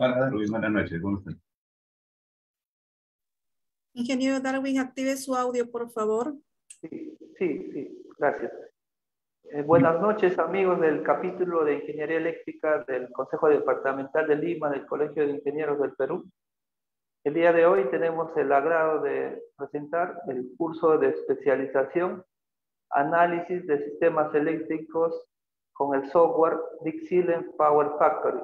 buenas noches, Ingeniero Darwin, active su audio, por favor. Sí, sí, gracias. Eh, buenas noches, amigos del capítulo de Ingeniería Eléctrica del Consejo Departamental de Lima del Colegio de Ingenieros del Perú. El día de hoy tenemos el agrado de presentar el curso de especialización Análisis de Sistemas Eléctricos con el software Dixilen Power Factory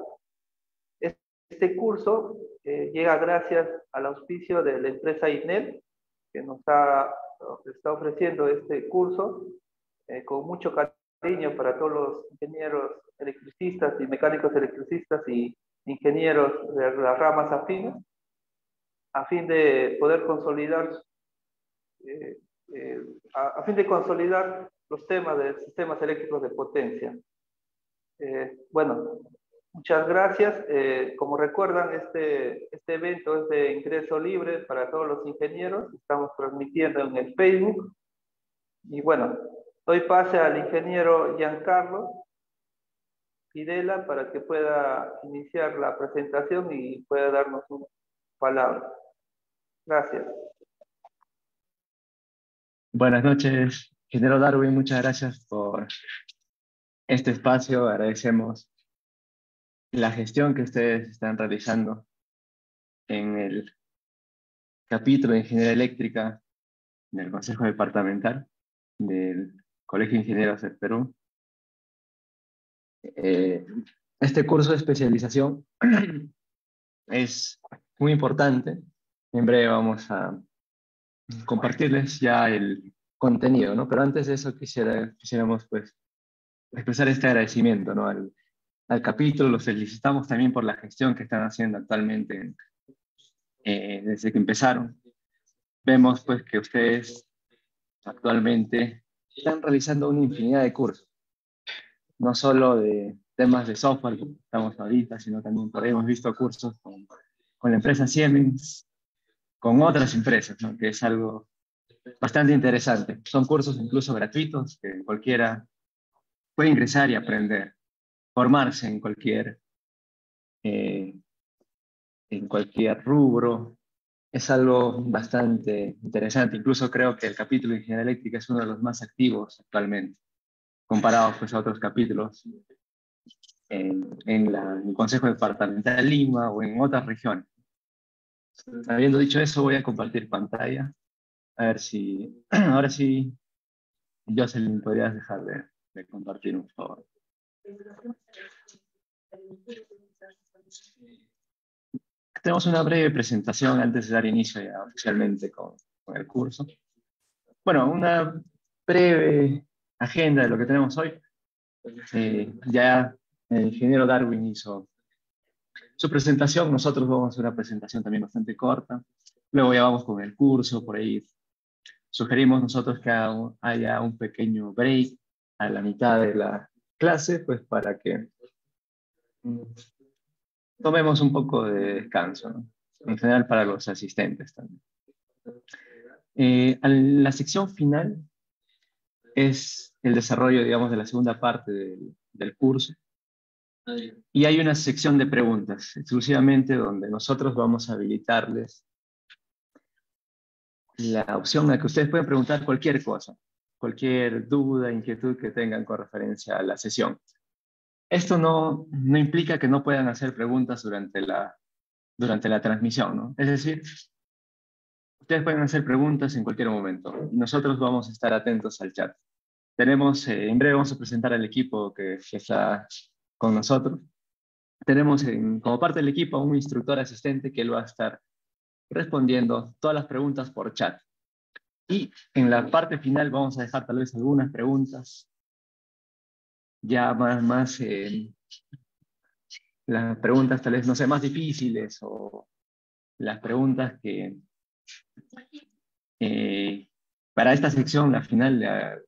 este curso eh, llega gracias al auspicio de la empresa INEL, que nos está ofreciendo este curso eh, con mucho cariño para todos los ingenieros electricistas y mecánicos electricistas y ingenieros de las ramas afines, a fin de poder consolidar, eh, a, fin de consolidar los temas de sistemas eléctricos de potencia. bueno, Muchas gracias. Eh, como recuerdan, este, este evento es de ingreso libre para todos los ingenieros. Estamos transmitiendo en el Facebook. Y bueno, doy pase al ingeniero Giancarlo Pidela para que pueda iniciar la presentación y pueda darnos una palabra. Gracias. Buenas noches, ingeniero Darwin. Muchas gracias por este espacio. Agradecemos la gestión que ustedes están realizando en el capítulo de Ingeniería Eléctrica del Consejo Departamental del Colegio de Ingenieros del Perú. Eh, este curso de especialización es muy importante. En breve vamos a compartirles ya el contenido, ¿no? Pero antes de eso quisiera, quisiéramos pues expresar este agradecimiento, ¿no? Al, al capítulo, los felicitamos también por la gestión que están haciendo actualmente eh, desde que empezaron. Vemos pues que ustedes actualmente están realizando una infinidad de cursos, no solo de temas de software como estamos ahorita, sino también hemos visto cursos con, la empresa Siemens, con otras empresas, que es algo bastante interesante. Son cursos incluso gratuitos que cualquiera puede ingresar y aprender formarse en cualquier, eh, en cualquier rubro. Es algo bastante interesante. Incluso creo que el capítulo de ingeniería eléctrica es uno de los más activos actualmente, comparado pues, a otros capítulos en, el Consejo Departamental de Lima o en otras regiones. Habiendo dicho eso, voy a compartir pantalla. A ver si, ahora sí, Jocelyn, podrías dejar de compartir, un favor. Tenemos una breve presentación antes de dar inicio ya oficialmente con, el curso. Bueno, una breve agenda de lo que tenemos hoy. Eh, ya el ingeniero Darwin hizo su presentación, nosotros vamos a hacer una presentación también bastante corta. Luego ya vamos con el curso, por ahí sugerimos nosotros que haya un pequeño break a la mitad de la, clase, pues para que mm, tomemos un poco de descanso, en general para los asistentes también. Eh, la sección final es el desarrollo, digamos, de la segunda parte del, curso. Y hay una sección de preguntas, exclusivamente donde nosotros vamos a habilitarles la opción a que ustedes pueden preguntar cualquier cosa cualquier duda, inquietud que tengan con referencia a la sesión. Esto no, no implica que no puedan hacer preguntas durante la, durante la transmisión, ¿no? Es decir, ustedes pueden hacer preguntas en cualquier momento nosotros vamos a estar atentos al chat. Tenemos, eh, en breve vamos a presentar al equipo que, está con nosotros. Tenemos como parte del equipo un instructor asistente que lo va a estar respondiendo todas las preguntas por chat. Y en la parte final vamos a dejar tal vez algunas preguntas, ya más, más eh, las preguntas tal vez, no sé, más difíciles o las preguntas que eh, para esta sección, la final,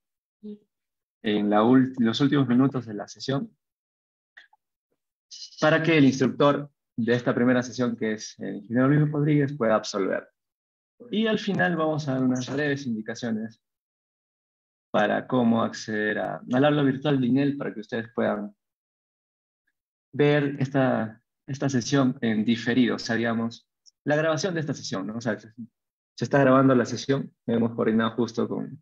en la los últimos minutos de la sesión, para que el instructor de esta primera sesión, que es el ingeniero Luis Rodríguez, pueda absolver. Y al final vamos a dar unas breves indicaciones para cómo acceder al aula virtual de INEL para que ustedes puedan ver esta, esta sesión en diferido, o la grabación de esta sesión, ¿no? O sea, se está grabando la sesión, hemos coordinado justo con,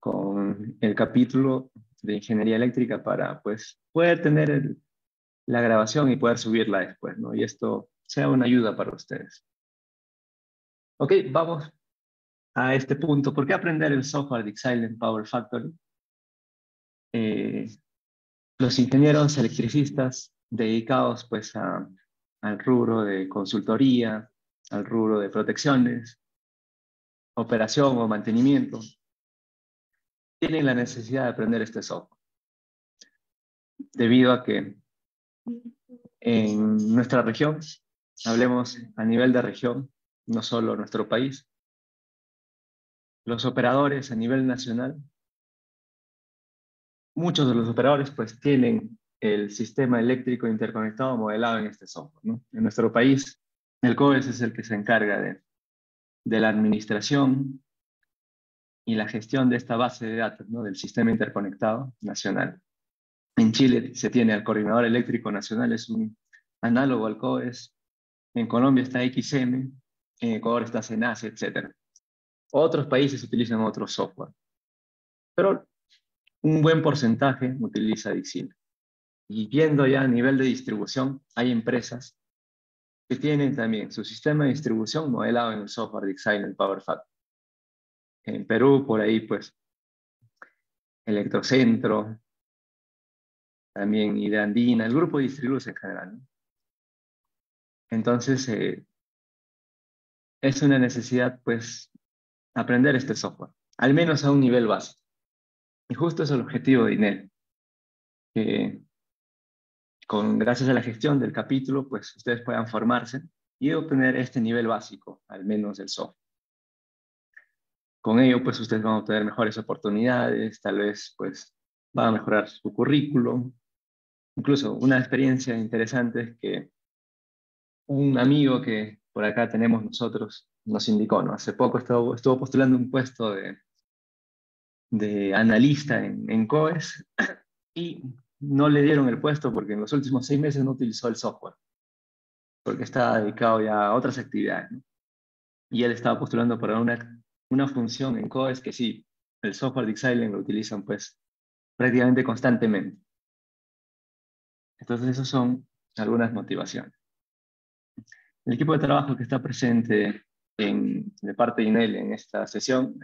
con el capítulo de ingeniería eléctrica para pues, poder tener la grabación y poder subirla después, ¿no? Y esto sea una ayuda para ustedes. Ok, vamos a este punto. ¿Por qué aprender el software de en Power Factory? Eh, los ingenieros electricistas dedicados pues al rubro de consultoría, al rubro de protecciones, operación o mantenimiento, tienen la necesidad de aprender este software. Debido a que en nuestra región, hablemos a nivel de región, no solo nuestro país, los operadores a nivel nacional. Muchos de los operadores pues tienen el sistema eléctrico interconectado modelado en este software. En nuestro país, el COES es el que se encarga de, la administración y la gestión de esta base de datos ¿no? del sistema interconectado nacional. En Chile se tiene al Coordinador Eléctrico Nacional, es un análogo al COES. En Colombia está XM, en Ecuador estás en etc. Otros países utilizan otro software, pero un buen porcentaje utiliza Dixil. Y viendo ya a nivel de distribución, hay empresas que tienen también su sistema de distribución modelado en el software Dixil en PowerFact. En Perú, por ahí, pues, Electrocentro, también Ida Andina, el grupo de en general. Entonces, eh, es una necesidad, pues, aprender este software, al menos a un nivel básico. Y justo es el objetivo de INEL. Que con, gracias a la gestión del capítulo, pues ustedes puedan formarse y obtener este nivel básico, al menos el software. Con ello, pues ustedes van a obtener mejores oportunidades, tal vez, pues, van a mejorar su currículum. Incluso una experiencia interesante es que un amigo que por acá tenemos nosotros, nos indicó, ¿no? Hace poco estuvo, postulando un puesto de, de analista en, COES y no le dieron el puesto porque en los últimos seis meses no utilizó el software, porque estaba dedicado ya a otras actividades. Y él estaba postulando para una, una función en COES que sí, el software de Xilin lo utilizan pues prácticamente constantemente. Entonces esas son algunas motivaciones. El equipo de trabajo que está presente de parte de INEL en esta sesión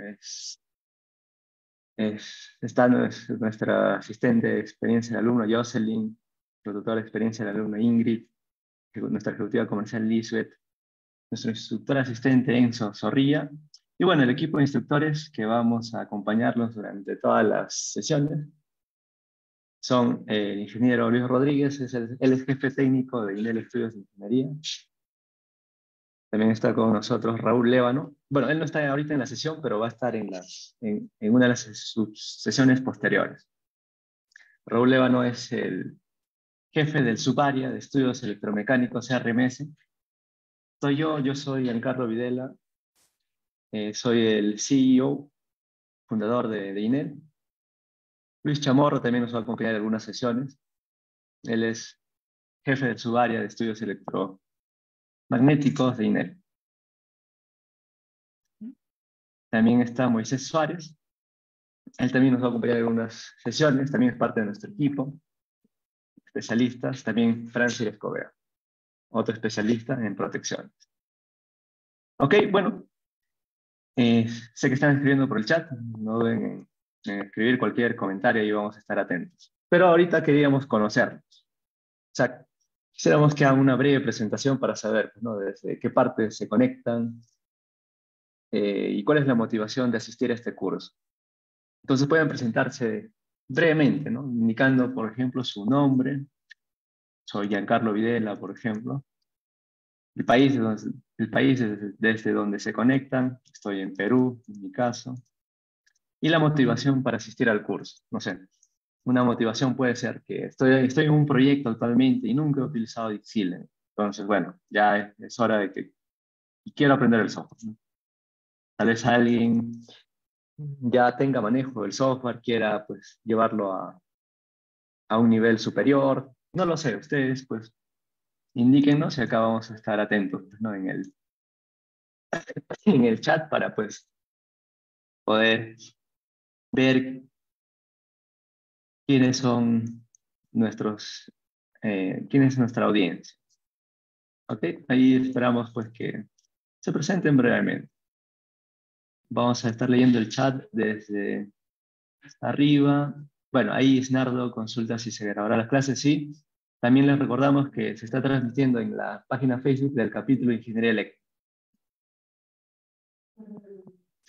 es, está nuestra asistente de experiencia del alumno Jocelyn, productora de experiencia del alumno Ingrid, nuestra ejecutiva comercial Lisbeth, nuestro instructor asistente Enzo Zorrilla y bueno, el equipo de instructores que vamos a acompañarlos durante todas las sesiones son eh, el ingeniero Luis Rodríguez, es el, jefe técnico de INEL Estudios de Ingeniería, también está con nosotros Raúl Lévano. Bueno, él no está ahorita en la sesión, pero va a estar en, las en, una de las sus sesiones posteriores. Raúl Lévano es el jefe del subárea de estudios electromecánicos RMS. Soy yo, yo soy Ricardo Videla, eh, soy el CEO, fundador de, de INEL. Luis Chamorro también nos va a acompañar en algunas sesiones. Él es jefe del subárea de estudios electro magnéticos de INEL. También está Moisés Suárez. Él también nos va a acompañar en algunas sesiones, también es parte de nuestro equipo. Especialistas, también Francis Escobar, otro especialista en protecciones. Ok, bueno, eh, sé que están escribiendo por el chat, no deben escribir cualquier comentario y vamos a estar atentos. Pero ahorita queríamos conocernos. O sea, Quisiéramos que hagan una breve presentación para saber desde qué parte se conectan eh, y cuál es la motivación de asistir a este curso. Entonces pueden presentarse brevemente, indicando, por ejemplo, su nombre. Soy Giancarlo Videla, por ejemplo. El país, el país desde donde se conectan. Estoy en Perú, en mi caso. Y la motivación para asistir al curso. No sé, una motivación puede ser que estoy, estoy en un proyecto actualmente y nunca he utilizado Excel Entonces, bueno, ya es, hora de que quiero aprender el software. Tal vez alguien ya tenga manejo del software, quiera pues llevarlo a, a un nivel superior. No lo sé, ustedes pues indíquenos y acá vamos a estar atentos pues, ¿no? en, el, en el chat para pues poder ver quiénes son nuestros, eh, quién es nuestra audiencia. ¿Ok? Ahí esperamos pues que se presenten brevemente. Vamos a estar leyendo el chat desde arriba. Bueno, ahí Nardo, consulta si se grabará las clases, sí. También les recordamos que se está transmitiendo en la página Facebook del capítulo Ingeniería Eléctrica.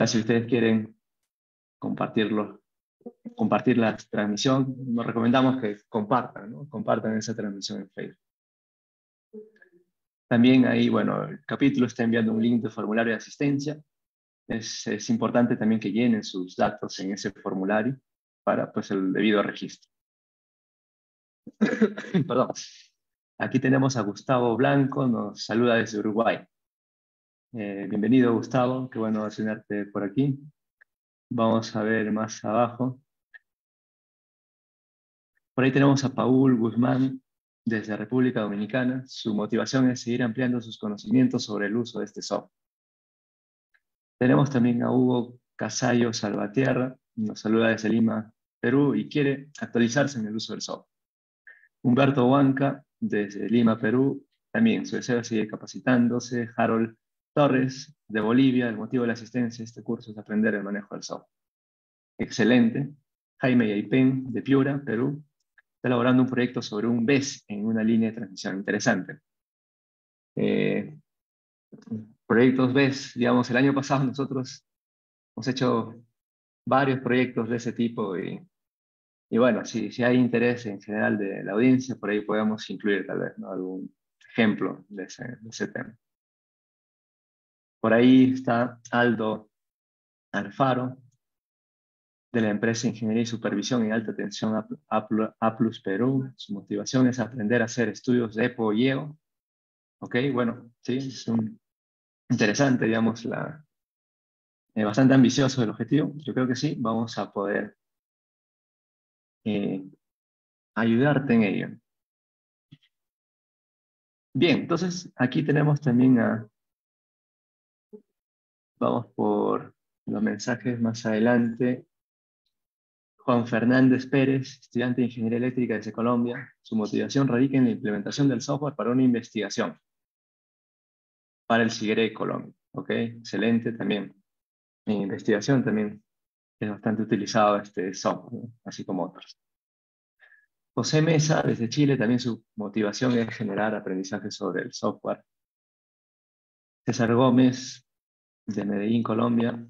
si ustedes quieren compartirlo compartir la transmisión, nos recomendamos que compartan, ¿no? compartan esa transmisión en Facebook. También ahí, bueno, el capítulo está enviando un link de formulario de asistencia. Es, es importante también que llenen sus datos en ese formulario para pues, el debido registro. Perdón. Aquí tenemos a Gustavo Blanco, nos saluda desde Uruguay. Eh, bienvenido, Gustavo, qué bueno tenerte por aquí. Vamos a ver más abajo. Por ahí tenemos a Paul Guzmán desde República Dominicana. Su motivación es seguir ampliando sus conocimientos sobre el uso de este software. Tenemos también a Hugo Casallo Salvatierra, nos saluda desde Lima, Perú, y quiere actualizarse en el uso del software. Humberto Huanca, desde Lima, Perú, también su deseo es seguir capacitándose. Harold Torres, de Bolivia, el motivo de la asistencia a este curso es aprender el manejo del software. Excelente. Jaime Yaipen, de Piura, Perú, está elaborando un proyecto sobre un BES en una línea de transmisión interesante. Eh, proyectos BES, digamos, el año pasado nosotros hemos hecho varios proyectos de ese tipo y, y bueno, si, si, hay interés en general de la audiencia, por ahí podemos incluir tal vez algún ejemplo de ese tema. Por ahí está Aldo Alfaro, de la empresa Ingeniería y Supervisión en Alta Tensión A Plus Perú. Su motivación es aprender a hacer estudios de EPO y EO. Ok, bueno, sí, es un, interesante, digamos, la, eh, bastante ambicioso el objetivo. Yo creo que sí, vamos a poder eh, ayudarte en ello. Bien, entonces aquí tenemos también a Vamos por los mensajes más adelante. Juan Fernández Pérez, estudiante de Ingeniería Eléctrica desde Colombia. Su motivación radica en la implementación del software para una investigación para el CIGRE Colombia. ¿Ok? Excelente también. En investigación también es bastante utilizado este software, así como otros. José Mesa, desde Chile, también su motivación es generar aprendizaje sobre el software. César Gómez, de Medellín, Colombia,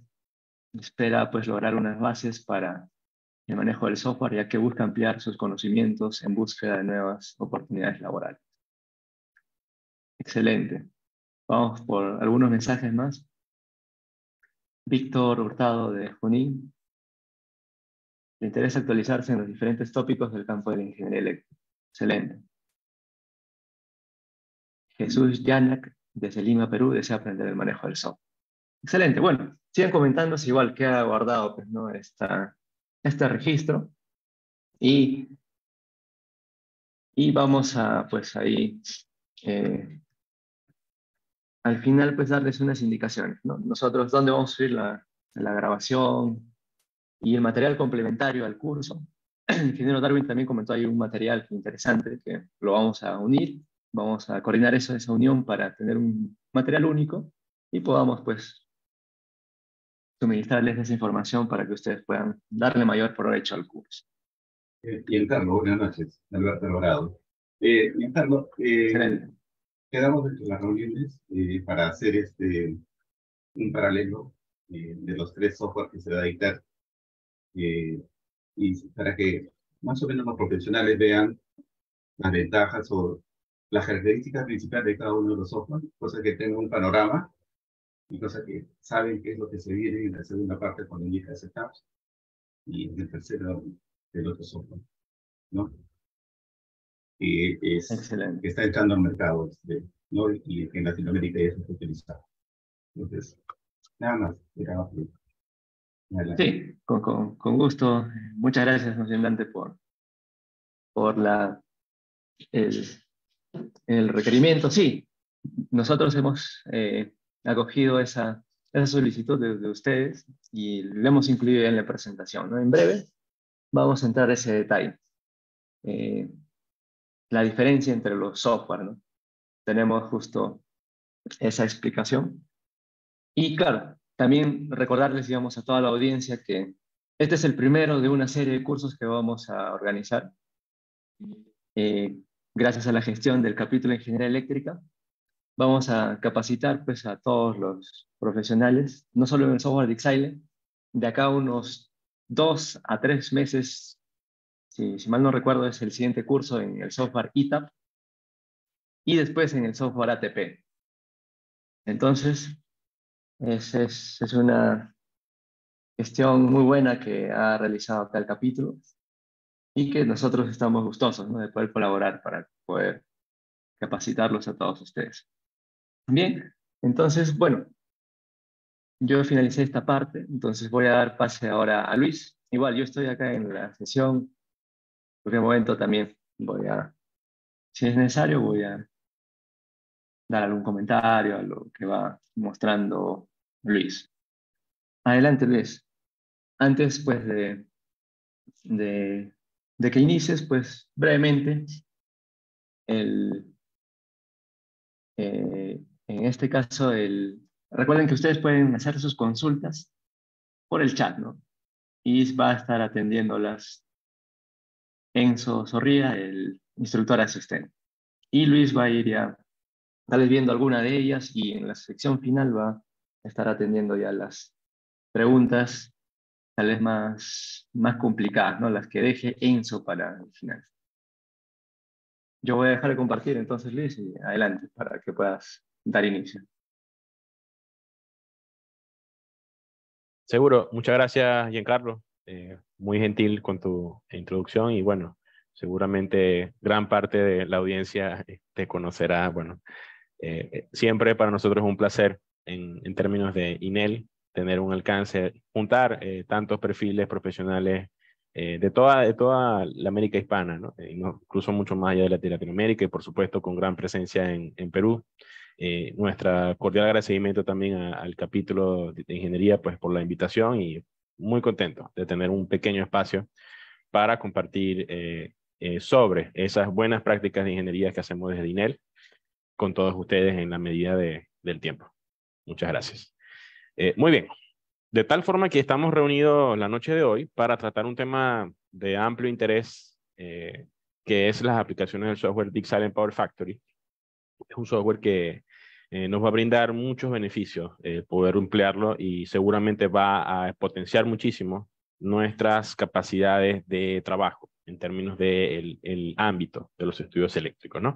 espera pues lograr unas bases para el manejo del software, ya que busca ampliar sus conocimientos en búsqueda de nuevas oportunidades laborales. Excelente. Vamos por algunos mensajes más. Víctor Hurtado de Junín. Le interesa actualizarse en los diferentes tópicos del campo de la ingeniería eléctrica. Excelente. Jesús Yanak, de Lima, Perú, desea aprender el manejo del software. Excelente. Bueno, sigan comentando si igual ha guardado pues, ¿no? está este registro. Y, y vamos a, pues ahí, eh, al final, pues darles unas indicaciones. ¿no? Nosotros, ¿dónde vamos a subir la, la grabación y el material complementario al curso? El ingeniero Darwin también comentó ahí un material interesante que lo vamos a unir. Vamos a coordinar eso, esa unión para tener un material único y podamos pues suministrarles esa información para que ustedes puedan darle mayor provecho al curso. Bien, eh, Carlos, buenas noches. Alberto Alvarado. Eh, bien, Carlos, eh, quedamos de las reuniones eh, para hacer este, un paralelo de los tres software que se va a editar y para que más o menos los profesionales vean las ventajas o las características principales de cada uno de los software, cosa que tenga un panorama y cosas que saben que es lo que se viene en la segunda parte cuando indica ese caps y en el tercero del otro software, ¿no? Que, es, Excelente. que está entrando al mercado, este, ¿no? Y que en Latinoamérica ya está utilizado. Entonces, nada más, era Sí, con, con, gusto. Muchas gracias, docente, por, por la, el, el requerimiento. Sí, nosotros hemos eh, Acogido esa, solicitud de, ustedes y lo hemos incluido en la presentación. En breve vamos a entrar a ese detalle. Eh, la diferencia entre los software. Tenemos justo esa explicación. Y claro, también recordarles, digamos, a toda la audiencia que este es el primero de una serie de cursos que vamos a organizar. Eh, gracias a la gestión del capítulo de Ingeniería Eléctrica, vamos a capacitar pues, a todos los profesionales, no solo en el software de de acá unos dos a tres meses, si, mal no recuerdo, es el siguiente curso en el software ETAP. y después en el software ATP. Entonces, es, una gestión muy buena que ha realizado acá el capítulo y que nosotros estamos gustosos de poder colaborar para poder capacitarlos a todos ustedes. Bien, entonces, bueno, yo finalicé esta parte, entonces voy a dar pase ahora a Luis. Igual, yo estoy acá en la sesión, porque de momento también voy a, si es necesario, voy a dar algún comentario a lo que va mostrando Luis. Adelante, Luis. Antes, pues, de, de, que inicies, pues, brevemente, el, eh, en este caso, recuerden que ustedes pueden hacer sus consultas por el chat, ¿no? Y va a estar atendiendo las Enzo Zorría, el instructor asistente. Y Luis va a ir ya, tal vez viendo alguna de ellas y en la sección final va a estar atendiendo ya las preguntas tal vez más, más complicadas, ¿no? Las que deje Enzo para el final. Yo voy a dejar de compartir entonces, Luis, y adelante para que puedas dar inicio. Seguro, muchas gracias Giancarlo, eh, muy gentil con tu introducción y bueno, seguramente gran parte de la audiencia te este, conocerá, bueno, eh, eh, siempre para nosotros es un placer en, términos de INEL tener un alcance, juntar tantos perfiles profesionales de, toda, de toda la América hispana, incluso mucho más allá de Latinoamérica y por supuesto con gran presencia en Perú. Eh, nuestra cordial agradecimiento también al capítulo de ingeniería pues, por la invitación y muy contento de tener un pequeño espacio para compartir eh, eh, sobre esas buenas prácticas de ingeniería que hacemos desde INEL con todos ustedes en la medida del tiempo. Muchas gracias. Eh, muy bien. De tal forma que estamos reunidos la noche de hoy para tratar un tema de amplio interés, que es las aplicaciones del software Big Silent Power Factory, es un software que eh, nos va a brindar muchos beneficios eh, poder emplearlo y seguramente va a potenciar muchísimo nuestras capacidades de trabajo en términos del de el ámbito de los estudios eléctricos, ¿no?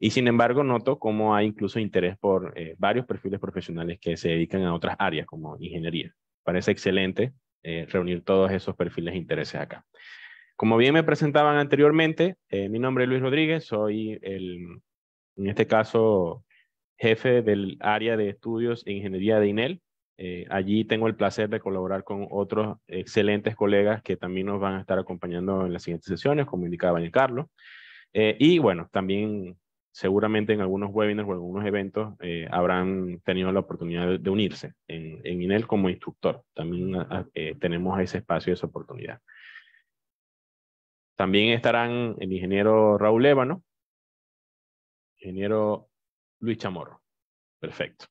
Y sin embargo, noto como hay incluso interés por eh, varios perfiles profesionales que se dedican a otras áreas como ingeniería. Parece excelente reunir todos esos perfiles e intereses acá. Como bien me presentaban anteriormente, mi nombre es Luis Rodríguez, soy el en este caso, jefe del área de estudios e ingeniería de INEL. Eh, allí tengo el placer de colaborar con otros excelentes colegas que también nos van a estar acompañando en las siguientes sesiones, como indicaba el Carlos. Eh, y bueno, también seguramente en algunos webinars o algunos eventos eh, habrán tenido la oportunidad de unirse en, INEL como instructor. También ah, ah, tenemos ese espacio y esa oportunidad. También estarán el ingeniero Raúl Ébano, Ingeniero Luis Chamorro. Perfecto.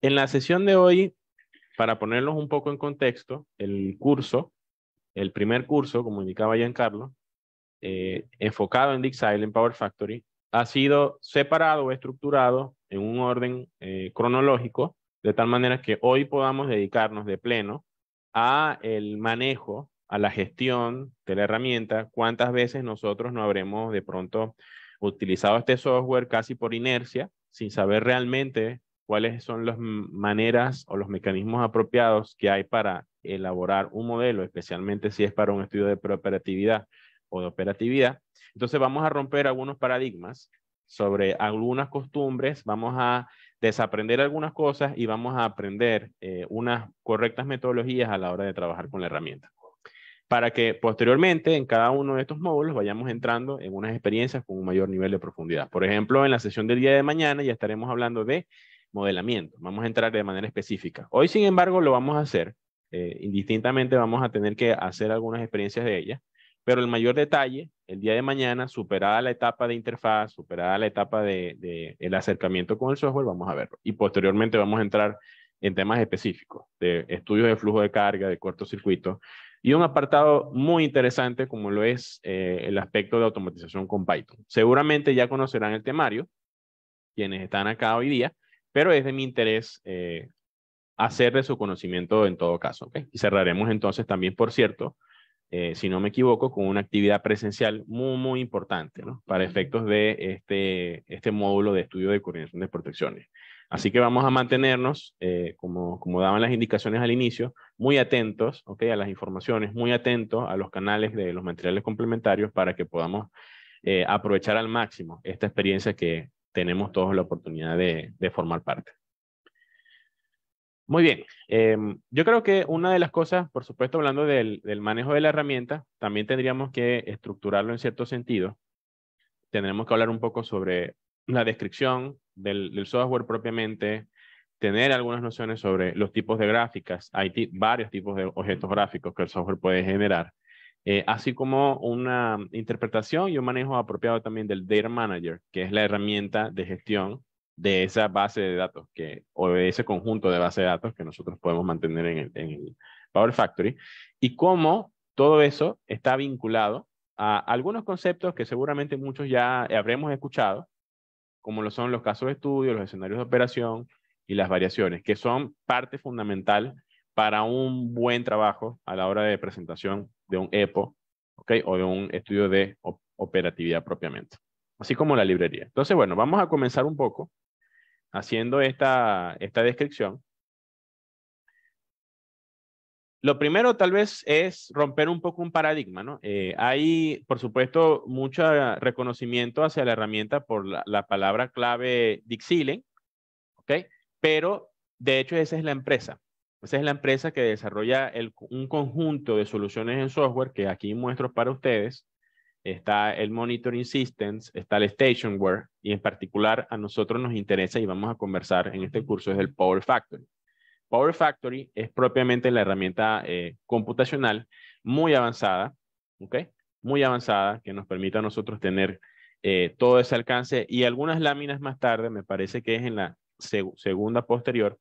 En la sesión de hoy, para ponerlos un poco en contexto, el curso, el primer curso, como indicaba Giancarlo, eh, enfocado en Dixile, en Power Factory, ha sido separado o estructurado en un orden eh, cronológico, de tal manera que hoy podamos dedicarnos de pleno a el manejo, a la gestión de la herramienta, cuántas veces nosotros no habremos de pronto utilizado este software casi por inercia, sin saber realmente cuáles son las maneras o los mecanismos apropiados que hay para elaborar un modelo, especialmente si es para un estudio de operatividad o de operatividad. Entonces vamos a romper algunos paradigmas sobre algunas costumbres, vamos a desaprender algunas cosas y vamos a aprender eh, unas correctas metodologías a la hora de trabajar con la herramienta para que posteriormente en cada uno de estos módulos vayamos entrando en unas experiencias con un mayor nivel de profundidad. Por ejemplo, en la sesión del día de mañana ya estaremos hablando de modelamiento. Vamos a entrar de manera específica. Hoy, sin embargo, lo vamos a hacer. Eh, indistintamente vamos a tener que hacer algunas experiencias de ellas, pero el mayor detalle, el día de mañana, superada la etapa de interfaz, superada la etapa del de, el acercamiento con el software, vamos a verlo. Y posteriormente vamos a entrar en temas específicos, de estudios de flujo de carga, de cortocircuito, y un apartado muy interesante como lo es eh, el aspecto de automatización con Python. Seguramente ya conocerán el temario, quienes están acá hoy día, pero es de mi interés eh, hacer de su conocimiento en todo caso. Y cerraremos entonces también, por cierto, eh, si no me equivoco, con una actividad presencial muy, muy importante para efectos de este, este módulo de estudio de coordinación de protecciones. Así que vamos a mantenernos, eh, como, daban las indicaciones al inicio, muy atentos a las informaciones, muy atentos a los canales de los materiales complementarios para que podamos eh, aprovechar al máximo esta experiencia que tenemos todos la oportunidad de, formar parte. Muy bien, em, yo creo que una de las cosas, por supuesto, hablando del, del manejo de la herramienta, también tendríamos que estructurarlo en cierto sentido, tendremos que hablar un poco sobre la descripción del, software propiamente, tener algunas nociones sobre los tipos de gráficas. Hay varios tipos de objetos gráficos que el software puede generar, eh, así como una interpretación y un manejo apropiado también del Data Manager, que es la herramienta de gestión de esa base de datos que, o de ese conjunto de base de datos que nosotros podemos mantener en en el Power Factory, y cómo todo eso está vinculado a algunos conceptos que seguramente muchos ya habremos escuchado, como lo son los casos de estudio, los escenarios de operación y las variaciones, que son parte fundamental para un buen trabajo a la hora de presentación de un EPO o de un estudio de operatividad propiamente, así como la librería. Entonces, bueno, vamos a comenzar un poco haciendo esta, esta descripción lo primero tal vez es romper un poco un paradigma, ¿no? Eh, hay, por supuesto, mucho reconocimiento hacia la herramienta por la, palabra clave dixile. ¿ok? Pero, de hecho, esa es la empresa. Esa es la empresa que desarrolla un conjunto de soluciones en software que aquí muestro para ustedes. Está el Monitoring Systems, está el Stationware y en particular a nosotros nos interesa y vamos a conversar en este curso es el Power Factory. Power Factory es propiamente la herramienta eh, computacional muy avanzada, ¿ok? Muy avanzada, que nos permite a nosotros tener eh, todo ese alcance y algunas láminas más tarde, me parece que es en la segunda posterior,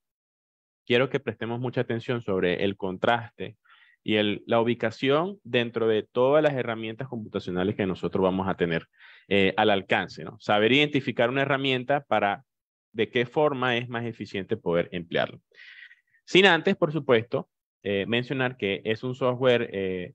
quiero que prestemos mucha atención sobre el contraste y la ubicación dentro de todas las herramientas computacionales que nosotros vamos a tener eh, al alcance, ¿no? Saber identificar una herramienta para de qué forma es más eficiente poder emplearlo. Sin antes, por supuesto, eh, mencionar que es un software eh,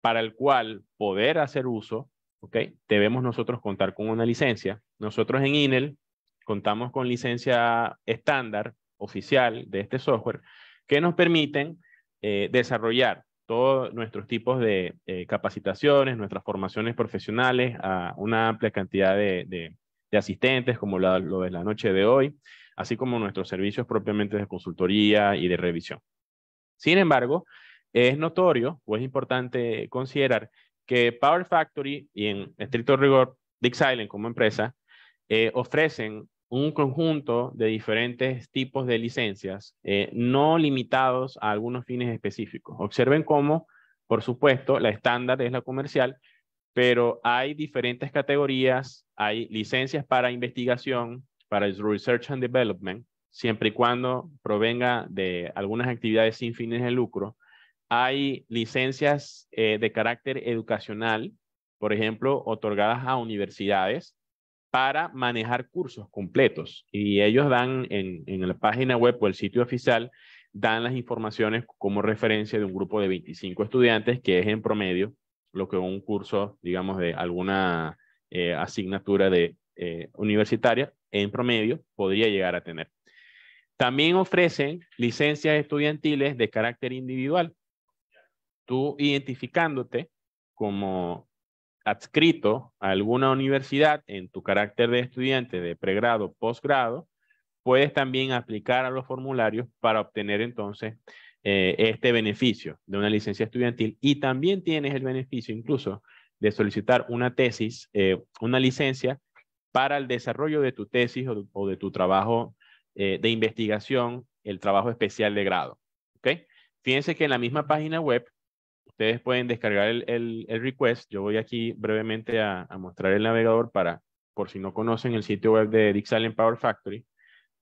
para el cual poder hacer uso, ¿ok? Debemos nosotros contar con una licencia. Nosotros en INEL contamos con licencia estándar oficial de este software que nos permiten eh, desarrollar todos nuestros tipos de capacitaciones, nuestras formaciones profesionales a una amplia cantidad de, asistentes, como lo es la noche de hoy, así como nuestros servicios propiamente de consultoría y de revisión. Sin embargo, es notorio o es importante considerar que Power Factory y en estricto rigor Island Island como empresa eh, ofrecen un conjunto de diferentes tipos de licencias eh, no limitados a algunos fines específicos. Observen cómo, por supuesto, la estándar es la comercial, pero hay diferentes categorías, hay licencias para investigación, para el Research and Development, siempre y cuando provenga de algunas actividades sin fines de lucro, hay licencias eh, de carácter educacional, por ejemplo, otorgadas a universidades para manejar cursos completos. Y ellos dan en, en la página web o el sitio oficial, dan las informaciones como referencia de un grupo de 25 estudiantes, que es en promedio lo que un curso, digamos, de alguna eh, asignatura de, eh, universitaria en promedio podría llegar a tener. También ofrecen licencias estudiantiles de carácter individual. Tú identificándote como adscrito a alguna universidad en tu carácter de estudiante de pregrado, posgrado, puedes también aplicar a los formularios para obtener entonces eh, este beneficio de una licencia estudiantil y también tienes el beneficio incluso de solicitar una tesis, eh, una licencia para el desarrollo de tu tesis o, de tu trabajo eh, de investigación, el trabajo especial de grado. ¿okay? Fíjense que en la misma página web ustedes pueden descargar el, request. Yo voy aquí brevemente a, mostrar el navegador para, por si no conocen el sitio web de and Power Factory,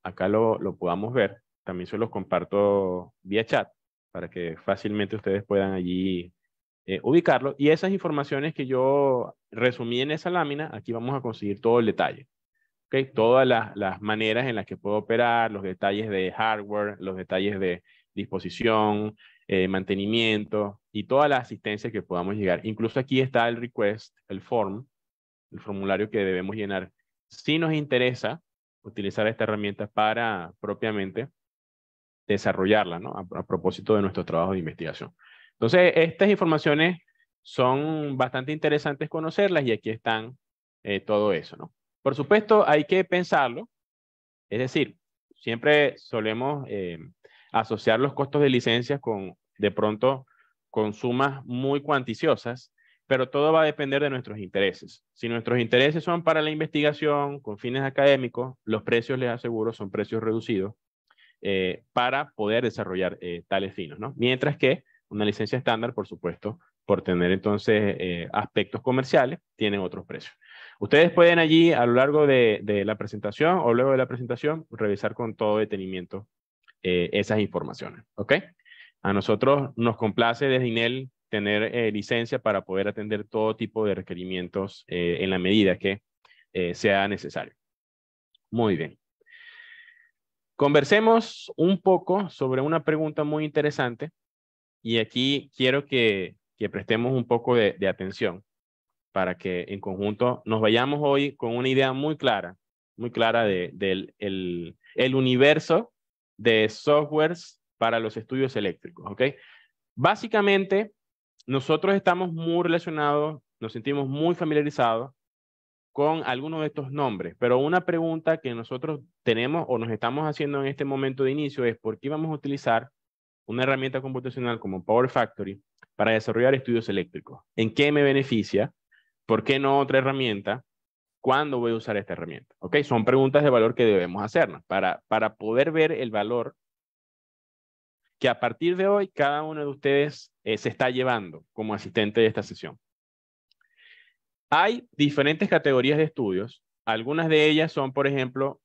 acá lo, lo podamos ver. También se los comparto vía chat para que fácilmente ustedes puedan allí eh, ubicarlo. Y esas informaciones que yo resumí en esa lámina, aquí vamos a conseguir todo el detalle. ¿okay? Todas las, maneras en las que puedo operar, los detalles de hardware, los detalles de disposición, eh, mantenimiento y toda la asistencia que podamos llegar. Incluso aquí está el request, el form, el formulario que debemos llenar. Si nos interesa utilizar esta herramienta para propiamente desarrollarla, ¿no? A, a propósito de nuestro trabajo de investigación. Entonces, estas informaciones son bastante interesantes conocerlas y aquí están eh, todo eso, ¿no? Por supuesto, hay que pensarlo, es decir, siempre solemos eh, asociar los costos de licencias con, de pronto, con sumas muy cuanticiosas, pero todo va a depender de nuestros intereses. Si nuestros intereses son para la investigación, con fines académicos, los precios, les aseguro, son precios reducidos eh, para poder desarrollar tales finos, ¿no? Mientras que una licencia estándar, por supuesto, por tener entonces eh, aspectos comerciales, tienen otros precios. Ustedes pueden allí a lo largo de, la presentación o luego de la presentación revisar con todo detenimiento eh, esas informaciones. ¿Ok? A nosotros nos complace desde INEL tener eh, licencia para poder atender todo tipo de requerimientos en la medida que sea necesario. Muy bien. Conversemos un poco sobre una pregunta muy interesante y aquí quiero que, que prestemos un poco de, atención para que en conjunto nos vayamos hoy con una idea muy clara, muy clara del de, universo de softwares para los estudios eléctricos. ¿ok? Básicamente, nosotros estamos muy relacionados, nos sentimos muy familiarizados con algunos de estos nombres, pero una pregunta que nosotros tenemos o nos estamos haciendo en este momento de inicio es por qué vamos a utilizar una herramienta computacional como Power Factory para desarrollar estudios eléctricos. ¿En qué me beneficia? ¿Por qué no otra herramienta? ¿Cuándo voy a usar esta herramienta? ¿Ok? Son preguntas de valor que debemos hacernos para, para poder ver el valor que a partir de hoy cada uno de ustedes eh, se está llevando como asistente de esta sesión. Hay diferentes categorías de estudios. Algunas de ellas son, por ejemplo,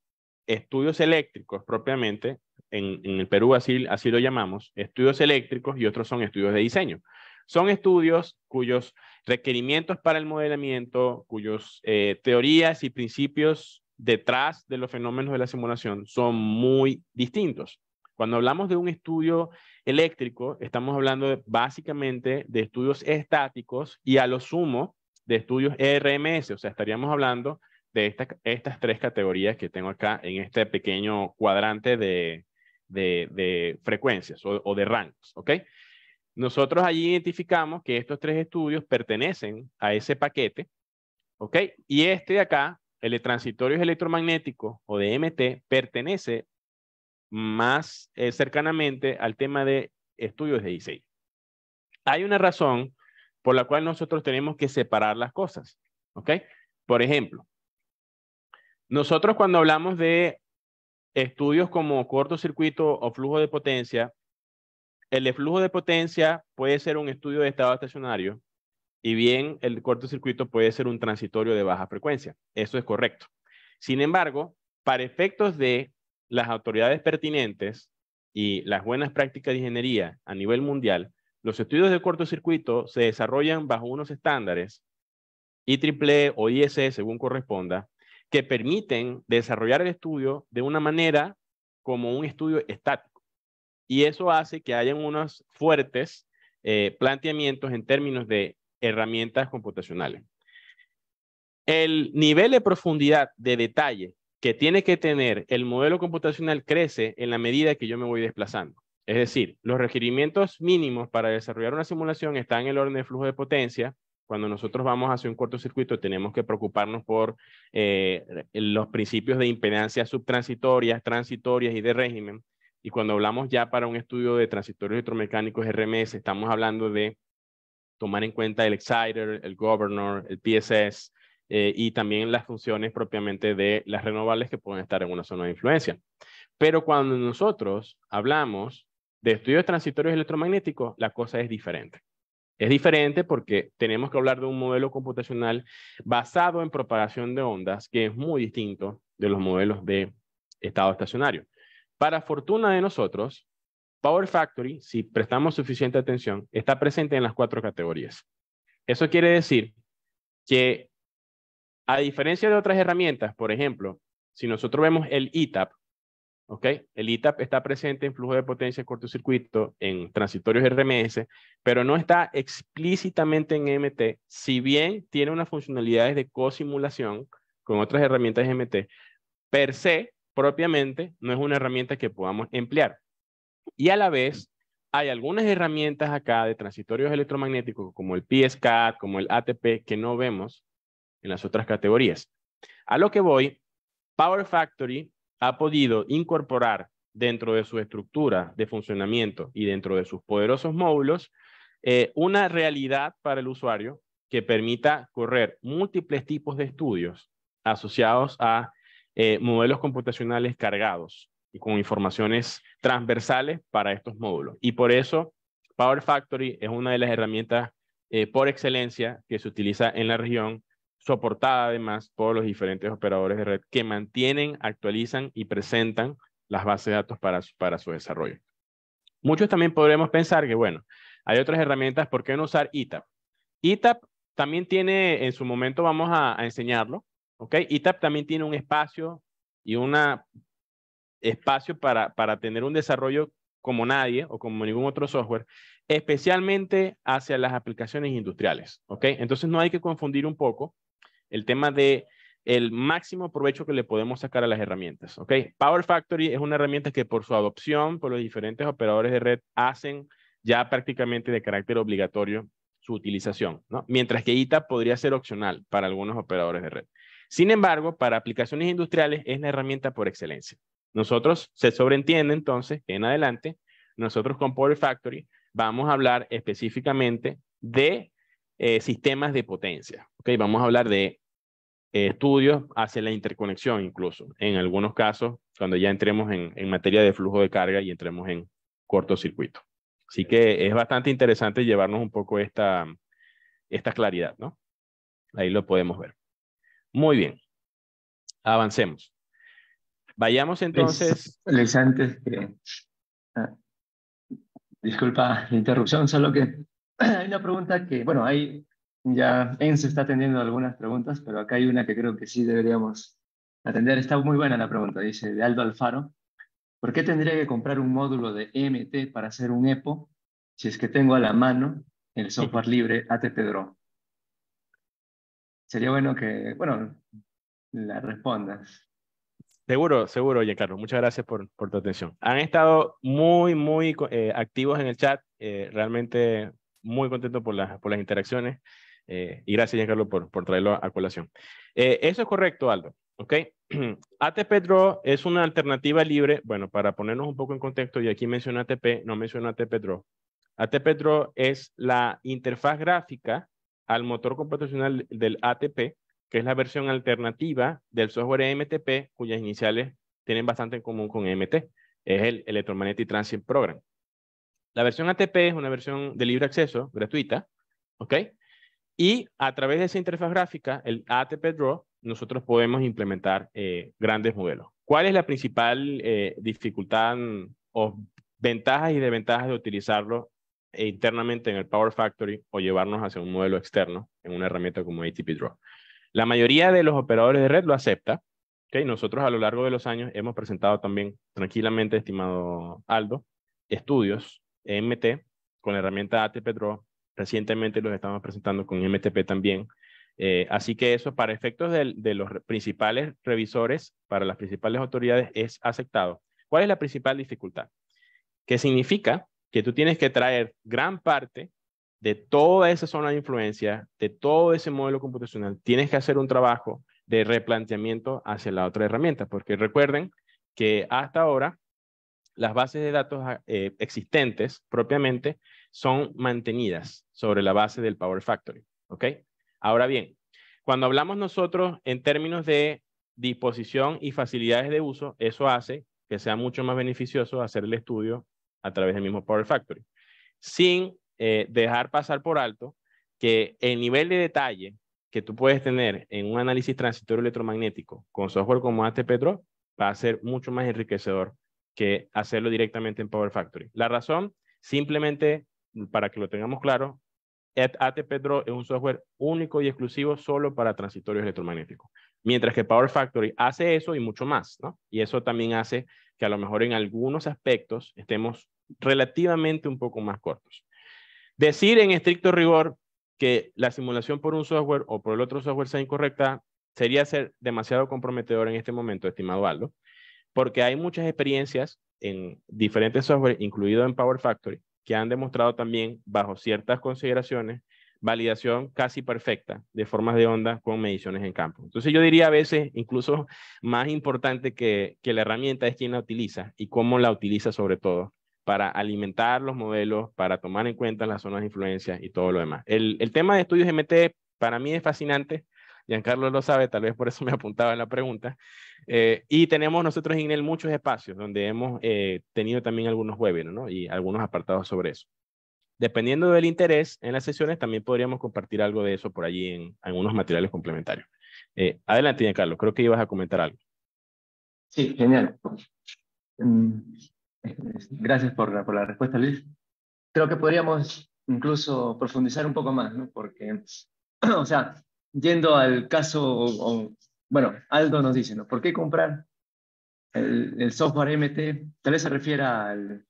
estudios eléctricos propiamente, en, el Perú así, así lo llamamos, estudios eléctricos y otros son estudios de diseño. Son estudios cuyos requerimientos para el modelamiento, cuyos eh, teorías y principios detrás de los fenómenos de la simulación son muy distintos. Cuando hablamos de un estudio eléctrico, estamos hablando básicamente de estudios estáticos y a lo sumo de estudios e RMS, o sea, estaríamos hablando de estas estas tres categorías que tengo acá en este pequeño cuadrante de, de, frecuencias o, de rangos, ¿ok? Nosotros allí identificamos que estos tres estudios pertenecen a ese paquete, ¿ok? Y este de acá, el de transitorios electromagnéticos o de MT, pertenece más eh, cercanamente al tema de estudios de ICI. Hay una razón por la cual nosotros tenemos que separar las cosas, ¿ok? Por ejemplo, nosotros cuando hablamos de estudios como cortocircuito o flujo de potencia, el de flujo de potencia puede ser un estudio de estado estacionario y bien el cortocircuito puede ser un transitorio de baja frecuencia. Eso es correcto. Sin embargo, para efectos de las autoridades pertinentes y las buenas prácticas de ingeniería a nivel mundial, los estudios de cortocircuito se desarrollan bajo unos estándares IEEE e o ISE según corresponda, que permiten desarrollar el estudio de una manera como un estudio estático. Y eso hace que hayan unos fuertes eh, planteamientos en términos de herramientas computacionales. El nivel de profundidad de detalle que tiene que tener el modelo computacional crece en la medida que yo me voy desplazando. Es decir, los requerimientos mínimos para desarrollar una simulación están en el orden de flujo de potencia, cuando nosotros vamos hacia un cortocircuito, tenemos que preocuparnos por eh, los principios de impedancias subtransitorias, transitorias y de régimen. Y cuando hablamos ya para un estudio de transitorios electromecánicos RMS, estamos hablando de tomar en cuenta el exciter, el governor, el PSS eh, y también las funciones propiamente de las renovables que pueden estar en una zona de influencia. Pero cuando nosotros hablamos de estudios transitorios electromagnéticos, la cosa es diferente. Es diferente porque tenemos que hablar de un modelo computacional basado en propagación de ondas, que es muy distinto de los modelos de estado estacionario. Para fortuna de nosotros, Power Factory, si prestamos suficiente atención, está presente en las cuatro categorías. Eso quiere decir que, a diferencia de otras herramientas, por ejemplo, si nosotros vemos el ETAP, el ITAP está presente en flujo de potencia cortocircuito, en transitorios RMS, pero no está explícitamente en MT, si bien tiene unas funcionalidades de cosimulación con otras herramientas de MT, per se, propiamente, no es una herramienta que podamos emplear. Y a la vez, hay algunas herramientas acá de transitorios electromagnéticos, como el PSCAT, como el ATP, que no vemos en las otras categorías. A lo que voy, Power Factory ha podido incorporar dentro de su estructura de funcionamiento y dentro de sus poderosos módulos eh, una realidad para el usuario que permita correr múltiples tipos de estudios asociados a eh, modelos computacionales cargados y con informaciones transversales para estos módulos. Y por eso Power Factory es una de las herramientas eh, por excelencia que se utiliza en la región soportada además por los diferentes operadores de red que mantienen, actualizan y presentan las bases de datos para, para su desarrollo. Muchos también podremos pensar que, bueno, hay otras herramientas, ¿por qué no usar itap itap también tiene, en su momento vamos a, enseñarlo, ¿ok? itap también tiene un espacio y un espacio para, para tener un desarrollo como nadie o como ningún otro software, especialmente hacia las aplicaciones industriales, ¿ok? Entonces no hay que confundir un poco el tema de el máximo provecho que le podemos sacar a las herramientas. ¿ok? Power Factory es una herramienta que por su adopción por los diferentes operadores de red hacen ya prácticamente de carácter obligatorio su utilización, ¿no? mientras que ITA podría ser opcional para algunos operadores de red. Sin embargo, para aplicaciones industriales es la herramienta por excelencia. Nosotros se sobreentiende entonces que en adelante, nosotros con Power Factory vamos a hablar específicamente de eh, sistemas de potencia. ¿okay? Vamos a hablar de eh, estudios hacia la interconexión incluso, en algunos casos, cuando ya entremos en, en materia de flujo de carga y entremos en cortocircuito. Así que es bastante interesante llevarnos un poco esta, esta claridad, ¿no? Ahí lo podemos ver. Muy bien. Avancemos. Vayamos entonces. Les, antes ah, disculpa la interrupción, solo que hay una pregunta que, bueno, ahí ya Enzo está atendiendo algunas preguntas, pero acá hay una que creo que sí deberíamos atender. Está muy buena la pregunta, dice de Aldo Alfaro. ¿Por qué tendría que comprar un módulo de MT para hacer un EPO si es que tengo a la mano el software libre ATP Draw? Sería bueno que, bueno, la respondas. Seguro, seguro, oye, Carlos. Muchas gracias por, por tu atención. Han estado muy, muy eh, activos en el chat. Eh, realmente muy contento por, las por las interacciones eh, y gracias, Giancarlo, por, por traerlo a, colación. Eh, eso es correcto, Aldo. ¿ok? ATP Draw es una alternativa libre, bueno, para ponernos un poco en contexto, y aquí menciono ATP, no menciono ATP Draw. ATP Draw es la interfaz gráfica al motor computacional del ATP, que es la versión alternativa del software MTP, cuyas iniciales tienen bastante en común con MT. Es el Electromagnetic Transit Program. La versión ATP es una versión de libre acceso, gratuita, ¿ok? Y a través de esa interfaz gráfica, el ATP Draw, nosotros podemos implementar eh, grandes modelos. ¿Cuál es la principal eh, dificultad o ventajas y desventajas de utilizarlo eh, internamente en el Power Factory o llevarnos hacia un modelo externo en una herramienta como ATP Draw? La mayoría de los operadores de red lo acepta. ¿ok? Nosotros a lo largo de los años hemos presentado también, tranquilamente, estimado Aldo, estudios e MT, con la herramienta ATP Draw. Recientemente los estamos presentando con e MTP también. Eh, así que eso, para efectos de, de, los principales revisores, para las principales autoridades, es aceptado. ¿Cuál es la principal dificultad? Que significa que tú tienes que traer gran parte de toda esa zona de influencia, de todo ese modelo computacional. Tienes que hacer un trabajo de replanteamiento hacia la otra herramienta, porque recuerden que hasta ahora las bases de datos ah, eh, existentes propiamente son mantenidas sobre la base del Power Factory. ¿ok? Ahora bien, cuando hablamos nosotros en términos de disposición y facilidades de uso, eso hace que sea mucho más beneficioso hacer el estudio a través del mismo Power Factory, sin eh, dejar pasar por alto que el nivel de detalle que tú puedes tener en un análisis transitorio electromagnético con software como Petro va a ser mucho más enriquecedor que hacerlo directamente en Power Factory. La razón, simplemente para que lo tengamos claro, ATP Draw es un software único y exclusivo solo para transitorios electromagnéticos. Mientras que Power Factory hace eso y mucho más, ¿no? Y eso también hace que a lo mejor en algunos aspectos estemos relativamente un poco más cortos. Decir en estricto rigor que la simulación por un software o por el otro software sea incorrecta sería ser demasiado comprometedor en este momento, estimado Aldo porque hay muchas experiencias en diferentes software, incluido en Power Factory, que han demostrado también, bajo ciertas consideraciones, validación casi perfecta de formas de onda con mediciones en campo. Entonces yo diría a veces, incluso más importante que, la herramienta es quién la utiliza y cómo la utiliza sobre todo para alimentar los modelos, para tomar en cuenta las zonas de influencia y todo lo demás. El, el tema de estudios MT para mí es fascinante Giancarlo lo sabe, tal vez por eso me apuntaba en la pregunta. Eh, y tenemos nosotros en él muchos espacios donde hemos eh, tenido también algunos webinars ¿no? y algunos apartados sobre eso. Dependiendo del interés en las sesiones, también podríamos compartir algo de eso por allí en algunos materiales complementarios. Eh, adelante, Giancarlo, creo que ibas a comentar algo. Sí, genial. Mm, gracias por la, por la respuesta, Luis. Creo que podríamos incluso profundizar un poco más, ¿no? Porque, o sea, yendo al caso, bueno, Aldo nos dice, ¿no? ¿por qué comprar el, software MT? Tal vez se refiera al,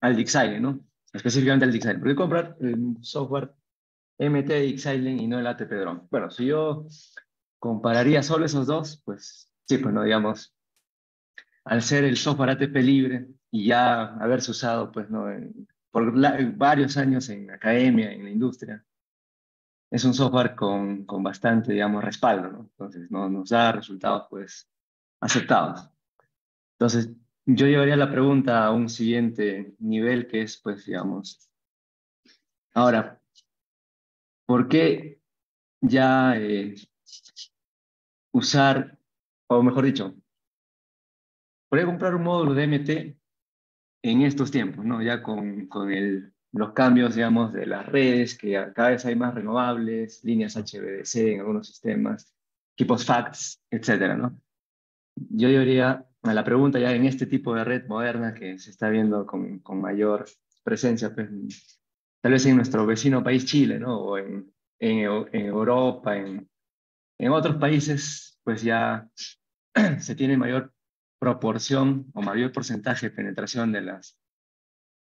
al ¿no? Específicamente al Dixilin. ¿Por qué comprar el software MT Dixilin y no el ATP Drone? Bueno, si yo compararía solo esos dos, pues sí, pues no, digamos, al ser el software ATP libre y ya haberse usado, pues no, por varios años en academia, en la industria, es un software con, con bastante, digamos, respaldo, ¿no? Entonces, no, nos da resultados, pues, aceptados. Entonces, yo llevaría la pregunta a un siguiente nivel, que es, pues, digamos, ahora, ¿por qué ya eh, usar, o mejor dicho, ¿por qué comprar un módulo de MT en estos tiempos, ¿no? Ya con, con el los cambios, digamos, de las redes, que cada vez hay más renovables, líneas HVDC en algunos sistemas, equipos FACTS, etcétera, ¿no? Yo diría, a la pregunta ya en este tipo de red moderna que se está viendo con, mayor presencia, pues, tal vez en nuestro vecino país Chile, ¿no? O en, Europa, en, en otros países, pues ya se tiene mayor proporción o mayor porcentaje de penetración de las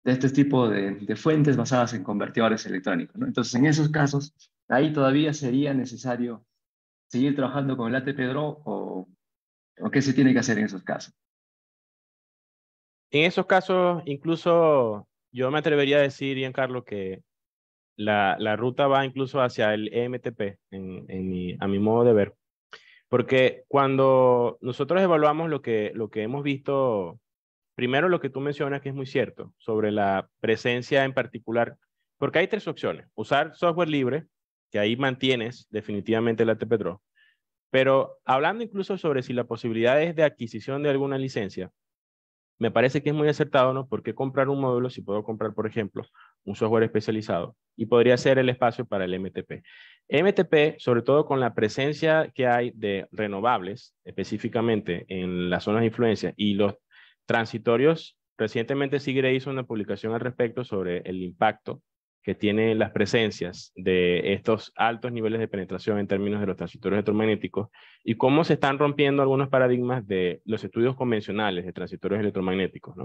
de este tipo de, fuentes basadas en convertidores electrónicos. Entonces, en esos casos, ahí todavía sería necesario seguir trabajando con el ATP Draw o, qué se tiene que hacer en esos casos. En esos casos, incluso yo me atrevería a decir, Ian Carlos, que la, la, ruta va incluso hacia el e MTP, en, en mi, a mi modo de ver. Porque cuando nosotros evaluamos lo que, lo que hemos visto Primero, lo que tú mencionas, que es muy cierto, sobre la presencia en particular, porque hay tres opciones. Usar software libre, que ahí mantienes definitivamente el Draw, pero hablando incluso sobre si la posibilidad es de adquisición de alguna licencia, me parece que es muy acertado, ¿no? ¿Por qué comprar un módulo si puedo comprar, por ejemplo, un software especializado? Y podría ser el espacio para el MTP. MTP, sobre todo con la presencia que hay de renovables, específicamente en las zonas de influencia y los transitorios, recientemente Sigre hizo una publicación al respecto sobre el impacto que tienen las presencias de estos altos niveles de penetración en términos de los transitorios electromagnéticos y cómo se están rompiendo algunos paradigmas de los estudios convencionales de transitorios electromagnéticos.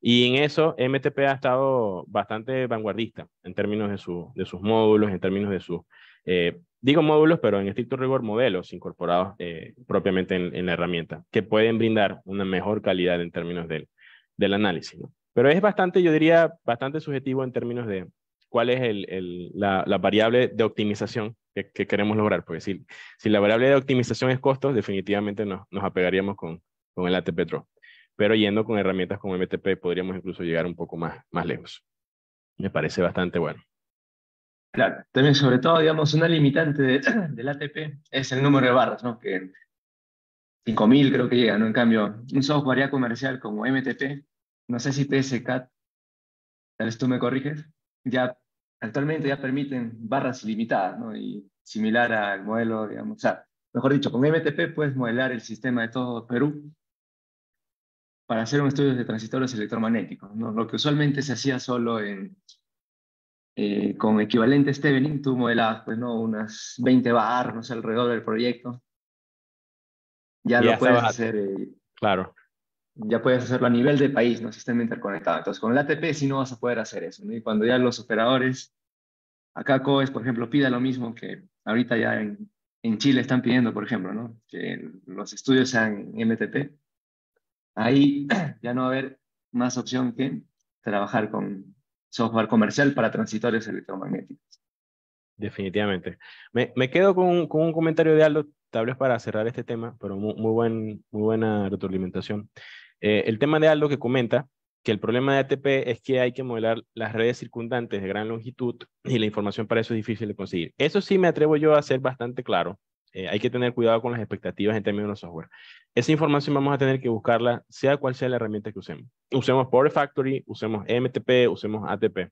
Y en eso MTP ha estado bastante vanguardista en términos de, su, de sus módulos, en términos de su... Eh, digo módulos, pero en estricto rigor modelos incorporados eh, propiamente en, la herramienta, que pueden brindar una mejor calidad en términos del, del análisis. Pero es bastante, yo diría, bastante subjetivo en términos de cuál es la, variable de optimización que, queremos lograr. Porque si, si la variable de optimización es costos, definitivamente nos, apegaríamos con, con el ATP draw Pero yendo con herramientas como MTP podríamos incluso llegar un poco más, más lejos. Me parece bastante bueno. Claro, también sobre todo, digamos, una limitante del ATP es el número de barras, ¿no? Que 5.000 creo que llega, ¿no? En cambio, un software ya comercial como MTP, no sé si TSCAT, tal vez tú me corriges, ya actualmente ya permiten barras limitadas, ¿no? Y similar al modelo, digamos, o sea, mejor dicho, con MTP puedes modelar el sistema de todo Perú para hacer un estudio de transitorios electromagnéticos, ¿no? Lo que usualmente se hacía solo en eh, con equivalente Tevelin, tú modelabas pues, ¿no? unas 20 bar alrededor del proyecto. Ya, lo puedes hacer. Eh, claro. Ya puedes hacerlo a nivel de país, no sistema interconectado. Entonces, con el ATP sí no vas a poder hacer eso. Y cuando ya los operadores, acá COES, por ejemplo, pida lo mismo que ahorita ya en, en Chile están pidiendo, por ejemplo, ¿no? que los estudios sean MTP. Ahí ya no va a haber más opción que trabajar con software comercial para transitorios electromagnéticos. Definitivamente. Me, quedo con, un comentario de Aldo, tal vez para cerrar este tema, pero muy, muy buena retroalimentación. Eh, el tema de Aldo que comenta que el problema de ATP es que hay que modelar las redes circundantes de gran longitud y la información para eso es difícil de conseguir. Eso sí me atrevo yo a ser bastante claro, eh, hay que tener cuidado con las expectativas en términos de software. Esa información vamos a tener que buscarla, sea cual sea la herramienta que usemos. Usemos Power Factory, usemos MTP, usemos ATP.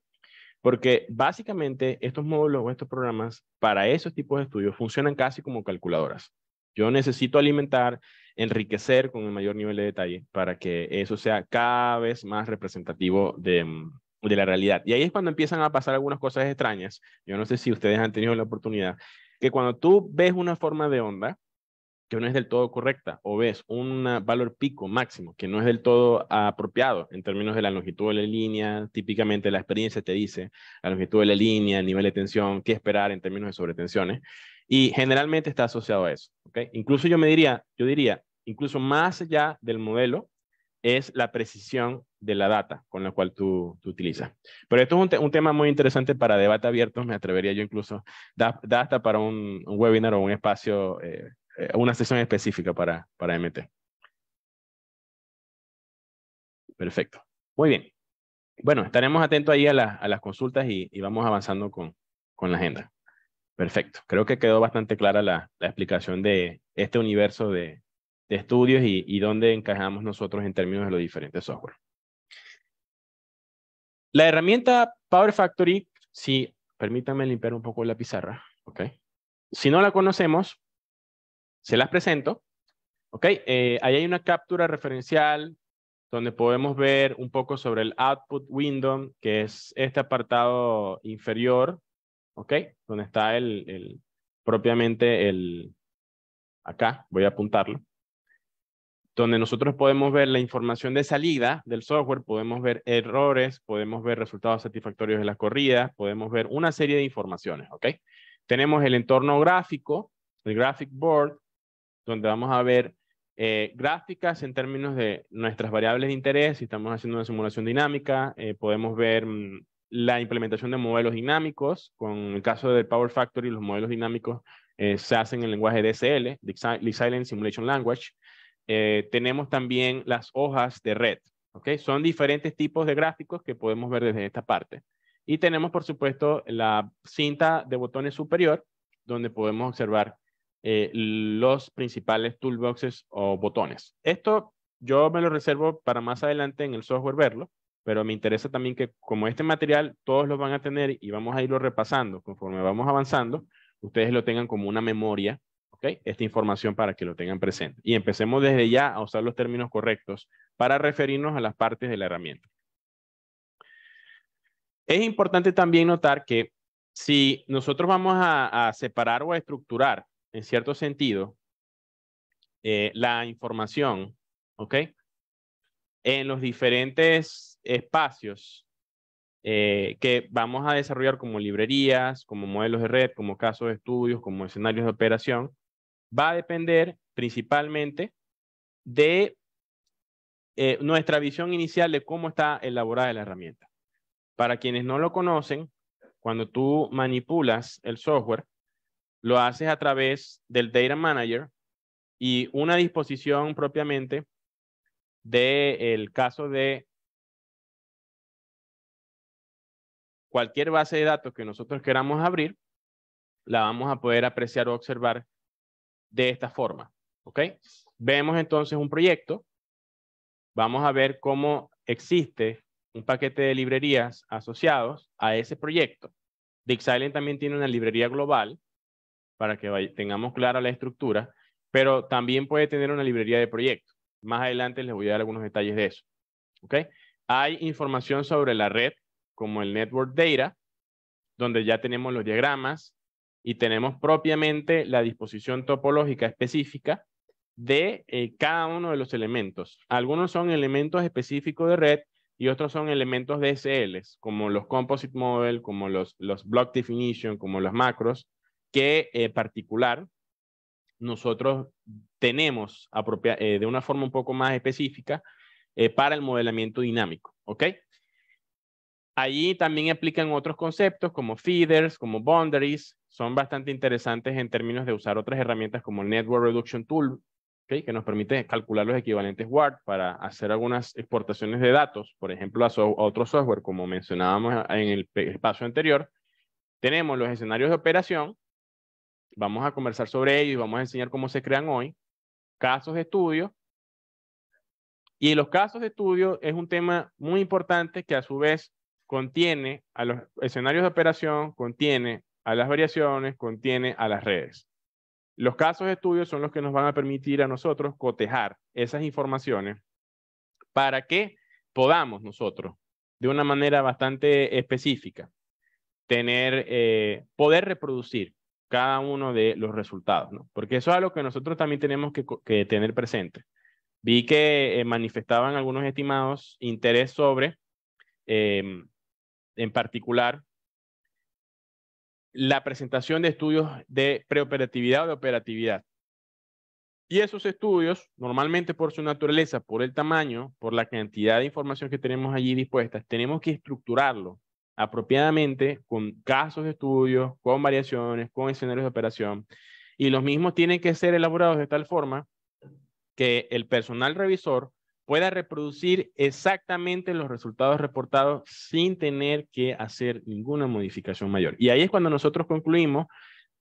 Porque básicamente estos módulos o estos programas para esos tipos de estudios funcionan casi como calculadoras. Yo necesito alimentar, enriquecer con el mayor nivel de detalle para que eso sea cada vez más representativo de mm, la realidad. Y ahí es cuando empiezan a pasar algunas cosas extrañas. Yo no sé si ustedes han tenido la oportunidad que cuando tú ves una forma de onda que no es del todo correcta o ves un valor pico máximo que no es del todo apropiado en términos de la longitud de la línea, típicamente la experiencia te dice la longitud de la línea, nivel de tensión, qué esperar en términos de sobretensiones y generalmente está asociado a eso, ¿okay? Incluso yo me diría, yo diría, incluso más allá del modelo es la precisión de la data con la cual tú, tú utilizas. Pero esto es un, tema muy interesante para debate abierto, me atrevería yo incluso, data para un, webinar o un espacio, eh, eh, una sesión específica para, para MT. Perfecto. Muy bien. Bueno, estaremos atentos ahí a, las consultas y, vamos avanzando con, la agenda. Perfecto. Creo que quedó bastante clara la, explicación de este universo de, estudios y, y dónde encajamos nosotros en términos de los diferentes software. La herramienta Power Factory, si, permítanme limpiar un poco la pizarra, ¿ok? Si no la conocemos, se las presento, ¿ok? Eh, ahí hay una captura referencial donde podemos ver un poco sobre el Output Window, que es este apartado inferior, ¿ok? Donde está el, el propiamente el, acá, voy a apuntarlo, donde nosotros podemos ver la información de salida del software, podemos ver errores, podemos ver resultados satisfactorios de las corridas, podemos ver una serie de informaciones, ¿ok? Tenemos el entorno gráfico, el graphic board, donde vamos a ver eh, gráficas en términos de nuestras variables de interés, si estamos haciendo una simulación dinámica, eh, podemos ver mm, la implementación de modelos dinámicos, con el caso del Power Factory, los modelos dinámicos eh, se hacen en el lenguaje DSL, Design Silent Simulation Language, eh, tenemos también las hojas de red. ¿okay? Son diferentes tipos de gráficos que podemos ver desde esta parte. Y tenemos, por supuesto, la cinta de botones superior, donde podemos observar eh, los principales toolboxes o botones. Esto yo me lo reservo para más adelante en el software verlo, pero me interesa también que como este material todos lo van a tener y vamos a irlo repasando conforme vamos avanzando, ustedes lo tengan como una memoria esta información para que lo tengan presente. Y empecemos desde ya a usar los términos correctos para referirnos a las partes de la herramienta. Es importante también notar que si nosotros vamos a, separar o a estructurar, en cierto sentido, eh, la información, ¿ok? En los diferentes espacios eh, que vamos a desarrollar como librerías, como modelos de red, como casos de estudios, como escenarios de operación, va a depender principalmente de eh, nuestra visión inicial de cómo está elaborada la herramienta. Para quienes no lo conocen, cuando tú manipulas el software, lo haces a través del Data Manager y una disposición propiamente del caso de cualquier base de datos que nosotros queramos abrir, la vamos a poder apreciar o observar de esta forma. ¿Ok? Vemos entonces un proyecto. Vamos a ver cómo existe un paquete de librerías asociados a ese proyecto. DeepSilent también tiene una librería global para que tengamos clara la estructura, pero también puede tener una librería de proyecto. Más adelante les voy a dar algunos detalles de eso. ¿Ok? Hay información sobre la red, como el Network Data, donde ya tenemos los diagramas, y tenemos propiamente la disposición topológica específica de eh, cada uno de los elementos. Algunos son elementos específicos de red y otros son elementos de SLs, como los composite model, como los, los block definition, como los macros, que en eh, particular nosotros tenemos eh, de una forma un poco más específica para el modelamiento dinámico. okay Allí también aplican otros conceptos como feeders, como boundaries, son bastante interesantes en términos de usar otras herramientas como Network Reduction Tool, que nos permite calcular los equivalentes WARD para hacer algunas exportaciones de datos, por ejemplo, a, otro software, como mencionábamos en el espacio anterior. Tenemos los escenarios de operación, vamos a conversar sobre ellos y vamos a enseñar cómo se crean hoy, casos de estudio, y los casos de estudio es un tema muy importante que a su vez contiene a los escenarios de operación, contiene a las variaciones, contiene a las redes. Los casos de estudio son los que nos van a permitir a nosotros cotejar esas informaciones para que podamos nosotros, de una manera bastante específica, tener, eh, poder reproducir cada uno de los resultados, ¿no? Porque eso es algo que nosotros también tenemos que, tener presente. Vi que eh, manifestaban algunos estimados interés sobre, em, en particular, la presentación de estudios de preoperatividad o de operatividad. Y esos estudios, normalmente por su naturaleza, por el tamaño, por la cantidad de información que tenemos allí dispuestas, tenemos que estructurarlo apropiadamente con casos de estudios, con variaciones, con escenarios de operación. Y los mismos tienen que ser elaborados de tal forma que el personal revisor pueda reproducir exactamente los resultados reportados sin tener que hacer ninguna modificación mayor. Y ahí es cuando nosotros concluimos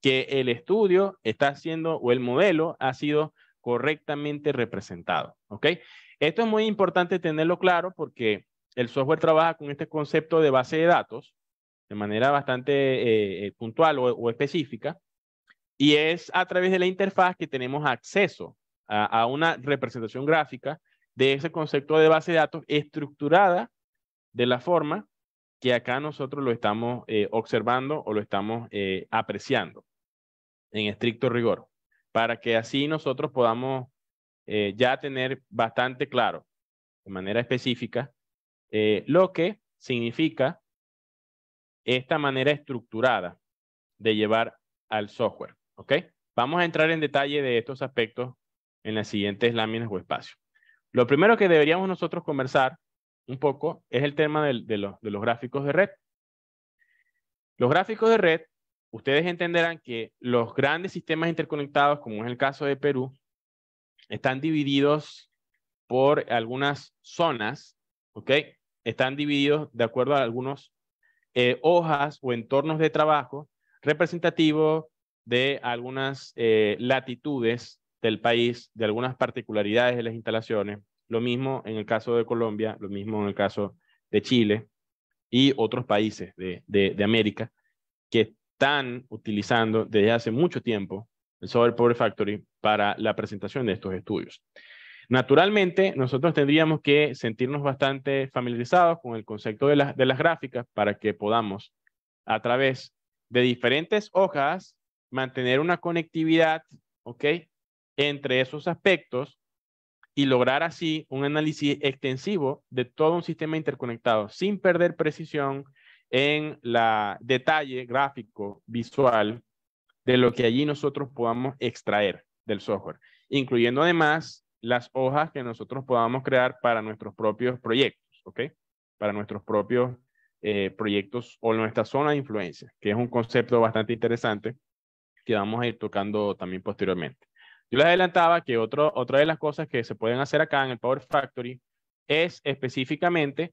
que el estudio está haciendo, o el modelo ha sido correctamente representado. ¿Ok? Esto es muy importante tenerlo claro porque el software trabaja con este concepto de base de datos de manera bastante eh, eh, puntual o, específica y es a través de la interfaz que tenemos acceso a una representación gráfica de ese concepto de base de datos estructurada de la forma que acá nosotros lo estamos eh, observando o lo estamos eh, apreciando en estricto rigor, para que así nosotros podamos eh, ya tener bastante claro, de manera específica, lo que significa esta manera estructurada de llevar al software. Vamos a entrar en detalle de estos aspectos en las siguientes láminas o espacios. Lo primero que deberíamos nosotros conversar un poco es el tema de, los, gráficos de red. Los gráficos de red, ustedes entenderán que los grandes sistemas interconectados, como es el caso de Perú, están divididos por algunas zonas, ¿ok? Están divididos de acuerdo a algunos eh, hojas o entornos de trabajo representativos de algunas eh, latitudes del país, de algunas particularidades de las instalaciones. Lo mismo en el caso de Colombia, lo mismo en el caso de Chile y otros países de, América que están utilizando desde hace mucho tiempo el Software Power Factory para la presentación de estos estudios. Naturalmente, nosotros tendríamos que sentirnos bastante familiarizados con el concepto de, de las gráficas para que podamos, a través de diferentes hojas, mantener una conectividad, ¿ok? entre esos aspectos y lograr así un análisis extensivo de todo un sistema interconectado sin perder precisión en la detalle gráfico visual de lo que allí nosotros podamos extraer del software, incluyendo además las hojas que nosotros podamos crear para nuestros propios proyectos, ¿ok? Para nuestros propios eh, proyectos o nuestra zona de influencia, que es un concepto bastante interesante que vamos a ir tocando también posteriormente. Yo les adelantaba que otro, otra de las cosas que se pueden hacer acá en el Power Factory es específicamente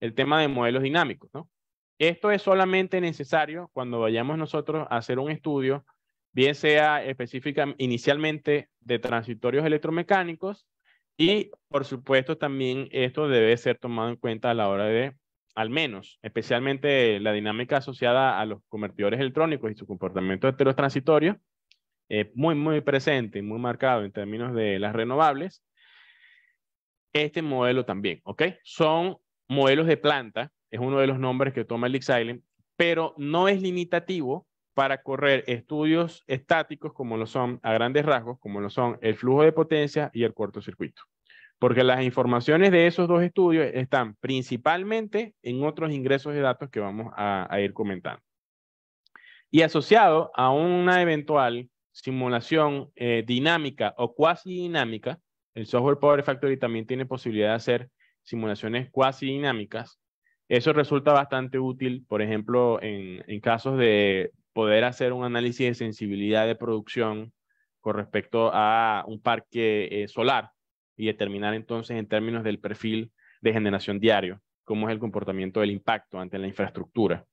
el tema de modelos dinámicos, ¿no? Esto es solamente necesario cuando vayamos nosotros a hacer un estudio, bien sea específica inicialmente de transitorios electromecánicos y, por supuesto, también esto debe ser tomado en cuenta a la hora de, al menos, especialmente la dinámica asociada a los convertidores electrónicos y su comportamiento de transitorio muy, muy presente, muy marcado en términos de las renovables, este modelo también, ¿ok? Son modelos de planta, es uno de los nombres que toma el Island, pero no es limitativo para correr estudios estáticos como lo son a grandes rasgos, como lo son el flujo de potencia y el cortocircuito. Porque las informaciones de esos dos estudios están principalmente en otros ingresos de datos que vamos a, a ir comentando. Y asociado a una eventual simulación eh, dinámica o cuasi dinámica, el software Power Factory también tiene posibilidad de hacer simulaciones cuasi dinámicas. Eso resulta bastante útil, por ejemplo, en, casos de poder hacer un análisis de sensibilidad de producción con respecto a un parque eh, solar y determinar entonces en términos del perfil de generación diario, cómo es el comportamiento del impacto ante la infraestructura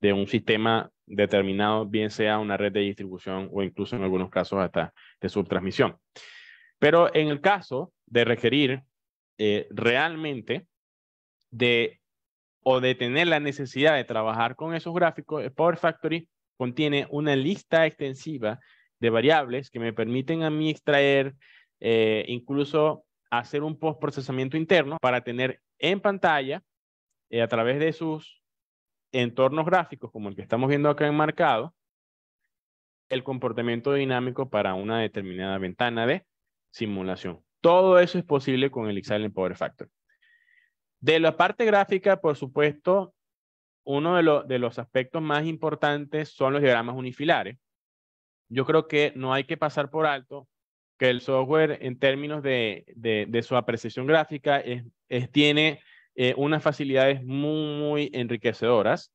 de un sistema determinado, bien sea una red de distribución o incluso en algunos casos hasta de subtransmisión. Pero en el caso de requerir eh, realmente de o de tener la necesidad de trabajar con esos gráficos, Power Factory contiene una lista extensiva de variables que me permiten a mí extraer, eh, incluso hacer un post-procesamiento interno para tener en pantalla, eh, a través de sus entornos gráficos como el que estamos viendo acá enmarcado, el comportamiento dinámico para una determinada ventana de simulación. Todo eso es posible con el Excel en Power Factor. De la parte gráfica, por supuesto, uno de, los aspectos más importantes son los diagramas unifilares. Yo creo que no hay que pasar por alto que el software en términos de, su apreciación gráfica tiene eh, unas facilidades muy, muy enriquecedoras.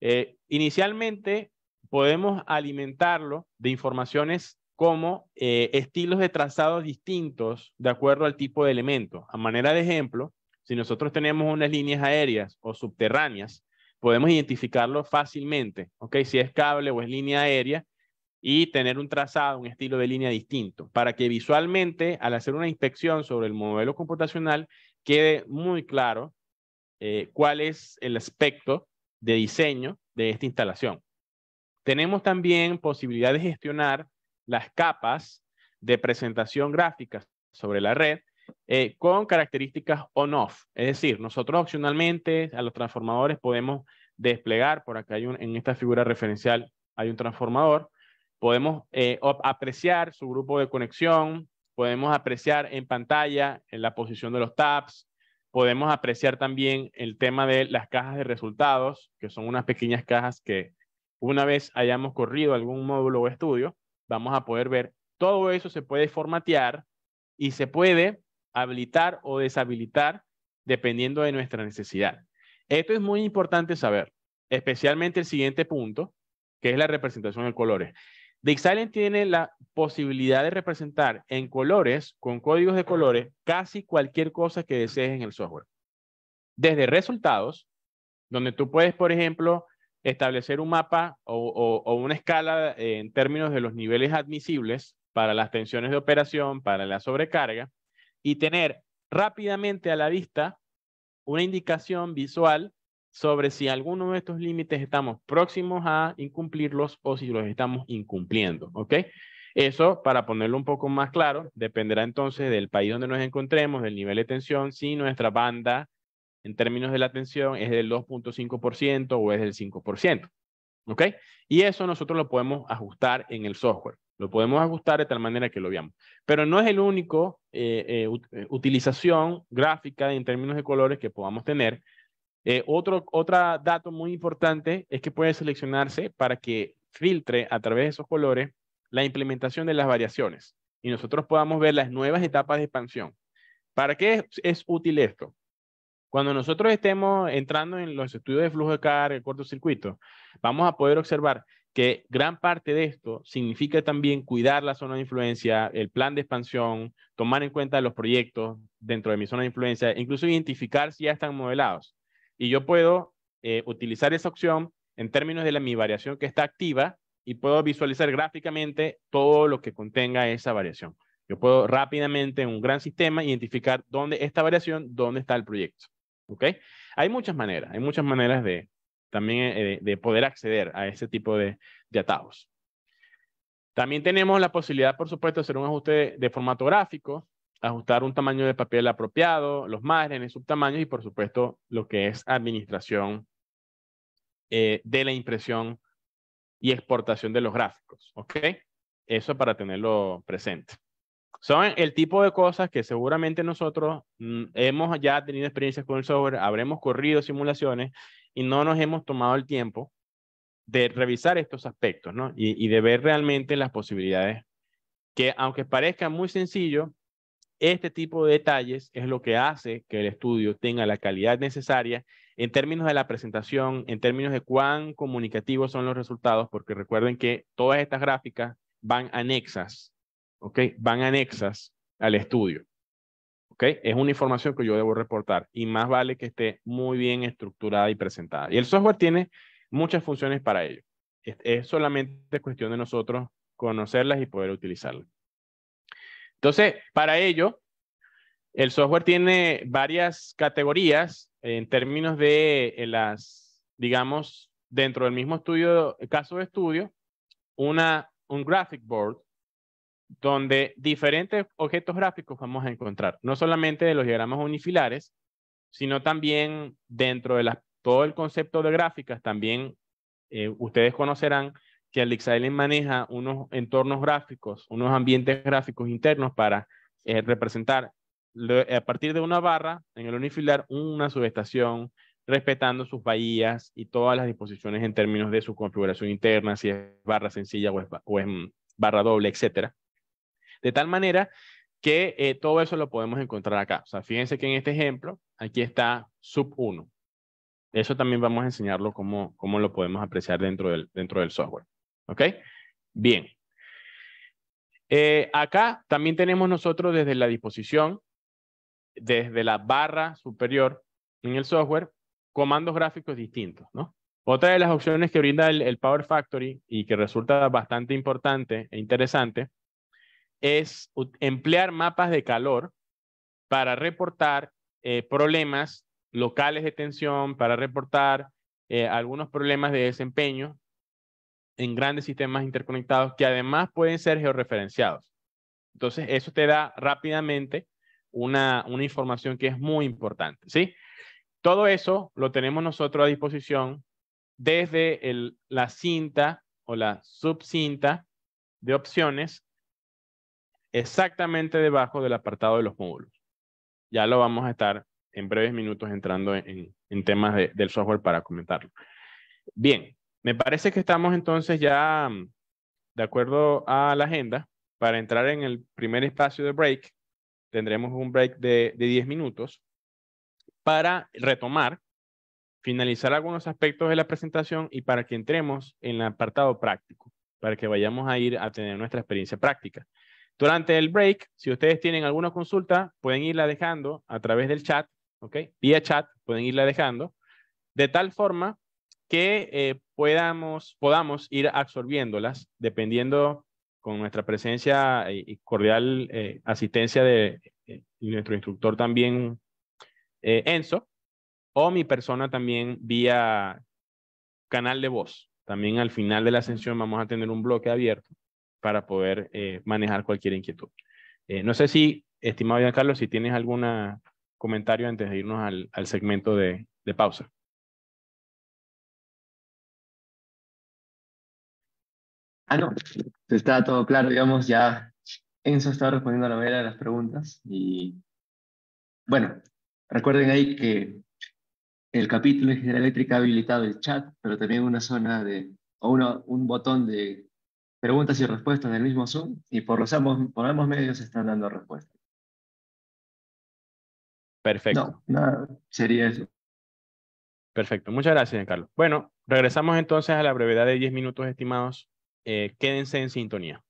Eh, inicialmente podemos alimentarlo de informaciones como eh, estilos de trazados distintos de acuerdo al tipo de elemento. A manera de ejemplo, si nosotros tenemos unas líneas aéreas o subterráneas, podemos identificarlo fácilmente, ¿ok? Si es cable o es línea aérea y tener un trazado, un estilo de línea distinto, para que visualmente, al hacer una inspección sobre el modelo computacional, quede muy claro eh, cuál es el aspecto de diseño de esta instalación. Tenemos también posibilidad de gestionar las capas de presentación gráfica sobre la red eh, con características on-off. Es decir, nosotros opcionalmente a los transformadores podemos desplegar, por acá hay un, en esta figura referencial hay un transformador, podemos eh, apreciar su grupo de conexión, podemos apreciar en pantalla en la posición de los tabs, podemos apreciar también el tema de las cajas de resultados, que son unas pequeñas cajas que una vez hayamos corrido algún módulo o estudio, vamos a poder ver todo eso se puede formatear y se puede habilitar o deshabilitar dependiendo de nuestra necesidad. Esto es muy importante saber, especialmente el siguiente punto, que es la representación de colores. Big tiene la posibilidad de representar en colores, con códigos de colores, casi cualquier cosa que desees en el software. Desde resultados, donde tú puedes, por ejemplo, establecer un mapa o, o una escala eh, en términos de los niveles admisibles para las tensiones de operación, para la sobrecarga, y tener rápidamente a la vista una indicación visual sobre si alguno de estos límites estamos próximos a incumplirlos o si los estamos incumpliendo, ¿ok? Eso, para ponerlo un poco más claro, dependerá entonces del país donde nos encontremos, del nivel de tensión, si nuestra banda en términos de la tensión es del 2.5% o es del 5%. ¿Ok? Y eso nosotros lo podemos ajustar en el software. Lo podemos ajustar de tal manera que lo veamos. Pero no es el único eh, eh, eh, utilización gráfica en términos de colores que podamos tener eh, otro, dato muy importante es que puede seleccionarse para que filtre a través de esos colores la implementación de las variaciones y nosotros podamos ver las nuevas etapas de expansión. ¿Para qué es, útil esto? Cuando nosotros estemos entrando en los estudios de flujo de carga, cortocircuito, vamos a poder observar que gran parte de esto significa también cuidar la zona de influencia, el plan de expansión, tomar en cuenta los proyectos dentro de mi zona de influencia, incluso identificar si ya están modelados y yo puedo eh, utilizar esa opción en términos de la, mi variación que está activa y puedo visualizar gráficamente todo lo que contenga esa variación. Yo puedo rápidamente en un gran sistema identificar dónde esta variación, dónde está el proyecto. ¿Ok? Hay muchas maneras, hay muchas maneras de también eh, de, poder acceder a ese tipo de, de También tenemos la posibilidad, por supuesto, de hacer un ajuste de formato gráfico ajustar un tamaño de papel apropiado, los márgenes, subtamaños y por supuesto lo que es administración eh, de la impresión y exportación de los gráficos. ¿Ok? Eso para tenerlo presente. Son el tipo de cosas que seguramente nosotros mm, hemos ya tenido experiencias con el software, habremos corrido simulaciones y no nos hemos tomado el tiempo de revisar estos aspectos ¿no? y de ver realmente las posibilidades que, aunque parezca muy sencillo, este tipo de detalles es lo que hace que el estudio tenga la calidad necesaria en términos de la presentación, en términos de cuán comunicativos son los resultados, porque recuerden que todas estas gráficas van anexas, ¿ok? Van anexas al estudio, ¿ok? Es una información que yo debo reportar y más vale que esté muy bien estructurada y presentada. Y el software tiene muchas funciones para ello. Es, es solamente cuestión de nosotros conocerlas y poder utilizarlas. Entonces, para ello, el software tiene varias categorías en términos de eh, las, digamos, dentro del mismo estudio, caso de estudio, una, un graphic board donde diferentes objetos gráficos vamos a encontrar, no solamente de los diagramas unifilares, sino también dentro de todo el concepto de gráficas, también eh, ustedes conocerán que Alex Island maneja unos entornos gráficos, unos ambientes gráficos internos para eh, representar a partir de una barra en el unifilar una subestación, respetando sus bahías y todas las disposiciones en términos de su configuración interna, si es barra sencilla o es, mm, barra doble, etcétera. De tal manera que eh, todo eso lo podemos encontrar acá. O sea, fíjense que en este ejemplo, aquí está sub 1. Eso también vamos a enseñarlo cómo, cómo lo podemos apreciar dentro del, dentro del software. ¿Ok? Bien. Eh, acá también tenemos nosotros desde la disposición, desde la barra superior en el software, comandos gráficos distintos, ¿no? Otra de las opciones que brinda el, Power Factory y que resulta bastante importante e interesante es emplear mapas de calor para reportar eh, problemas locales de tensión, para reportar eh, algunos problemas de desempeño en grandes sistemas interconectados que además pueden ser georreferenciados. Entonces, eso te da rápidamente una, una información que es muy importante, ¿sí? Todo eso lo tenemos nosotros a disposición desde la cinta o la subcinta de opciones exactamente debajo del apartado de los módulos. Ya lo vamos a estar en breves minutos entrando en, temas del software para comentarlo. Bien, me parece que estamos entonces ya mm, de acuerdo a la agenda. Para entrar en el primer espacio de break, tendremos un break de, de 10 minutos para retomar, finalizar algunos aspectos de la presentación y para que entremos en el apartado práctico, para que vayamos a ir a tener nuestra experiencia práctica. Durante el break, si ustedes tienen alguna consulta, pueden irla dejando a través del chat, ¿ok? Vía chat, pueden irla dejando, de tal forma que eh, podamos, podamos ir absorbiéndolas dependiendo con nuestra presencia y cordial eh, asistencia de eh, nuestro instructor también, Enzo, o mi persona también vía canal de voz. También al final de la sesión vamos a tener un bloque abierto para poder manejar cualquier inquietud. no sé si, estimado Carlos, si tienes algún comentario antes de irnos al, segmento de pausa. Ah, no, está todo claro, digamos, ya Enzo está respondiendo a la mayoría de las preguntas y bueno, recuerden ahí que el capítulo de General Eléctrica ha habilitado el chat, pero también una zona de, o un botón de preguntas y respuestas en el mismo Zoom y por los ambos, por ambos medios están dando respuestas. Perfecto. No, sería eso. Perfecto, muchas gracias, Carlos. Bueno, regresamos entonces a la brevedad de 10 minutos estimados eh, quédense en sintonía.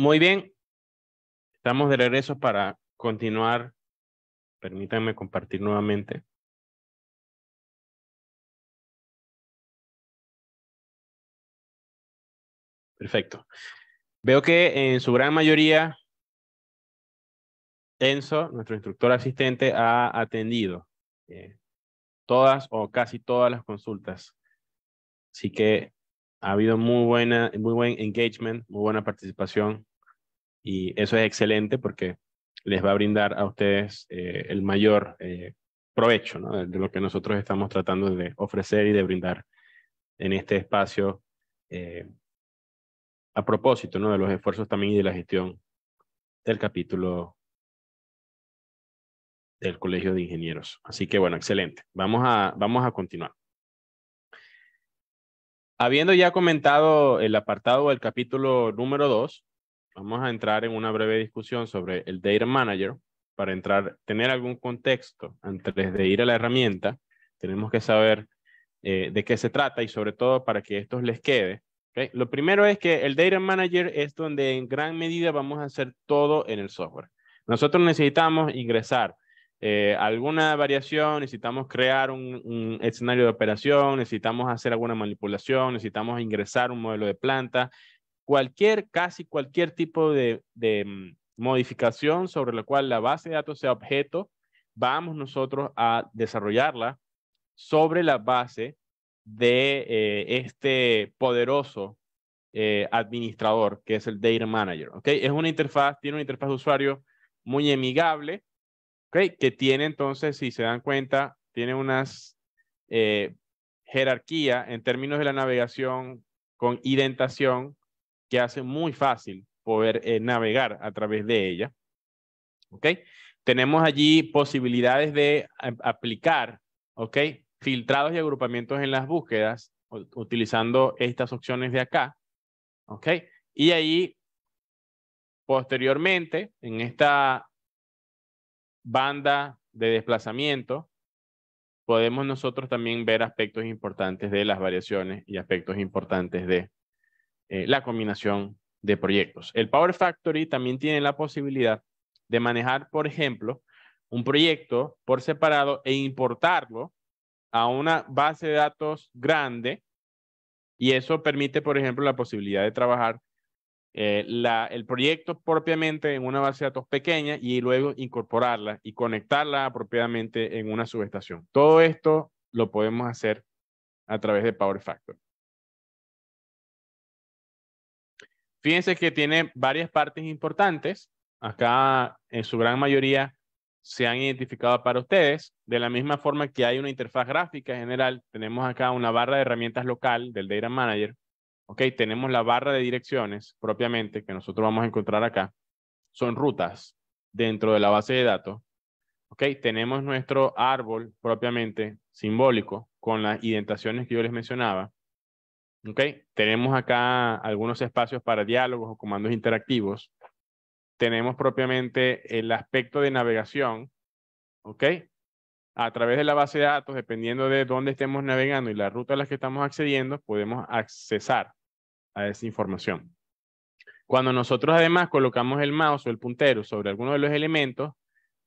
Muy bien. Estamos de regreso para continuar. Permítanme compartir nuevamente. Perfecto. Veo que en su gran mayoría, Enzo, nuestro instructor asistente, ha atendido eh, todas o casi todas las consultas. Así que ha habido muy, buena, muy buen engagement, muy buena participación y eso es excelente porque les va a brindar a ustedes eh, el mayor eh, provecho de, lo que nosotros estamos tratando de ofrecer y de brindar en este espacio eh, a propósito ¿no? de los esfuerzos también y de la gestión del capítulo del Colegio de Ingenieros. Así que bueno, excelente. Vamos a, vamos a continuar. Habiendo ya comentado el apartado del capítulo número 2, vamos a entrar en una breve discusión sobre el Data Manager. Para entrar, tener algún contexto antes de ir a la herramienta, tenemos que saber eh, de qué se trata y sobre todo para que esto les quede. Lo primero es que el Data Manager es donde en gran medida vamos a hacer todo en el software. Nosotros necesitamos ingresar eh, alguna variación, necesitamos crear un, escenario de operación, necesitamos hacer alguna manipulación, necesitamos ingresar un modelo de planta, cualquier, casi cualquier tipo de, mm, modificación sobre la cual la base de datos sea objeto, vamos nosotros a desarrollarla sobre la base de eh, este poderoso eh, administrador que es el Data Manager. ¿okay? Es una interfaz, tiene una interfaz de usuario muy amigable, ¿okay? que tiene entonces, si se dan cuenta, tiene unas eh, jerarquía en términos de la navegación con indentación que hace muy fácil poder eh, navegar a través de ella. ¿Ok? Tenemos allí posibilidades de aplicar, ¿ok? Filtrados y agrupamientos en las búsquedas utilizando estas opciones de acá, ¿ok? Y ahí, posteriormente, en esta banda de desplazamiento, podemos nosotros también ver aspectos importantes de las variaciones y aspectos importantes de eh, la combinación de proyectos. El Power Factory también tiene la posibilidad de manejar, por ejemplo, un proyecto por separado e importarlo a una base de datos grande y eso permite, por ejemplo, la posibilidad de trabajar eh, la, el proyecto propiamente en una base de datos pequeña y luego incorporarla y conectarla apropiadamente en una subestación. Todo esto lo podemos hacer a través de Power Factory. Fíjense que tiene varias partes importantes. Acá, en su gran mayoría, se han identificado para ustedes. De la misma forma que hay una interfaz gráfica general, tenemos acá una barra de herramientas local del Data Manager. Ok, tenemos la barra de direcciones propiamente que nosotros vamos a encontrar acá. Son rutas dentro de la base de datos. Ok, tenemos nuestro árbol propiamente simbólico con las identaciones que yo les mencionaba. ¿ok? Tenemos acá algunos espacios para diálogos o comandos interactivos. Tenemos propiamente el aspecto de navegación, ¿ok? A través de la base de datos, dependiendo de dónde estemos navegando y la ruta a la que estamos accediendo, podemos accesar a esa información. Cuando nosotros además colocamos el mouse o el puntero sobre alguno de los elementos,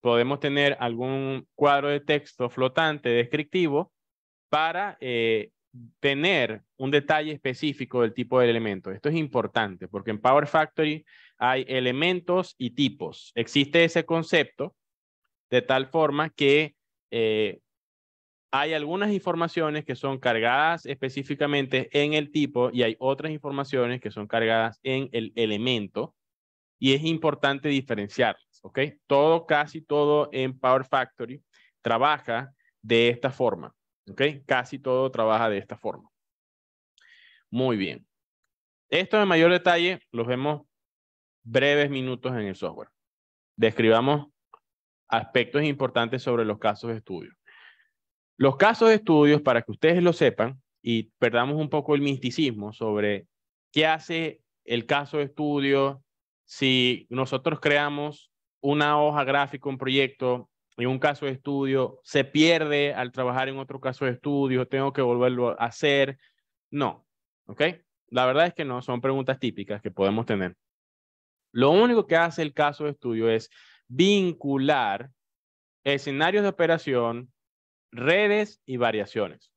podemos tener algún cuadro de texto flotante descriptivo para eh, tener un detalle específico del tipo del elemento. Esto es importante porque en Power Factory hay elementos y tipos. Existe ese concepto de tal forma que eh, hay algunas informaciones que son cargadas específicamente en el tipo y hay otras informaciones que son cargadas en el elemento y es importante diferenciarlas, ¿ok? Todo, casi todo en Power Factory trabaja de esta forma. ¿Ok? Casi todo trabaja de esta forma. Muy bien. Esto en mayor detalle lo vemos breves minutos en el software. Describamos aspectos importantes sobre los casos de estudio. Los casos de estudio, para que ustedes lo sepan y perdamos un poco el misticismo sobre qué hace el caso de estudio, si nosotros creamos una hoja gráfica, un proyecto, en un caso de estudio, se pierde al trabajar en otro caso de estudio, tengo que volverlo a hacer. No, ¿ok? La verdad es que no, son preguntas típicas que podemos tener. Lo único que hace el caso de estudio es vincular escenarios de operación, redes y variaciones.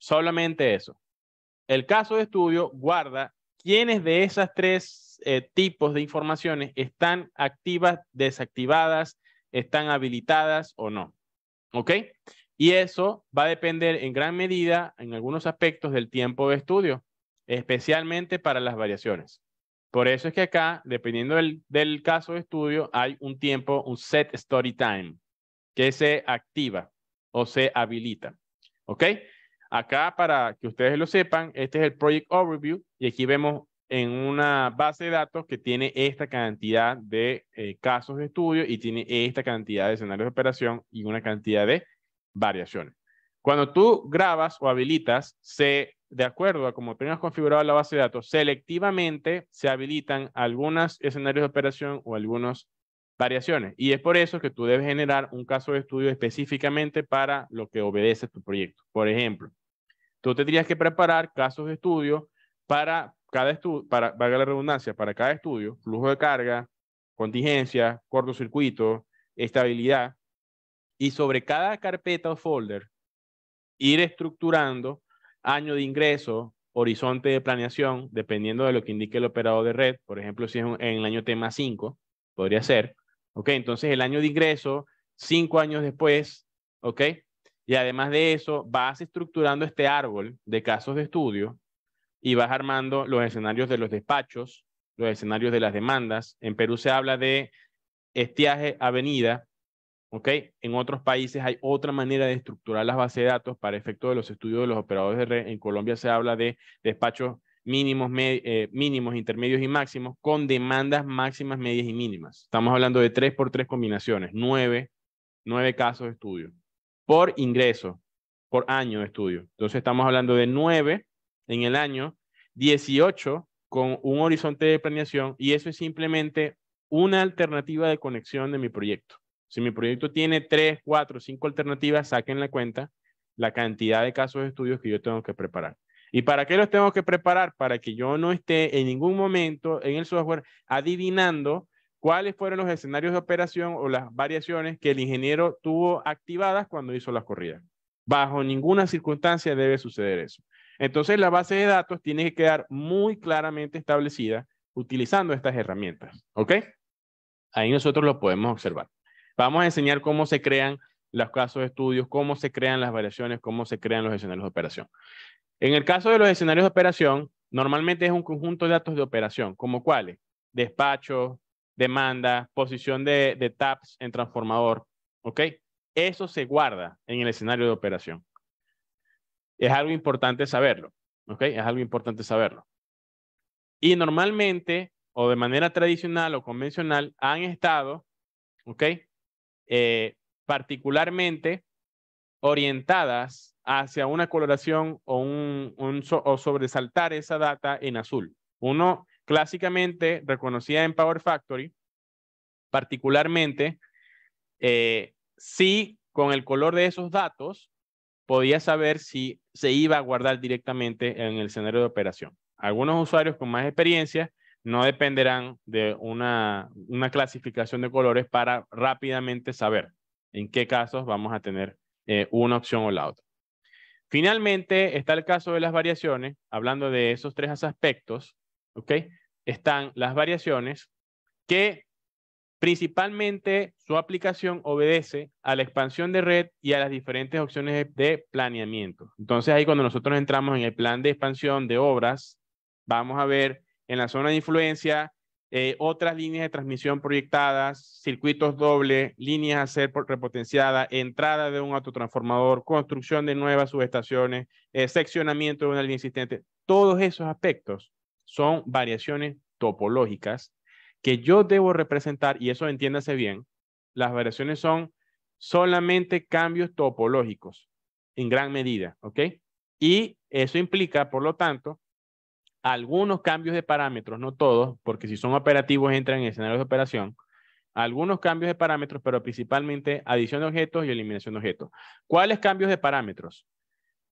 Solamente eso. El caso de estudio guarda quiénes de esas tres eh, tipos de informaciones están activas, desactivadas, están habilitadas o no. ¿Ok? Y eso va a depender en gran medida, en algunos aspectos, del tiempo de estudio, especialmente para las variaciones. Por eso es que acá, dependiendo del, caso de estudio, hay un tiempo, un set story time, que se activa o se habilita. ¿Ok? Acá, para que ustedes lo sepan, este es el Project Overview y aquí vemos en una base de datos que tiene esta cantidad de eh, casos de estudio y tiene esta cantidad de escenarios de operación y una cantidad de variaciones. Cuando tú grabas o habilitas, se, de acuerdo a cómo tengas configurado la base de datos, selectivamente se habilitan algunos escenarios de operación o algunas variaciones. Y es por eso que tú debes generar un caso de estudio específicamente para lo que obedece tu proyecto. Por ejemplo, tú tendrías que preparar casos de estudio para cada estudio, para, valga la redundancia, para cada estudio, flujo de carga, contingencia, cortocircuito, estabilidad, y sobre cada carpeta o folder ir estructurando año de ingreso, horizonte de planeación, dependiendo de lo que indique el operador de red, por ejemplo, si es en el año tema 5, podría ser, ¿ok? Entonces el año de ingreso, cinco años después, ¿ok? Y además de eso, vas estructurando este árbol de casos de estudio y vas armando los escenarios de los despachos, los escenarios de las demandas. En Perú se habla de estiaje avenida, ¿ok? En otros países hay otra manera de estructurar las bases de datos para efecto de los estudios de los operadores de red. En Colombia se habla de despachos mínimos, eh, mínimos, intermedios y máximos con demandas máximas, medias y mínimas. Estamos hablando de tres por tres combinaciones, nueve nueve casos de estudio por ingreso, por año de estudio. Entonces estamos hablando de nueve en el año 18 con un horizonte de planeación y eso es simplemente una alternativa de conexión de mi proyecto. Si mi proyecto tiene 3, 4, 5 alternativas, saquen la cuenta la cantidad de casos de estudios que yo tengo que preparar. ¿Y para qué los tengo que preparar? Para que yo no esté en ningún momento en el software adivinando cuáles fueron los escenarios de operación o las variaciones que el ingeniero tuvo activadas cuando hizo las corridas. Bajo ninguna circunstancia debe suceder eso. Entonces, la base de datos tiene que quedar muy claramente establecida utilizando estas herramientas, ¿ok? Ahí nosotros lo podemos observar. Vamos a enseñar cómo se crean los casos de estudios, cómo se crean las variaciones, cómo se crean los escenarios de operación. En el caso de los escenarios de operación, normalmente es un conjunto de datos de operación, como cuáles, despacho, demanda, posición de, de tabs en transformador, ¿ok? Eso se guarda en el escenario de operación. Es algo importante saberlo, ¿ok? Es algo importante saberlo. Y normalmente, o de manera tradicional o convencional, han estado, ¿ok? Eh, particularmente orientadas hacia una coloración o, un, o sobresaltar esa data en azul. Uno clásicamente reconocía en Power Factory, particularmente, eh, si con el color de esos datos podía saber si se iba a guardar directamente en el escenario de operación. Algunos usuarios con más experiencia no dependerán de una, clasificación de colores para rápidamente saber en qué casos vamos a tener eh, una opción o la otra. Finalmente, está el caso de las variaciones, hablando de esos tres aspectos, ¿ok? Están las variaciones que Principalmente, su aplicación obedece a la expansión de red y a las diferentes opciones de planeamiento. Entonces, ahí cuando nosotros entramos en el plan de expansión de obras, vamos a ver en la zona de influencia eh, otras líneas de transmisión proyectadas, circuitos dobles, líneas a ser repotenciadas, entrada de un autotransformador, construcción de nuevas subestaciones, eh, seccionamiento de una línea existente. Todos esos aspectos son variaciones topológicas que yo debo representar, y eso entiéndase bien, las variaciones son solamente cambios topológicos en gran medida, ¿ok? Y eso implica, por lo tanto, algunos cambios de parámetros, no todos, porque si son operativos entran en escenarios de operación, algunos cambios de parámetros, pero principalmente adición de objetos y eliminación de objetos. ¿Cuáles cambios de parámetros?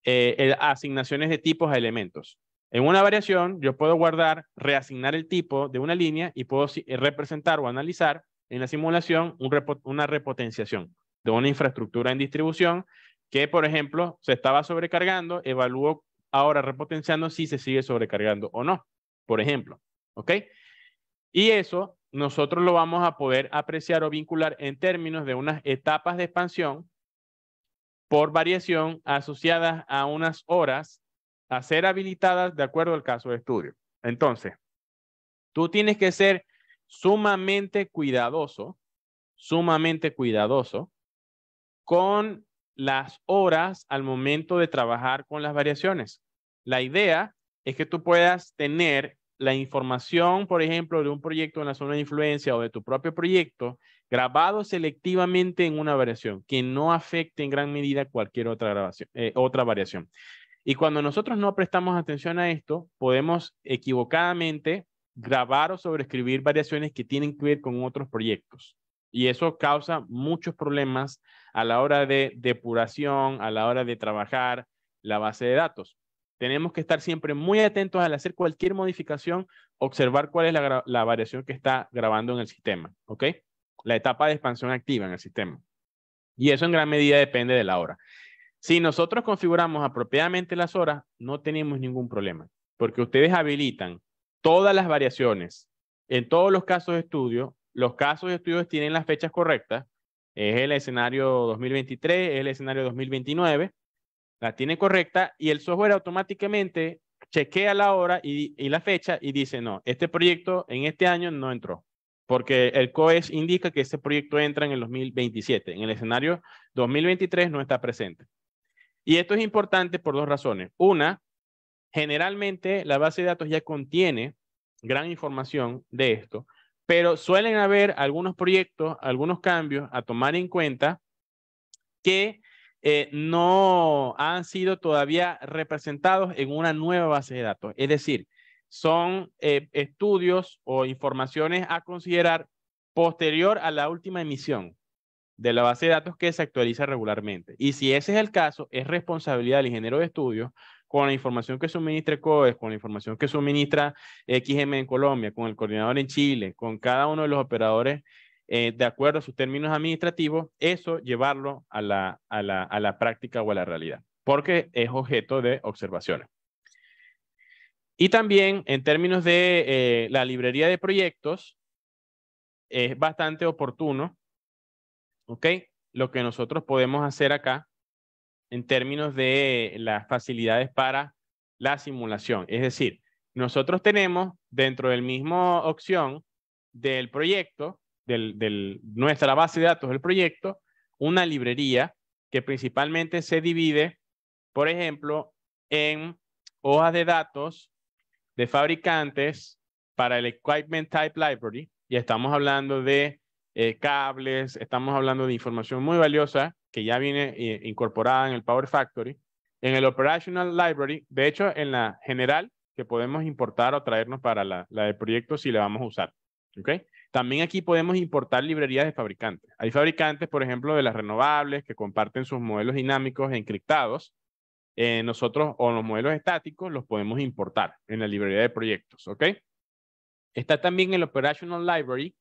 Eh, asignaciones de tipos a elementos. En una variación, yo puedo guardar, reasignar el tipo de una línea y puedo eh, representar o analizar en la simulación una repotenciación de una infraestructura en distribución que, por ejemplo, se estaba sobrecargando, evalúo ahora repotenciando si se sigue sobrecargando o no, por ejemplo. ¿Ok? Y eso nosotros lo vamos a poder apreciar o vincular en términos de unas etapas de expansión por variación asociadas a unas horas a ser habilitadas de acuerdo al caso de estudio. Entonces, tú tienes que ser sumamente cuidadoso, sumamente cuidadoso con las horas al momento de trabajar con las variaciones. La idea es que tú puedas tener la información, por ejemplo, de un proyecto en la zona de influencia o de tu propio proyecto, grabado selectivamente en una variación, que no afecte en gran medida cualquier otra, grabación, eh, otra variación. Y cuando nosotros no prestamos atención a esto, podemos equivocadamente grabar o sobreescribir variaciones que tienen que ver con otros proyectos. Y eso causa muchos problemas a la hora de depuración, a la hora de trabajar la base de datos. Tenemos que estar siempre muy atentos al hacer cualquier modificación, observar cuál es la, la variación que está grabando en el sistema, ¿ok? La etapa de expansión activa en el sistema. Y eso en gran medida depende de la hora. Si nosotros configuramos apropiadamente las horas, no tenemos ningún problema, porque ustedes habilitan todas las variaciones. En todos los casos de estudio, los casos de estudio tienen las fechas correctas. Es el escenario 2023, es el escenario 2029. La tiene correcta y el software automáticamente chequea la hora y, y la fecha y dice, no, este proyecto en este año no entró porque el COES indica que este proyecto entra en el 2027. En el escenario 2023 no está presente. Y esto es importante por dos razones. Una, generalmente la base de datos ya contiene gran información de esto, pero suelen haber algunos proyectos, algunos cambios a tomar en cuenta que eh, no han sido todavía representados en una nueva base de datos. Es decir, son eh, estudios o informaciones a considerar posterior a la última emisión de la base de datos que se actualiza regularmente. Y si ese es el caso, es responsabilidad del ingeniero de estudios con la información que suministra COES, con la información que suministra XM en Colombia, con el coordinador en Chile, con cada uno de los operadores, eh, de acuerdo a sus términos administrativos, eso llevarlo a la, a, la, práctica o a la realidad, porque es objeto de observaciones. Y también en términos de eh, la librería de proyectos, es bastante oportuno ¿Ok? Lo que nosotros podemos hacer acá en términos de las facilidades para la simulación. Es decir, nosotros tenemos dentro del mismo opción del proyecto, de del, nuestra base de datos del proyecto, una librería que principalmente se divide, por ejemplo, en hojas de datos de fabricantes para el Equipment Type Library, y estamos hablando de eh, cables, estamos hablando de información muy valiosa que ya viene eh, incorporada en el Power Factory. En el Operational Library, de hecho, en la general que podemos importar o traernos para la, de proyectos proyecto si la vamos a usar. ¿okay? También aquí podemos importar librerías de fabricantes. Hay fabricantes, por ejemplo, de las renovables que comparten sus modelos dinámicos encriptados. Eh, nosotros o los modelos estáticos los podemos importar en la librería de proyectos. Está también el Operational Library,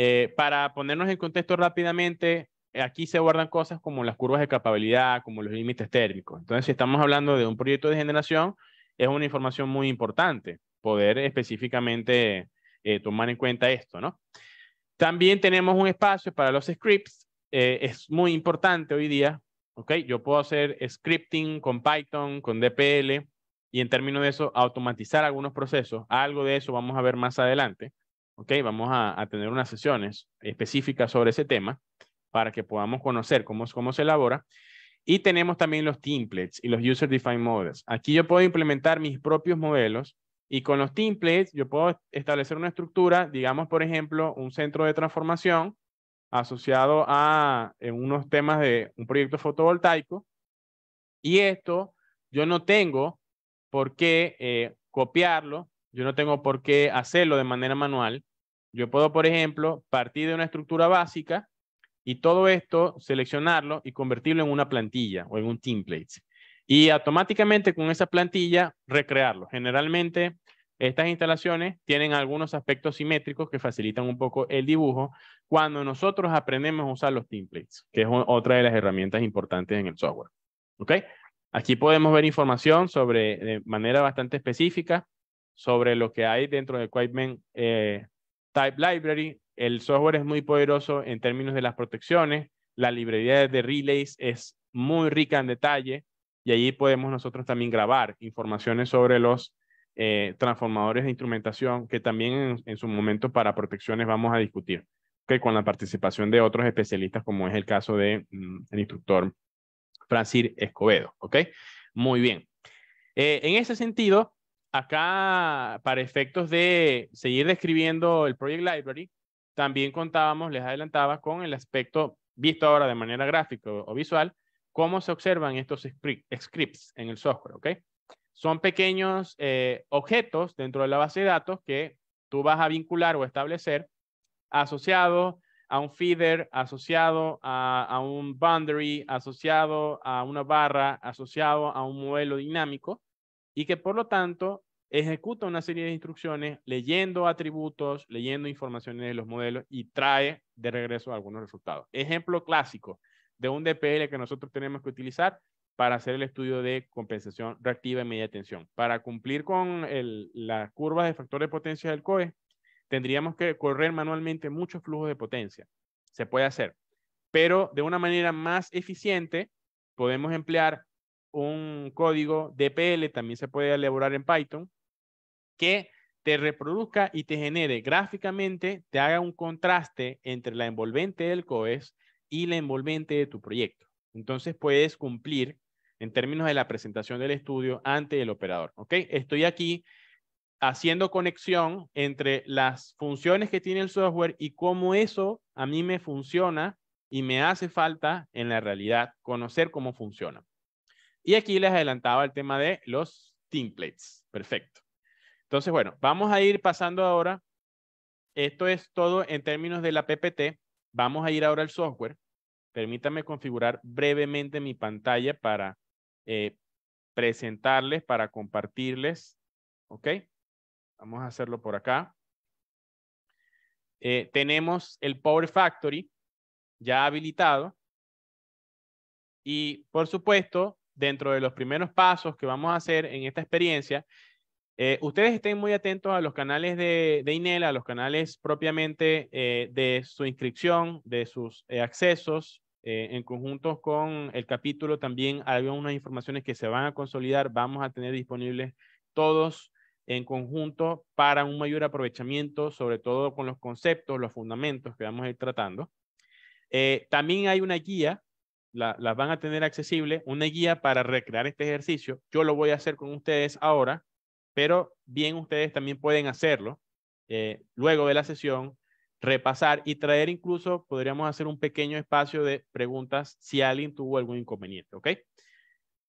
eh, para ponernos en contexto rápidamente, eh, aquí se guardan cosas como las curvas de capacidad, como los límites térmicos. Entonces, si estamos hablando de un proyecto de generación, es una información muy importante poder específicamente eh, tomar en cuenta esto, También tenemos un espacio para los scripts. es muy importante hoy día, ¿ok? Yo puedo hacer scripting con Python, con DPL, y en términos de eso, automatizar algunos procesos. Algo de eso vamos a ver más adelante. ¿ok? Vamos a, tener unas sesiones específicas sobre ese tema para que podamos conocer cómo, cómo se elabora. Y tenemos también los templates y los User Defined Models. Aquí yo puedo implementar mis propios modelos y con los templates yo puedo establecer una estructura, digamos, por ejemplo, un centro de transformación asociado a eh, unos temas de un proyecto fotovoltaico. Y esto yo no tengo por qué eh, copiarlo, yo no tengo por qué hacerlo de manera manual, yo puedo, por ejemplo, partir de una estructura básica y todo esto seleccionarlo y convertirlo en una plantilla o en un template. Y automáticamente con esa plantilla recrearlo. Generalmente estas instalaciones tienen algunos aspectos simétricos que facilitan un poco el dibujo cuando nosotros aprendemos a usar los templates, que es otra de las herramientas importantes en el software. ¿Ok? Aquí podemos ver información sobre, de manera bastante específica, sobre lo que hay dentro de Equipment Type Library. El software es muy poderoso en términos de las protecciones. La librería de relays es muy rica en detalle y allí podemos nosotros también grabar informaciones sobre los eh, transformadores de instrumentación que también en, su momento para protecciones vamos a discutir que con la participación de otros especialistas como es el caso del de, mm, el instructor Francis Escobedo. ¿ok? Muy bien. Eh, en ese sentido, acá, para efectos de seguir describiendo el Project Library, también contábamos, les adelantaba, con el aspecto visto ahora de manera gráfica o visual, cómo se observan estos scripts en el software, ¿ok? Son pequeños eh, objetos dentro de la base de datos que tú vas a vincular o establecer asociado a un feeder, asociado a un boundary, asociado a una barra, asociado a un modelo dinámico, y que por lo tanto ejecuta una serie de instrucciones leyendo atributos, leyendo informaciones de los modelos y trae de regreso algunos resultados. Ejemplo clásico de un DPL que nosotros tenemos que utilizar para hacer el estudio de compensación reactiva y media tensión. Para cumplir con las curvas de factor de potencia del COE, tendríamos que correr manualmente muchos flujos de potencia. Se puede hacer, pero de una manera más eficiente podemos emplear un código DPL, también se puede elaborar en Python, que te reproduzca y te genere gráficamente, te haga un contraste entre la envolvente del COES y la envolvente de tu proyecto. Entonces puedes cumplir en términos de la presentación del estudio ante el operador. ¿Ok? Estoy aquí haciendo conexión entre las funciones que tiene el software y cómo eso a mí me funciona y me hace falta en la realidad conocer cómo funciona. Y aquí les adelantaba el tema de los templates. Perfecto. Entonces, bueno, vamos a ir pasando ahora. Esto es todo en términos de la PPT. Vamos a ir ahora al software. Permítame configurar brevemente mi pantalla para eh, presentarles, para compartirles. ¿Ok? Vamos a hacerlo por acá. Eh, tenemos el Power Factory ya habilitado. Y por supuesto, dentro de los primeros pasos que vamos a hacer en esta experiencia, eh, ustedes estén muy atentos a los canales de, INELA, a los canales propiamente eh, de su inscripción, de sus eh, accesos. en conjunto con el capítulo también hay unas informaciones que se van a consolidar, vamos a tener disponibles todos en conjunto para un mayor aprovechamiento, sobre todo con los conceptos, los fundamentos que vamos a ir tratando. también hay una guía las van a tener accesible, una guía para recrear este ejercicio. Yo lo voy a hacer con ustedes ahora, pero bien ustedes también pueden hacerlo eh, luego de la sesión, repasar y traer incluso, podríamos hacer un pequeño espacio de preguntas si alguien tuvo algún inconveniente, ¿ok?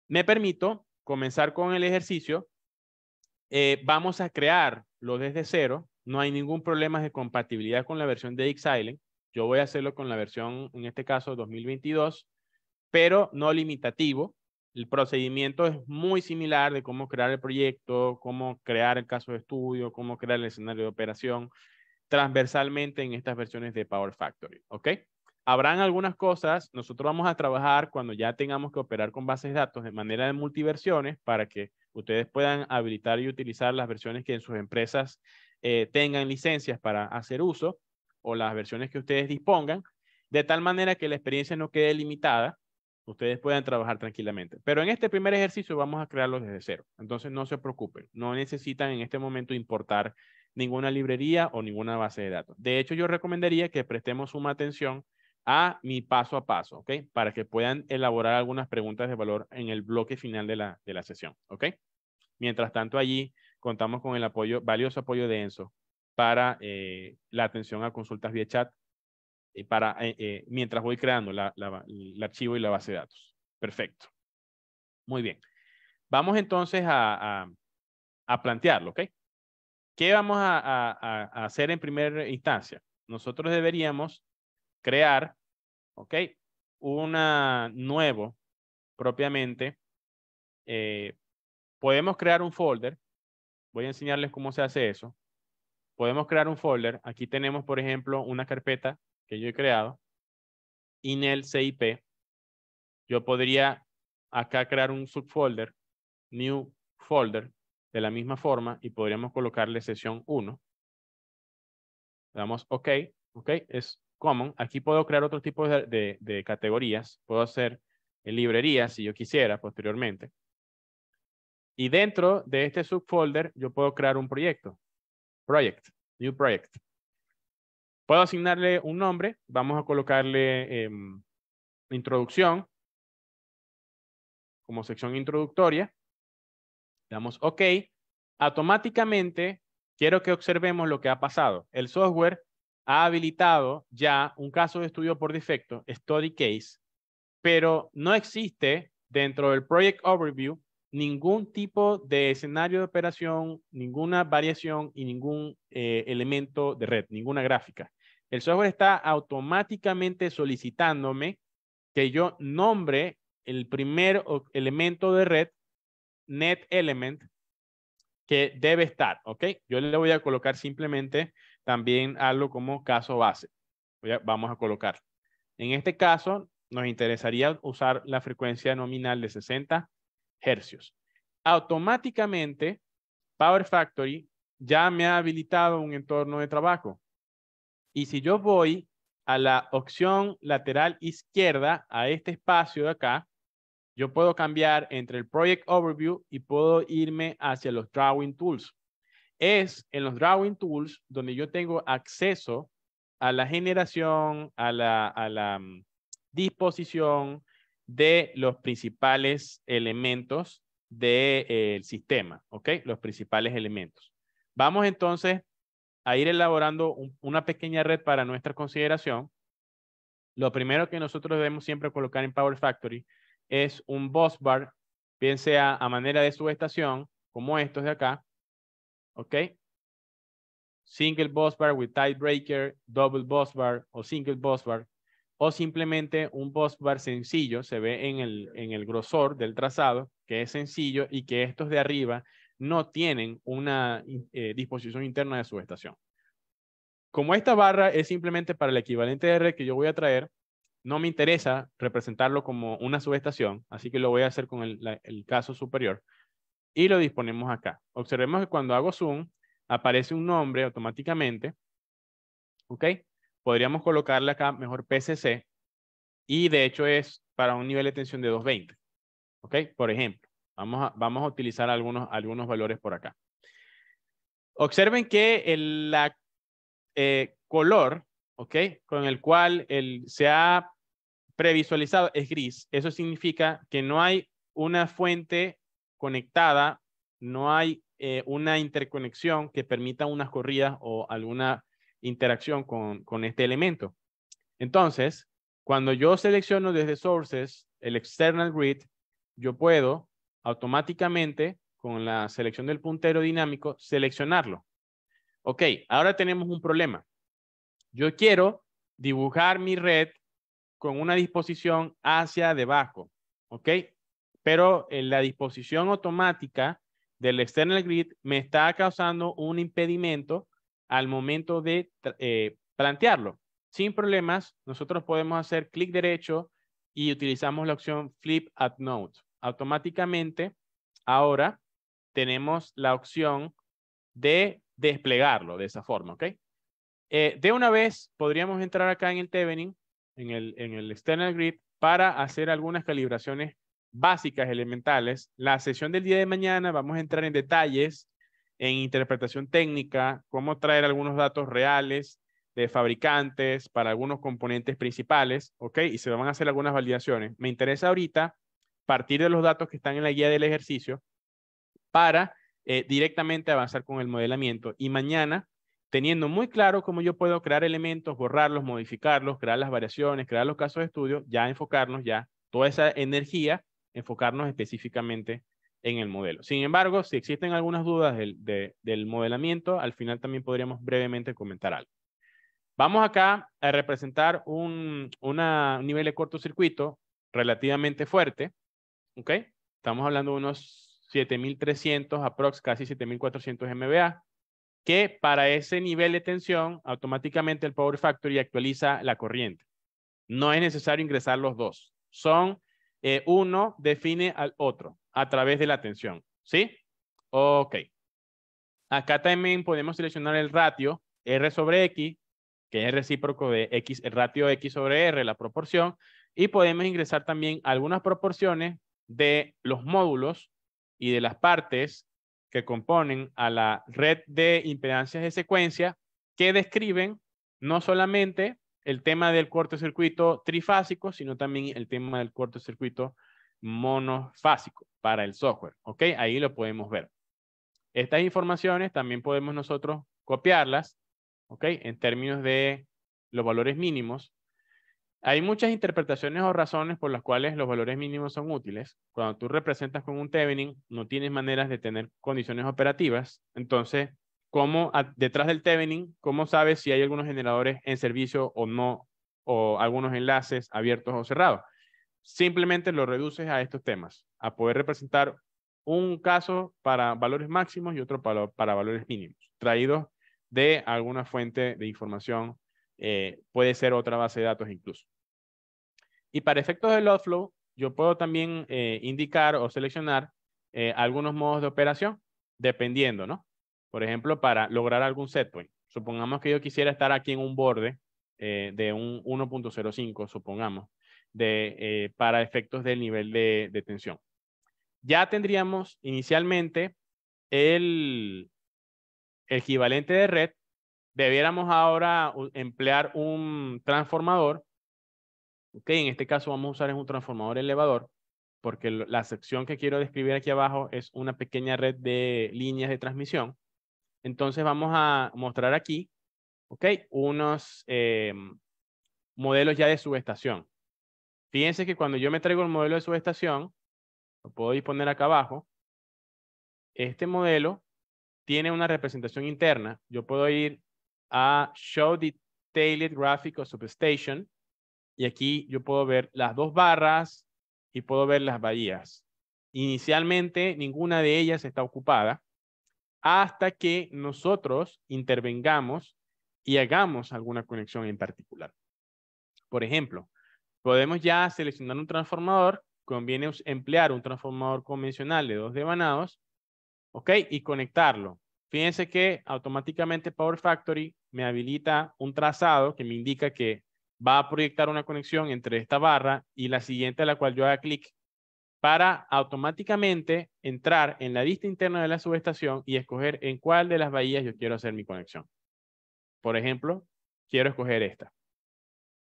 Me permito comenzar con el ejercicio. Eh, vamos a crearlo desde cero. No hay ningún problema de compatibilidad con la versión de X Island. Yo voy a hacerlo con la versión, en este caso, 2022 pero no limitativo. El procedimiento es muy similar de cómo crear el proyecto, cómo crear el caso de estudio, cómo crear el escenario de operación transversalmente en estas versiones de Power Factory, ¿ok? Habrán algunas cosas, nosotros vamos a trabajar cuando ya tengamos que operar con bases de datos de manera de multiversiones para que ustedes puedan habilitar y utilizar las versiones que en sus empresas eh, tengan licencias para hacer uso o las versiones que ustedes dispongan, de tal manera que la experiencia no quede limitada ustedes puedan trabajar tranquilamente. Pero en este primer ejercicio vamos a crearlos desde cero. Entonces no se preocupen, no necesitan en este momento importar ninguna librería o ninguna base de datos. De hecho, yo recomendaría que prestemos suma atención a mi paso a paso, ¿ok? Para que puedan elaborar algunas preguntas de valor en el bloque final de la, de la sesión, ¿ok? Mientras tanto, allí contamos con el apoyo, valioso apoyo de Enzo para eh, la atención a consultas vía chat eh, para, eh, eh, mientras voy creando el archivo y la base de datos. Perfecto. Muy bien. Vamos entonces a, plantearlo, ¿ok? ¿Qué vamos a, hacer en primera instancia? Nosotros deberíamos crear, ¿ok? Una nuevo, propiamente. podemos crear un folder. Voy a enseñarles cómo se hace eso. Podemos crear un folder. Aquí tenemos, por ejemplo, una carpeta que yo he creado, el CIP, yo podría acá crear un subfolder, new folder, de la misma forma y podríamos colocarle sesión 1. damos OK, OK, es common. Aquí puedo crear otro tipo de, categorías. Puedo hacer librería, librerías si yo quisiera posteriormente. Y dentro de este subfolder yo puedo crear un proyecto. Project, new project. Puedo asignarle un nombre, vamos a colocarle em, introducción como sección introductoria. Damos OK. Automáticamente quiero que observemos lo que ha pasado. El software ha habilitado ya un caso de estudio por defecto, Study Case, pero no existe dentro del Project Overview ningún tipo de escenario de operación, ninguna variación y ningún eh, elemento de red, ninguna gráfica el software está automáticamente solicitándome que yo nombre el primer elemento de red, net element, que debe estar, ¿ok? Yo le voy a colocar simplemente también algo como caso base. vamos a colocar. En este caso, nos interesaría usar la frecuencia nominal de 60 hercios. Automáticamente, Power Factory ya me ha habilitado un entorno de trabajo. Y si yo voy a la opción lateral izquierda, a este espacio de acá, yo puedo cambiar entre el Project Overview y puedo irme hacia los Drawing Tools. Es en los Drawing Tools donde yo tengo acceso a la generación, a la, mm, disposición de los principales elementos del de, sistema, ¿ok? Los principales elementos. Vamos entonces a ir elaborando una pequeña red para nuestra consideración, lo primero que nosotros debemos siempre colocar en Power Factory es un bus bar, bien sea a manera de subestación, como estos de acá, ¿ok? Single bus bar with tiebreaker, breaker, double bus bar o single bus bar, o simplemente un bus bar sencillo, se ve en el, en el grosor del trazado, que es sencillo y que estos de arriba no tienen una eh, disposición interna de subestación. Como esta barra es simplemente para el equivalente de R que yo voy a traer, no me interesa representarlo como una subestación, así que lo voy a hacer con el, el caso superior. Y lo disponemos acá. Observemos que cuando hago zoom, aparece un nombre automáticamente. ¿Ok? Podríamos colocarle acá mejor PCC. Y de hecho es para un nivel de tensión de 220. ¿Ok? Por ejemplo. Vamos a, utilizar algunos, algunos valores por acá. Observen que el la, eh, color, Con el cual el, se ha previsualizado es gris. Eso significa que no hay una fuente conectada, no hay eh, una interconexión que permita unas corridas o alguna interacción con, con este elemento. Entonces, cuando yo selecciono desde Sources el External Grid, yo puedo automáticamente con la selección del puntero dinámico, seleccionarlo. Ok, ahora tenemos un problema. Yo quiero dibujar mi red con una disposición hacia debajo, ¿ok? Pero en eh, la disposición automática del external grid me está causando un impedimento al momento de eh, plantearlo. Sin problemas, nosotros podemos hacer clic derecho y utilizamos la opción Flip at Node automáticamente ahora tenemos la opción de desplegarlo de esa forma, ¿ok? Eh, de una vez podríamos entrar acá en el Tevening, en el, en el External Grid, para hacer algunas calibraciones básicas, elementales. La sesión del día de mañana vamos a entrar en detalles, en interpretación técnica, cómo traer algunos datos reales de fabricantes para algunos componentes principales, ¿ok? Y se van a hacer algunas validaciones. Me interesa ahorita partir de los datos que están en la guía del ejercicio para eh, directamente avanzar con el modelamiento. Y mañana, teniendo muy claro cómo yo puedo crear elementos, borrarlos, modificarlos, crear las variaciones, crear los casos de estudio, ya enfocarnos ya toda esa energía, enfocarnos específicamente en el modelo. Sin embargo, si existen algunas dudas del, modelamiento, al final también podríamos brevemente comentar algo. Vamos acá a representar un, un nivel de cortocircuito relativamente fuerte ¿Ok? Estamos hablando de unos 7.300 aprox, casi 7.400 MBA, que para ese nivel de tensión, automáticamente el Power Factory actualiza la corriente. No es necesario ingresar los dos. Son, eh, uno define al otro a través de la tensión. ¿Sí? Ok. Acá también podemos seleccionar el ratio R sobre X, que es el recíproco de X, el ratio X sobre R, la proporción, y podemos ingresar también algunas proporciones de los módulos y de las partes que componen a la red de impedancias de secuencia que describen no solamente el tema del cortocircuito trifásico, sino también el tema del cortocircuito monofásico para el software. ¿Ok? Ahí lo podemos ver. Estas informaciones también podemos nosotros copiarlas, ¿ok? En términos de los valores mínimos hay muchas interpretaciones o razones por las cuales los valores mínimos son útiles. Cuando tú representas con un tevening, no tienes maneras de tener condiciones operativas. Entonces, ¿cómo detrás del tevening, cómo sabes si hay algunos generadores en servicio o no, o algunos enlaces abiertos o cerrados? Simplemente lo reduces a estos temas, a poder representar un caso para valores máximos y otro para, para valores mínimos, traídos de alguna fuente de información eh, puede ser otra base de datos incluso. Y para efectos del flow yo puedo también eh, indicar o seleccionar eh, algunos modos de operación, dependiendo, ¿no? Por ejemplo, para lograr algún setpoint, Supongamos que yo quisiera estar aquí en un borde de un 1.05, supongamos, de, para efectos del nivel de tensión. Ya tendríamos inicialmente el equivalente de red debiéramos ahora emplear un transformador. Ok, en este caso vamos a usar un transformador elevador porque la sección que quiero describir aquí abajo es una pequeña red de líneas de transmisión. Entonces vamos a mostrar aquí, ok, unos em, modelos ya de subestación. Fíjense que cuando yo me traigo el modelo de subestación, lo puedo disponer acá abajo, este modelo tiene una representación interna. Yo puedo ir a Show Detailed Graphic of Substation. Y aquí yo puedo ver las dos barras y puedo ver las bahías. Inicialmente ninguna de ellas está ocupada hasta que nosotros intervengamos y hagamos alguna conexión en particular. Por ejemplo, podemos ya seleccionar un transformador, conviene emplear un transformador convencional de dos devanados, ¿ok? Y conectarlo. Fíjense que automáticamente Power Factory me habilita un trazado que me indica que va a proyectar una conexión entre esta barra y la siguiente a la cual yo haga clic para automáticamente entrar en la lista interna de la subestación y escoger en cuál de las bahías yo quiero hacer mi conexión. Por ejemplo, quiero escoger esta.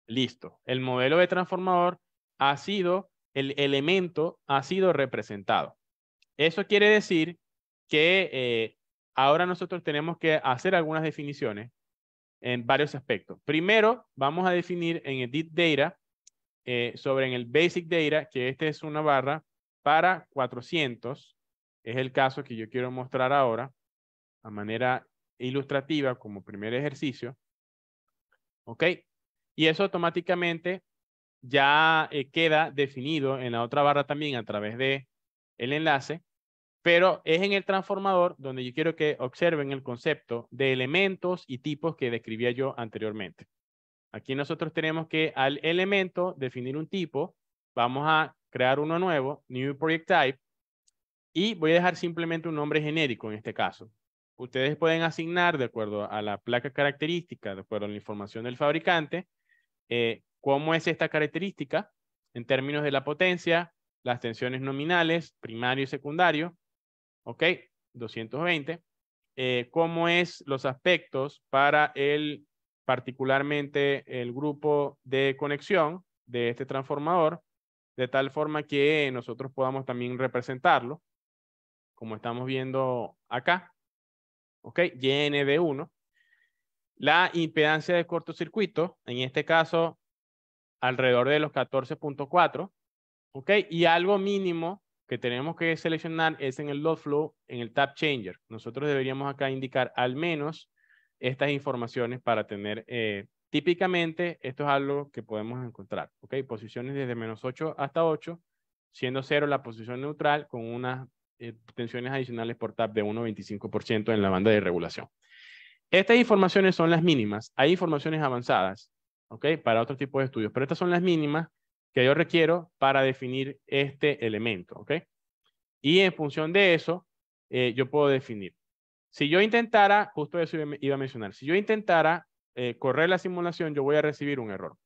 Listo. El modelo de transformador ha sido, el elemento ha sido representado. Eso quiere decir que eh, ahora nosotros tenemos que hacer algunas definiciones en varios aspectos. Primero, vamos a definir en Edit Data eh, sobre en el Basic Data, que este es una barra para 400. Es el caso que yo quiero mostrar ahora a manera ilustrativa como primer ejercicio. ¿Ok? Y eso automáticamente ya eh, queda definido en la otra barra también a través de el enlace pero es en el transformador donde yo quiero que observen el concepto de elementos y tipos que describía yo anteriormente. Aquí nosotros tenemos que al elemento definir un tipo, vamos a crear uno nuevo, New Project Type, y voy a dejar simplemente un nombre genérico en este caso. Ustedes pueden asignar, de acuerdo a la placa característica, de acuerdo a la información del fabricante, eh, cómo es esta característica en términos de la potencia, las tensiones nominales, primario y secundario, ¿ok? 220. Eh, ¿Cómo es los aspectos para el, particularmente el grupo de conexión de este transformador, de tal forma que nosotros podamos también representarlo, como estamos viendo acá, ¿ok? YN de 1. La impedancia de cortocircuito, en este caso, alrededor de los 14.4, ¿ok? Y algo mínimo que tenemos que seleccionar es en el load flow, en el tab changer. Nosotros deberíamos acá indicar al menos estas informaciones para tener, eh, típicamente esto es algo que podemos encontrar, ¿ok? Posiciones desde menos 8 hasta 8, siendo 0 la posición neutral con unas eh, tensiones adicionales por tab de 1,25% en la banda de regulación. Estas informaciones son las mínimas, hay informaciones avanzadas, ¿ok? Para otro tipo de estudios, pero estas son las mínimas que yo requiero para definir este elemento, ¿ok? Y en función de eso, eh, yo puedo definir. Si yo intentara, justo eso iba a mencionar, si yo intentara eh, correr la simulación, yo voy a recibir un error.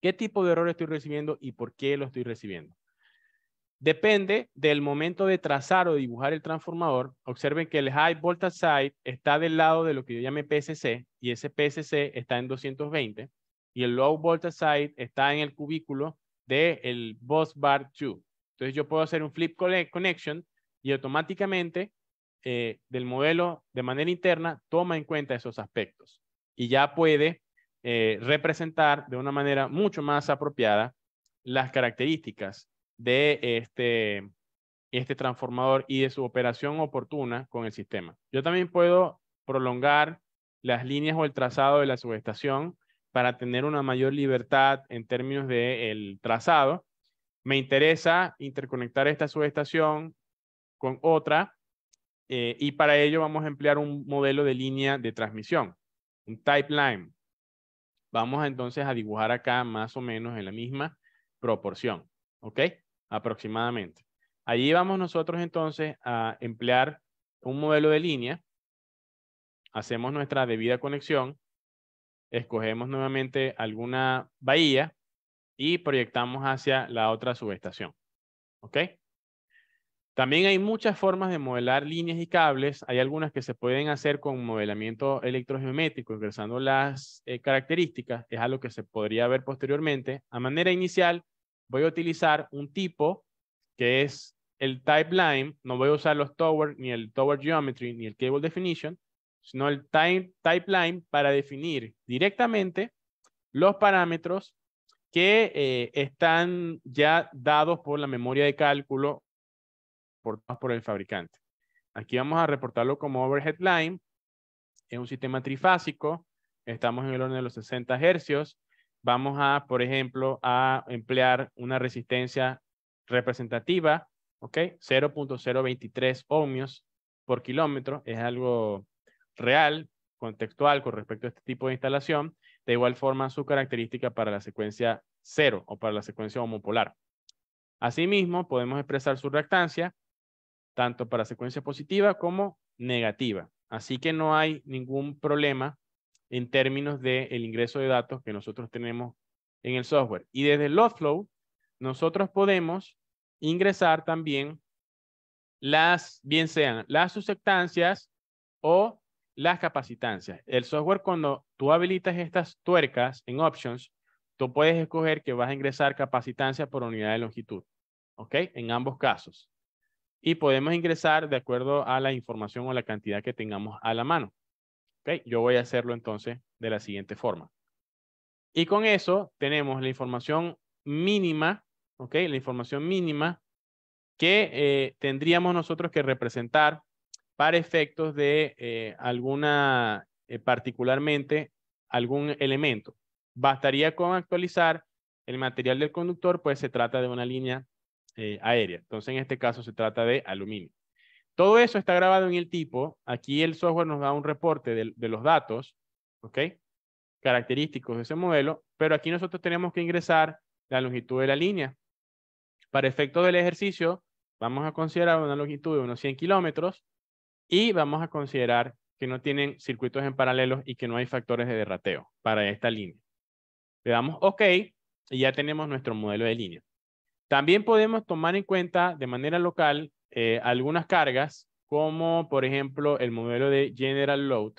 ¿Qué tipo de error estoy recibiendo y por qué lo estoy recibiendo? Depende del momento de trazar o dibujar el transformador. Observen que el High Voltage Side está del lado de lo que yo llame PSC y ese PSC está en 220 y el Low Voltage Side está en el cubículo del el bus bar 2. Entonces yo puedo hacer un flip connection y automáticamente eh, del modelo de manera interna toma en cuenta esos aspectos y ya puede eh, representar de una manera mucho más apropiada las características de este, este transformador y de su operación oportuna con el sistema. Yo también puedo prolongar las líneas o el trazado de la subestación para tener una mayor libertad en términos del trazado. Me interesa interconectar esta subestación con otra eh, y para ello vamos a emplear un modelo de línea de transmisión, un pipeline Vamos entonces a dibujar acá más o menos en la misma proporción, ¿ok? Aproximadamente. Allí vamos nosotros entonces a emplear un modelo de línea, hacemos nuestra debida conexión escogemos nuevamente alguna bahía y proyectamos hacia la otra subestación. ¿Ok? También hay muchas formas de modelar líneas y cables. Hay algunas que se pueden hacer con modelamiento electrogeométrico, ingresando las eh, características. Es algo que se podría ver posteriormente. A manera inicial, voy a utilizar un tipo que es el type No voy a usar los tower, ni el tower geometry, ni el cable definition sino el time, para definir directamente los parámetros que eh, están ya dados por la memoria de cálculo por, por el fabricante. Aquí vamos a reportarlo como overhead line. Es un sistema trifásico. Estamos en el orden de los 60 hercios. Vamos a, por ejemplo, a emplear una resistencia representativa, ¿ok? 0.023 ohmios por kilómetro. Es algo real, contextual con respecto a este tipo de instalación, de igual forma su característica para la secuencia cero o para la secuencia homopolar. Asimismo, podemos expresar su reactancia tanto para secuencia positiva como negativa. Así que no hay ningún problema en términos de el ingreso de datos que nosotros tenemos en el software. Y desde el Flow nosotros podemos ingresar también las, bien sean las susceptancias o las capacitancias. El software, cuando tú habilitas estas tuercas en Options, tú puedes escoger que vas a ingresar capacitancia por unidad de longitud, ¿ok? En ambos casos. Y podemos ingresar de acuerdo a la información o la cantidad que tengamos a la mano. ¿Ok? Yo voy a hacerlo entonces de la siguiente forma. Y con eso tenemos la información mínima, ¿ok? La información mínima que eh, tendríamos nosotros que representar para efectos de eh, alguna, eh, particularmente, algún elemento. Bastaría con actualizar el material del conductor, pues se trata de una línea eh, aérea. Entonces, en este caso se trata de aluminio. Todo eso está grabado en el tipo. Aquí el software nos da un reporte de, de los datos, ¿ok? Característicos de ese modelo, pero aquí nosotros tenemos que ingresar la longitud de la línea. Para efectos del ejercicio, vamos a considerar una longitud de unos 100 kilómetros y vamos a considerar que no tienen circuitos en paralelo y que no hay factores de derrateo para esta línea. Le damos OK y ya tenemos nuestro modelo de línea. También podemos tomar en cuenta de manera local eh, algunas cargas, como por ejemplo el modelo de General Load.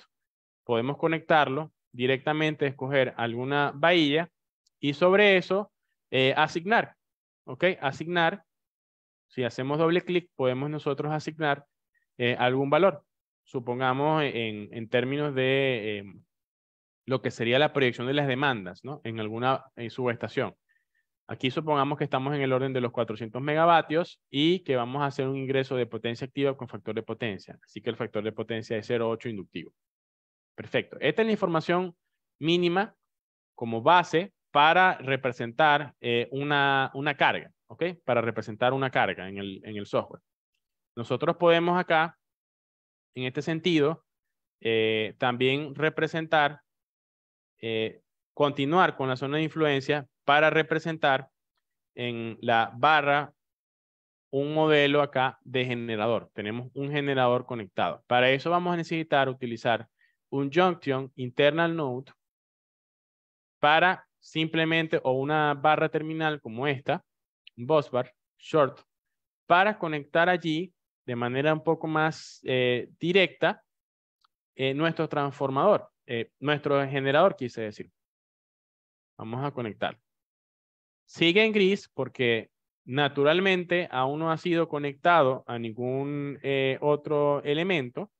Podemos conectarlo directamente, escoger alguna bahía y sobre eso eh, asignar. ¿Ok? Asignar. Si hacemos doble clic, podemos nosotros asignar eh, algún valor. Supongamos en, términos de em, lo que sería la proyección de las demandas ¿no? en alguna subestación. Aquí supongamos que estamos en el orden de los 400 megavatios y que vamos a hacer un ingreso de potencia activa con factor de potencia. Así que el factor de potencia es 0,8 inductivo. Perfecto. Esta es la información mínima como base para representar eh, una, una carga, ¿ok? Para representar una carga en el, en el software. Nosotros podemos acá, en este sentido, eh, también representar, eh, continuar con la zona de influencia para representar en la barra un modelo acá de generador. Tenemos un generador conectado. Para eso vamos a necesitar utilizar un junction internal node para simplemente o una barra terminal como esta, Busbar short, para conectar allí de manera un poco más eh, directa eh, nuestro transformador, eh, nuestro generador, quise decir. Vamos a conectar. Sigue en gris porque naturalmente aún no ha sido conectado a ningún otro elemento.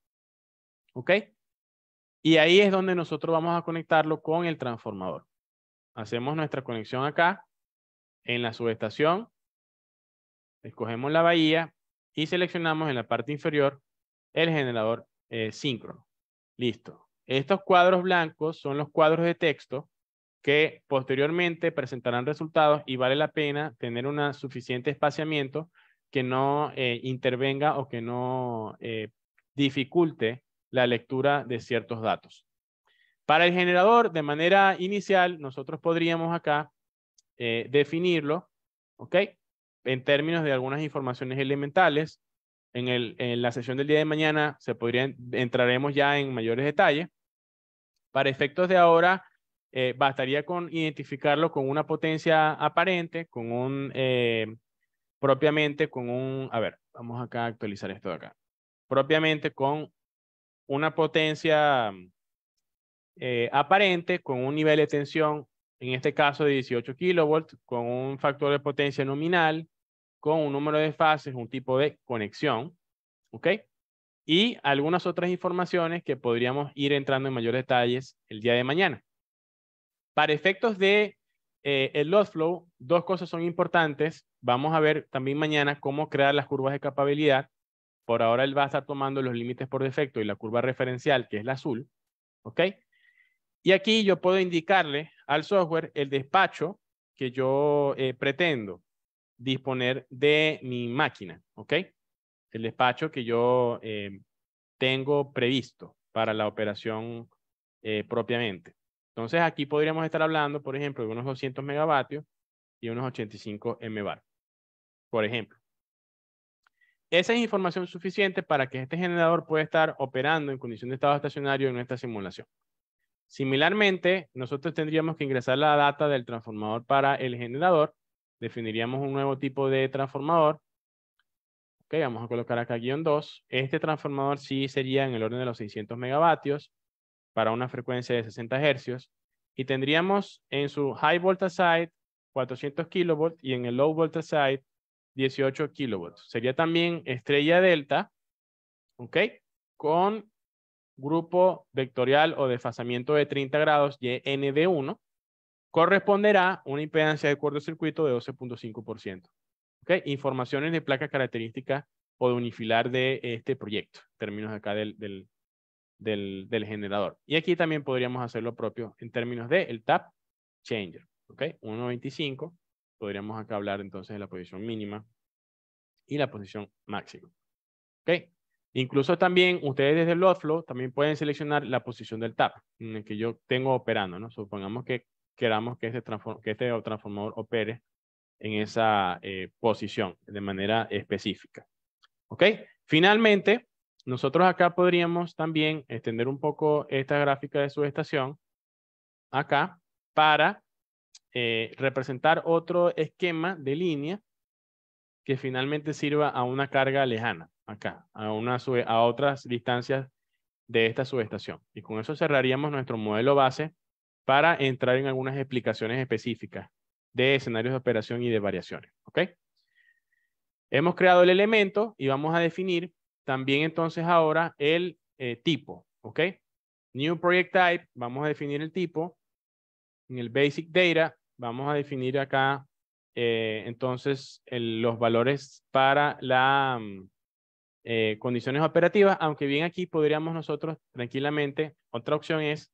¿Ok? Y ahí es donde nosotros vamos a conectarlo con el transformador. Hacemos nuestra conexión acá, en la subestación, escogemos la bahía y seleccionamos en la parte inferior el generador eh, síncrono. Listo. Estos cuadros blancos son los cuadros de texto que posteriormente presentarán resultados y vale la pena tener un suficiente espaciamiento que no eh, intervenga o que no eh, dificulte la lectura de ciertos datos. Para el generador, de manera inicial, nosotros podríamos acá definirlo, ¿ok? en términos de algunas informaciones elementales. En, el, en la sesión del día de mañana se podría, entraremos ya en mayores detalles. Para efectos de ahora, eh, bastaría con identificarlo con una potencia aparente, con un, eh, propiamente con un, a ver, vamos acá a actualizar esto de acá, propiamente con una potencia eh, aparente, con un nivel de tensión, en este caso de 18 kV, con un factor de potencia nominal, con un número de fases, un tipo de conexión, ¿ok? Y algunas otras informaciones que podríamos ir entrando en mayor detalles el día de mañana. Para efectos de eh, el load flow, dos cosas son importantes. Vamos a ver también mañana cómo crear las curvas de capabilidad. Por ahora él va a estar tomando los límites por defecto y la curva referencial, que es la azul, ¿ok? Y aquí yo puedo indicarle al software el despacho que yo eh, pretendo disponer de mi máquina, ¿ok? El despacho que yo eh, tengo previsto para la operación eh, propiamente. Entonces aquí podríamos estar hablando, por ejemplo, de unos 200 megavatios y unos 85 mbar, por ejemplo. Esa es información suficiente para que este generador pueda estar operando en condición de estado estacionario en nuestra simulación. Similarmente, nosotros tendríamos que ingresar la data del transformador para el generador definiríamos un nuevo tipo de transformador. Ok, vamos a colocar acá guión 2. Este transformador sí sería en el orden de los 600 megavatios para una frecuencia de 60 hercios. Y tendríamos en su high voltage side 400 kilovolts y en el low voltage side 18 kilovolts. Sería también estrella delta, ¿ok? Con grupo vectorial o desfasamiento de 30 grados, N de 1 corresponderá una impedancia de cortocircuito de 12.5%. ¿Ok? Informaciones de placa característica o de unifilar de este proyecto, términos acá del, del, generador. Y aquí también podríamos hacer lo propio en términos de el tap changer. ¿Ok? 1.25, podríamos acá hablar entonces de la posición mínima y la posición máxima. ¿Ok? Incluso también ustedes desde el flow también pueden seleccionar la posición del tap en el que yo tengo operando. ¿no? Supongamos que queramos este que este, transformador opere en esa eh, posición de manera específica. ¿Ok? Finalmente, nosotros acá podríamos también extender un poco esta gráfica de subestación acá para eh, representar otro esquema de línea que finalmente sirva a una carga lejana acá, a, una a otras distancias de esta subestación. Y con eso cerraríamos nuestro modelo base para entrar en algunas explicaciones específicas de escenarios de operación y de variaciones. ¿Ok? Hemos creado el elemento y vamos a definir también entonces ahora el eh, tipo. ¿Ok? New Project Type, vamos a definir el tipo. En el Basic Data, vamos a definir acá eh, entonces los valores para las mm, eh, condiciones operativas, aunque bien aquí podríamos nosotros tranquilamente, otra opción es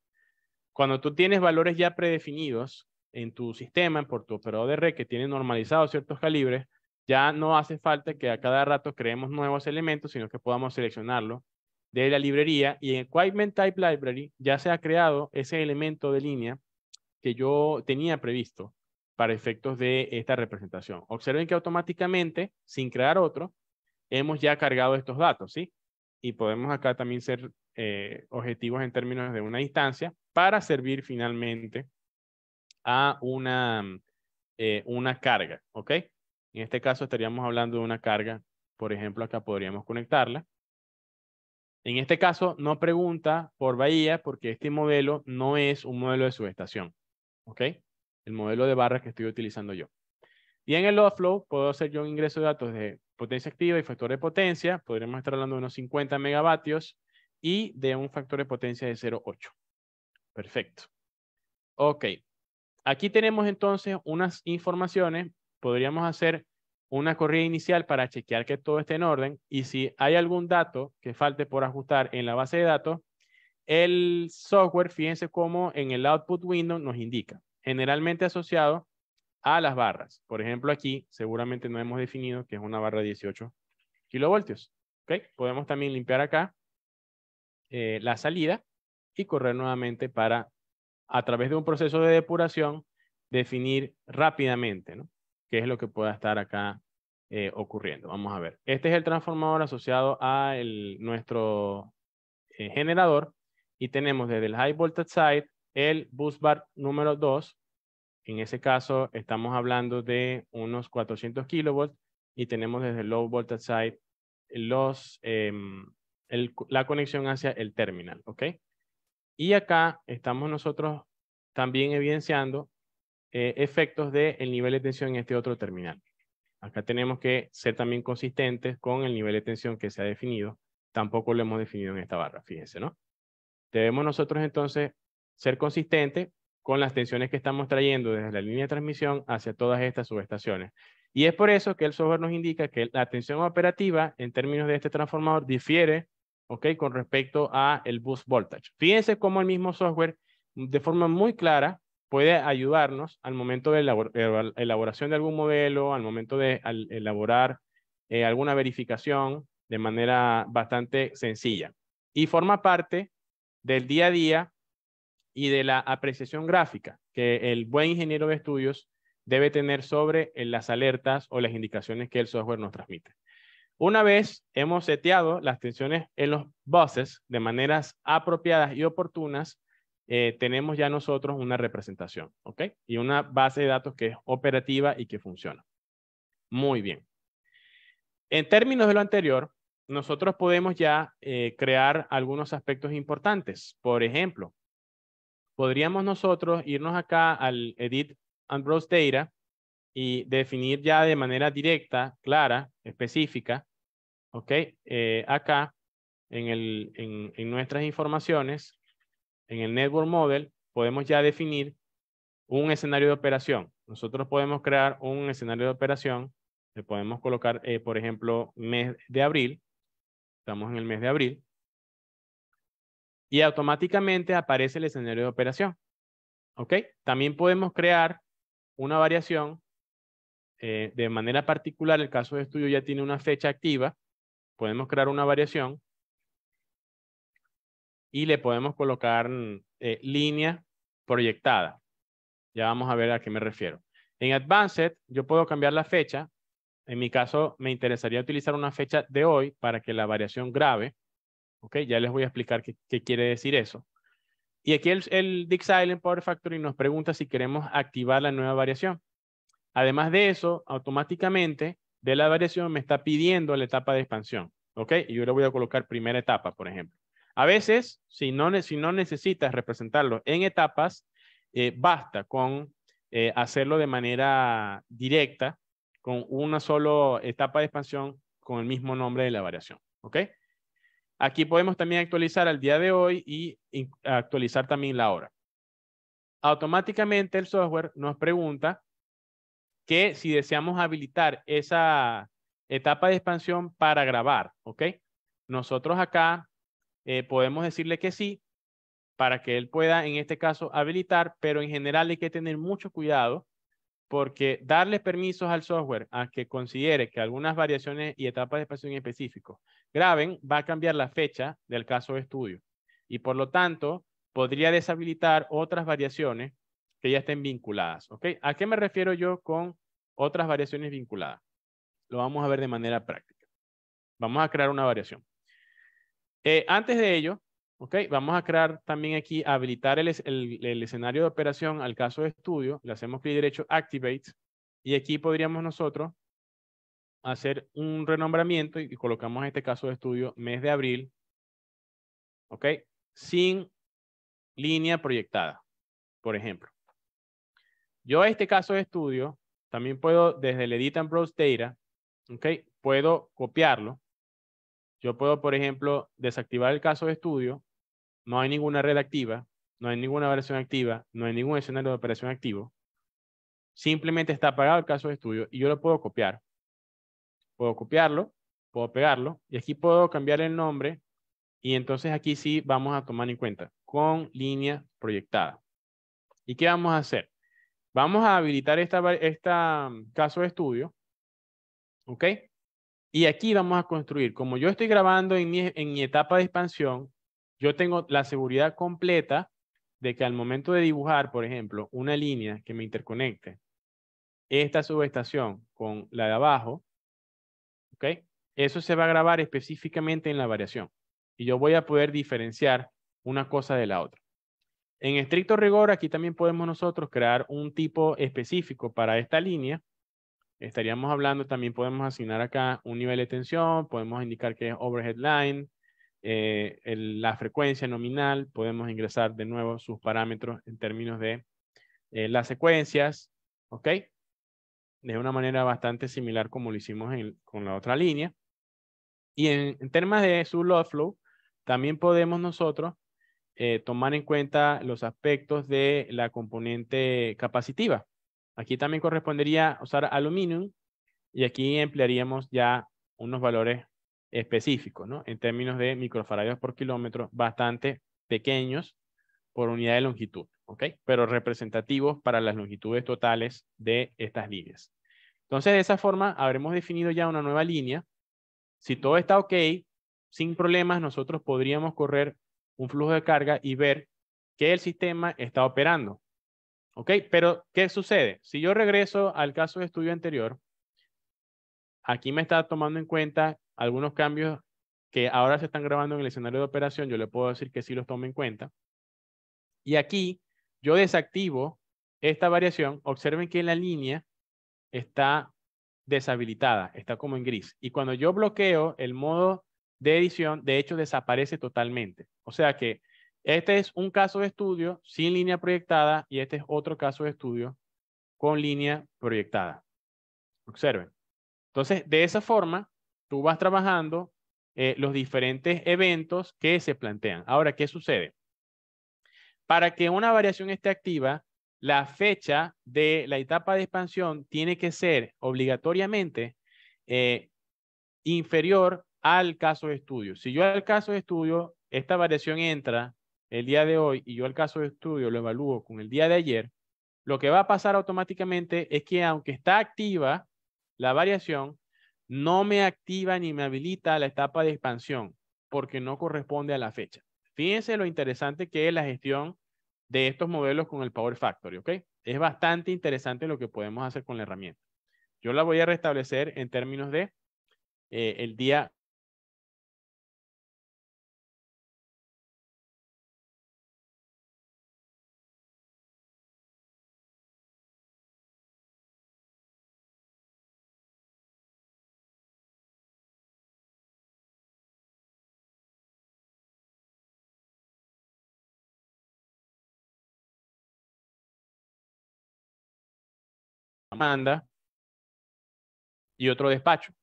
cuando tú tienes valores ya predefinidos en tu sistema, por tu operador de red que tiene normalizados ciertos calibres, ya no hace falta que a cada rato creemos nuevos elementos, sino que podamos seleccionarlo de la librería y en Equipment Type Library ya se ha creado ese elemento de línea que yo tenía previsto para efectos de esta representación. Observen que automáticamente, sin crear otro, hemos ya cargado estos datos, ¿sí? y podemos acá también ser eh, objetivos en términos de una distancia para servir finalmente a una, mm, eh, una carga, ¿ok? En este caso estaríamos hablando de una carga, por ejemplo, acá podríamos conectarla. En este caso no pregunta por bahía porque este modelo no es un modelo de subestación, ¿ok? El modelo de barras que estoy utilizando yo. Y en el flow puedo hacer yo un ingreso de datos de potencia activa y factor de potencia, podríamos estar hablando de unos 50 megavatios y de un factor de potencia de 0,8. Perfecto. Ok. Aquí tenemos entonces unas informaciones. Podríamos hacer una corrida inicial para chequear que todo esté en orden y si hay algún dato que falte por ajustar en la base de datos, el software, fíjense cómo en el output window nos indica, generalmente asociado a las barras. Por ejemplo, aquí seguramente no hemos definido que es una barra de 18 kilovoltios. Podemos también limpiar acá eh, la salida y correr nuevamente para, a través de un proceso de depuración, definir rápidamente qué es lo que pueda estar acá eh, ocurriendo. Vamos a ver. Este es el transformador asociado a nuestro eh, generador y tenemos desde el High Voltage Side el bus bar número 2 en ese caso, estamos hablando de unos 400 kilovolts y tenemos desde low voltage side los, em, la conexión hacia el terminal, ¿ok? Y acá estamos nosotros también evidenciando eh, efectos del nivel de tensión en este otro terminal. Acá tenemos que ser también consistentes con el nivel de tensión que se ha definido. Tampoco lo hemos definido en esta barra, fíjense, ¿no? Debemos nosotros entonces ser consistentes con las tensiones que estamos trayendo desde la línea de transmisión hacia todas estas subestaciones. Y es por eso que el software nos indica que la tensión operativa en términos de este transformador difiere ¿ok? con respecto a el bus voltage. Fíjense cómo el mismo software de forma muy clara puede ayudarnos al momento de la elaboración de algún modelo, al momento de elaborar eh, alguna verificación de manera bastante sencilla. Y forma parte del día a día y de la apreciación gráfica que el buen ingeniero de estudios debe tener sobre eh, las alertas o las indicaciones que el software nos transmite. Una vez hemos seteado las tensiones en los buses de maneras apropiadas y oportunas, eh, tenemos ya nosotros una representación, ¿ok? Y una base de datos que es operativa y que funciona. Muy bien. En términos de lo anterior, nosotros podemos ya eh, crear algunos aspectos importantes. Por ejemplo, podríamos nosotros irnos acá al Edit and Browse Data y definir ya de manera directa, clara, específica, ¿ok? Eh, acá en, el, en, nuestras informaciones, en el Network Model, podemos ya definir un escenario de operación. Nosotros podemos crear un escenario de operación. Le podemos colocar, eh, por ejemplo, mes de abril. Estamos en el mes de abril y automáticamente aparece el escenario de operación. ¿Ok? También podemos crear una variación eh, de manera particular. El caso de estudio ya tiene una fecha activa. Podemos crear una variación y le podemos colocar mm, eh, línea proyectada. Ya vamos a ver a qué me refiero. En Advanced, yo puedo cambiar la fecha. En mi caso, me interesaría utilizar una fecha de hoy para que la variación grave ¿Ok? Ya les voy a explicar qué, quiere decir eso. Y aquí el, el Dick Power Factory nos pregunta si queremos activar la nueva variación. Además de eso, automáticamente de la variación me está pidiendo la etapa de expansión. ¿Ok? Y yo le voy a colocar primera etapa, por ejemplo. A veces, si no, necesitas representarlo en etapas, eh, basta con eh, hacerlo de manera directa con una sola etapa de expansión con el mismo nombre de la variación. ¿Ok? Aquí podemos también actualizar al día de hoy y, actualizar también la hora. Automáticamente el software nos pregunta que si deseamos habilitar esa etapa de expansión para grabar, ¿ok? Nosotros acá eh, podemos decirle que sí para que él pueda, en este caso, habilitar, pero en general hay que tener mucho cuidado porque darle permisos al software a que considere que algunas variaciones y etapas de expansión específicos Graben va a cambiar la fecha del caso de estudio y por lo tanto podría deshabilitar otras variaciones que ya estén vinculadas. ¿A qué me refiero yo con otras variaciones vinculadas? Lo vamos a ver de manera práctica. Vamos a crear una variación. Eh, antes de ello, Vamos a crear también aquí, habilitar el, el, escenario de operación al caso de estudio. Le hacemos clic derecho, Activate. Y aquí podríamos nosotros hacer un renombramiento y, colocamos este caso de estudio mes de abril, ¿ok? Sin línea proyectada, por ejemplo. Yo este caso de estudio también puedo, desde el Edit and Browse Data, ¿ok? Puedo copiarlo. Yo puedo, por ejemplo, desactivar el caso de estudio. No hay ninguna red activa, no hay ninguna versión activa, no hay ningún escenario de operación activo. Simplemente está apagado el caso de estudio y yo lo puedo copiar puedo copiarlo, puedo pegarlo y aquí puedo cambiar el nombre y entonces aquí sí vamos a tomar en cuenta con línea proyectada. ¿Y qué vamos a hacer? Vamos a habilitar esta, esta mm, caso de estudio, ¿ok? Y aquí vamos a construir, como yo estoy grabando en mi etapa de expansión, yo tengo la seguridad completa de que al momento de dibujar, por ejemplo, una línea que me interconecte esta subestación con la de abajo, ¿Ok? Eso se va a grabar específicamente en la variación y yo voy a poder diferenciar una cosa de la otra. En estricto rigor, aquí también podemos nosotros crear un tipo específico para esta línea. Estaríamos hablando, también podemos asignar acá un nivel de tensión, podemos indicar que es overhead line, eh, la frecuencia nominal, podemos ingresar de nuevo sus parámetros en términos de eh, las secuencias, ¿ok? de una manera bastante similar como lo hicimos con la otra línea. Y en, en temas de su load flow, también podemos nosotros eh, tomar en cuenta los aspectos de la componente capacitiva. Aquí también correspondería usar aluminio y aquí emplearíamos ya unos valores específicos, ¿no? En términos de microfaradios por kilómetro, bastante pequeños por unidad de longitud. Pero representativos para las longitudes totales de estas líneas. Entonces, de esa forma, habremos definido ya una nueva línea. Si todo está ok, sin problemas, nosotros podríamos correr un flujo de carga y ver que el sistema está operando. ¿Ok? Pero, ¿qué sucede? Si yo regreso al caso de estudio anterior, aquí me está tomando en cuenta algunos cambios que ahora se están grabando en el escenario de operación. Yo le puedo decir que sí los tome en cuenta. Y aquí yo desactivo esta variación, observen que la línea está deshabilitada, está como en gris. Y cuando yo bloqueo el modo de edición, de hecho desaparece totalmente. O sea que este es un caso de estudio sin línea proyectada y este es otro caso de estudio con línea proyectada. Observen. Entonces, de esa forma, tú vas trabajando eh, los diferentes eventos que se plantean. Ahora, ¿qué sucede? Para que una variación esté activa, la fecha de la etapa de expansión tiene que ser obligatoriamente eh, inferior al caso de estudio. Si yo al caso de estudio, esta variación entra el día de hoy y yo al caso de estudio lo evalúo con el día de ayer, lo que va a pasar automáticamente es que aunque está activa la variación, no me activa ni me habilita la etapa de expansión porque no corresponde a la fecha. Fíjense lo interesante que es la gestión de estos modelos con el Power Factory, ¿ok? Es bastante interesante lo que podemos hacer con la herramienta. Yo la voy a restablecer en términos de eh, el día Amanda y otro despacho.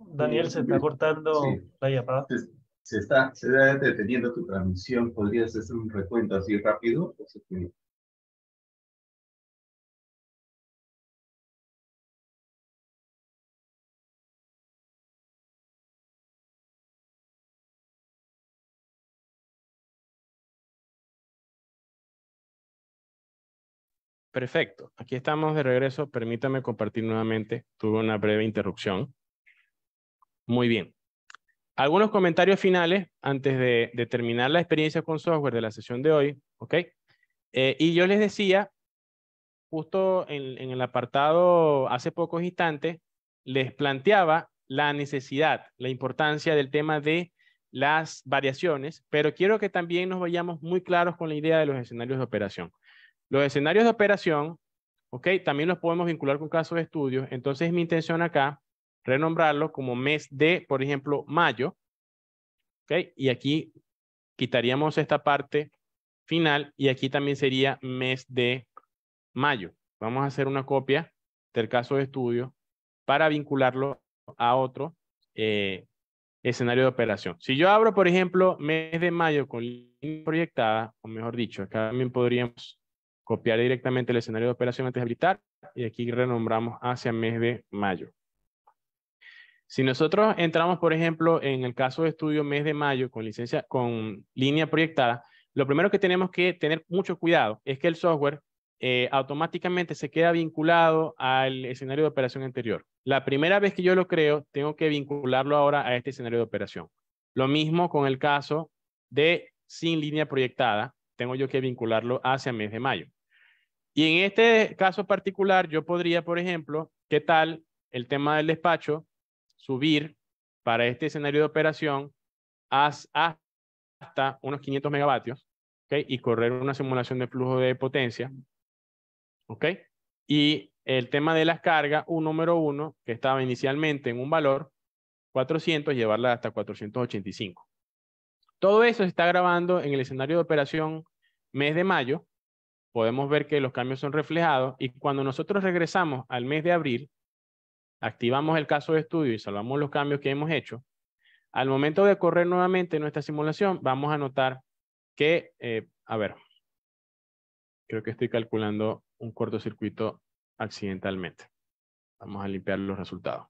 Daniel, eh, se está eh, cortando la Se, está, deteniendo tu transmisión. ¿Podrías hacer un recuento así rápido? Perfecto. Aquí estamos de regreso. Permítame compartir nuevamente. Tuve una breve interrupción. Muy bien. Algunos comentarios finales antes de, terminar la experiencia con software de la sesión de hoy. ¿Ok? Eh, y yo les decía, justo en el apartado hace pocos instantes, les planteaba la necesidad, la importancia del tema de las variaciones, pero quiero que también nos vayamos muy claros con la idea de los escenarios de operación. Los escenarios de operación, ¿ok? También los podemos vincular con casos de estudio. Entonces, mi intención acá, renombrarlo como mes de, por ejemplo, mayo, ¿ok? Y aquí quitaríamos esta parte final y aquí también sería mes de mayo. Vamos a hacer una copia del caso de estudio para vincularlo a otro eh, escenario de operación. Si yo abro, por ejemplo, mes de mayo con línea proyectada, o mejor dicho, acá también podríamos copiar directamente el escenario de operación antes de habilitar y aquí renombramos hacia mes de mayo. Si nosotros entramos, por ejemplo, en el caso de estudio mes de mayo con licencia con línea proyectada, lo primero que tenemos que tener mucho cuidado es que el software eh, automáticamente se queda vinculado al escenario de operación anterior. La primera vez que yo lo creo, tengo que vincularlo ahora a este escenario de operación. Lo mismo con el caso de sin línea proyectada, tengo yo que vincularlo hacia mes de mayo. Y en este caso particular, yo podría, por ejemplo, ¿qué tal el tema del despacho? Subir para este escenario de operación hasta unos 500 megavatios y correr una simulación de flujo de potencia. ¿okay? Y el tema de las cargas, un número uno, que estaba inicialmente en un valor 400, llevarla hasta 485. Todo eso se está grabando en el escenario de operación mes de mayo podemos ver que los cambios son reflejados y cuando nosotros regresamos al mes de abril, activamos el caso de estudio y salvamos los cambios que hemos hecho, al momento de correr nuevamente nuestra simulación, vamos a notar que, eh, a ver, creo que estoy calculando un cortocircuito accidentalmente. Vamos a limpiar los resultados.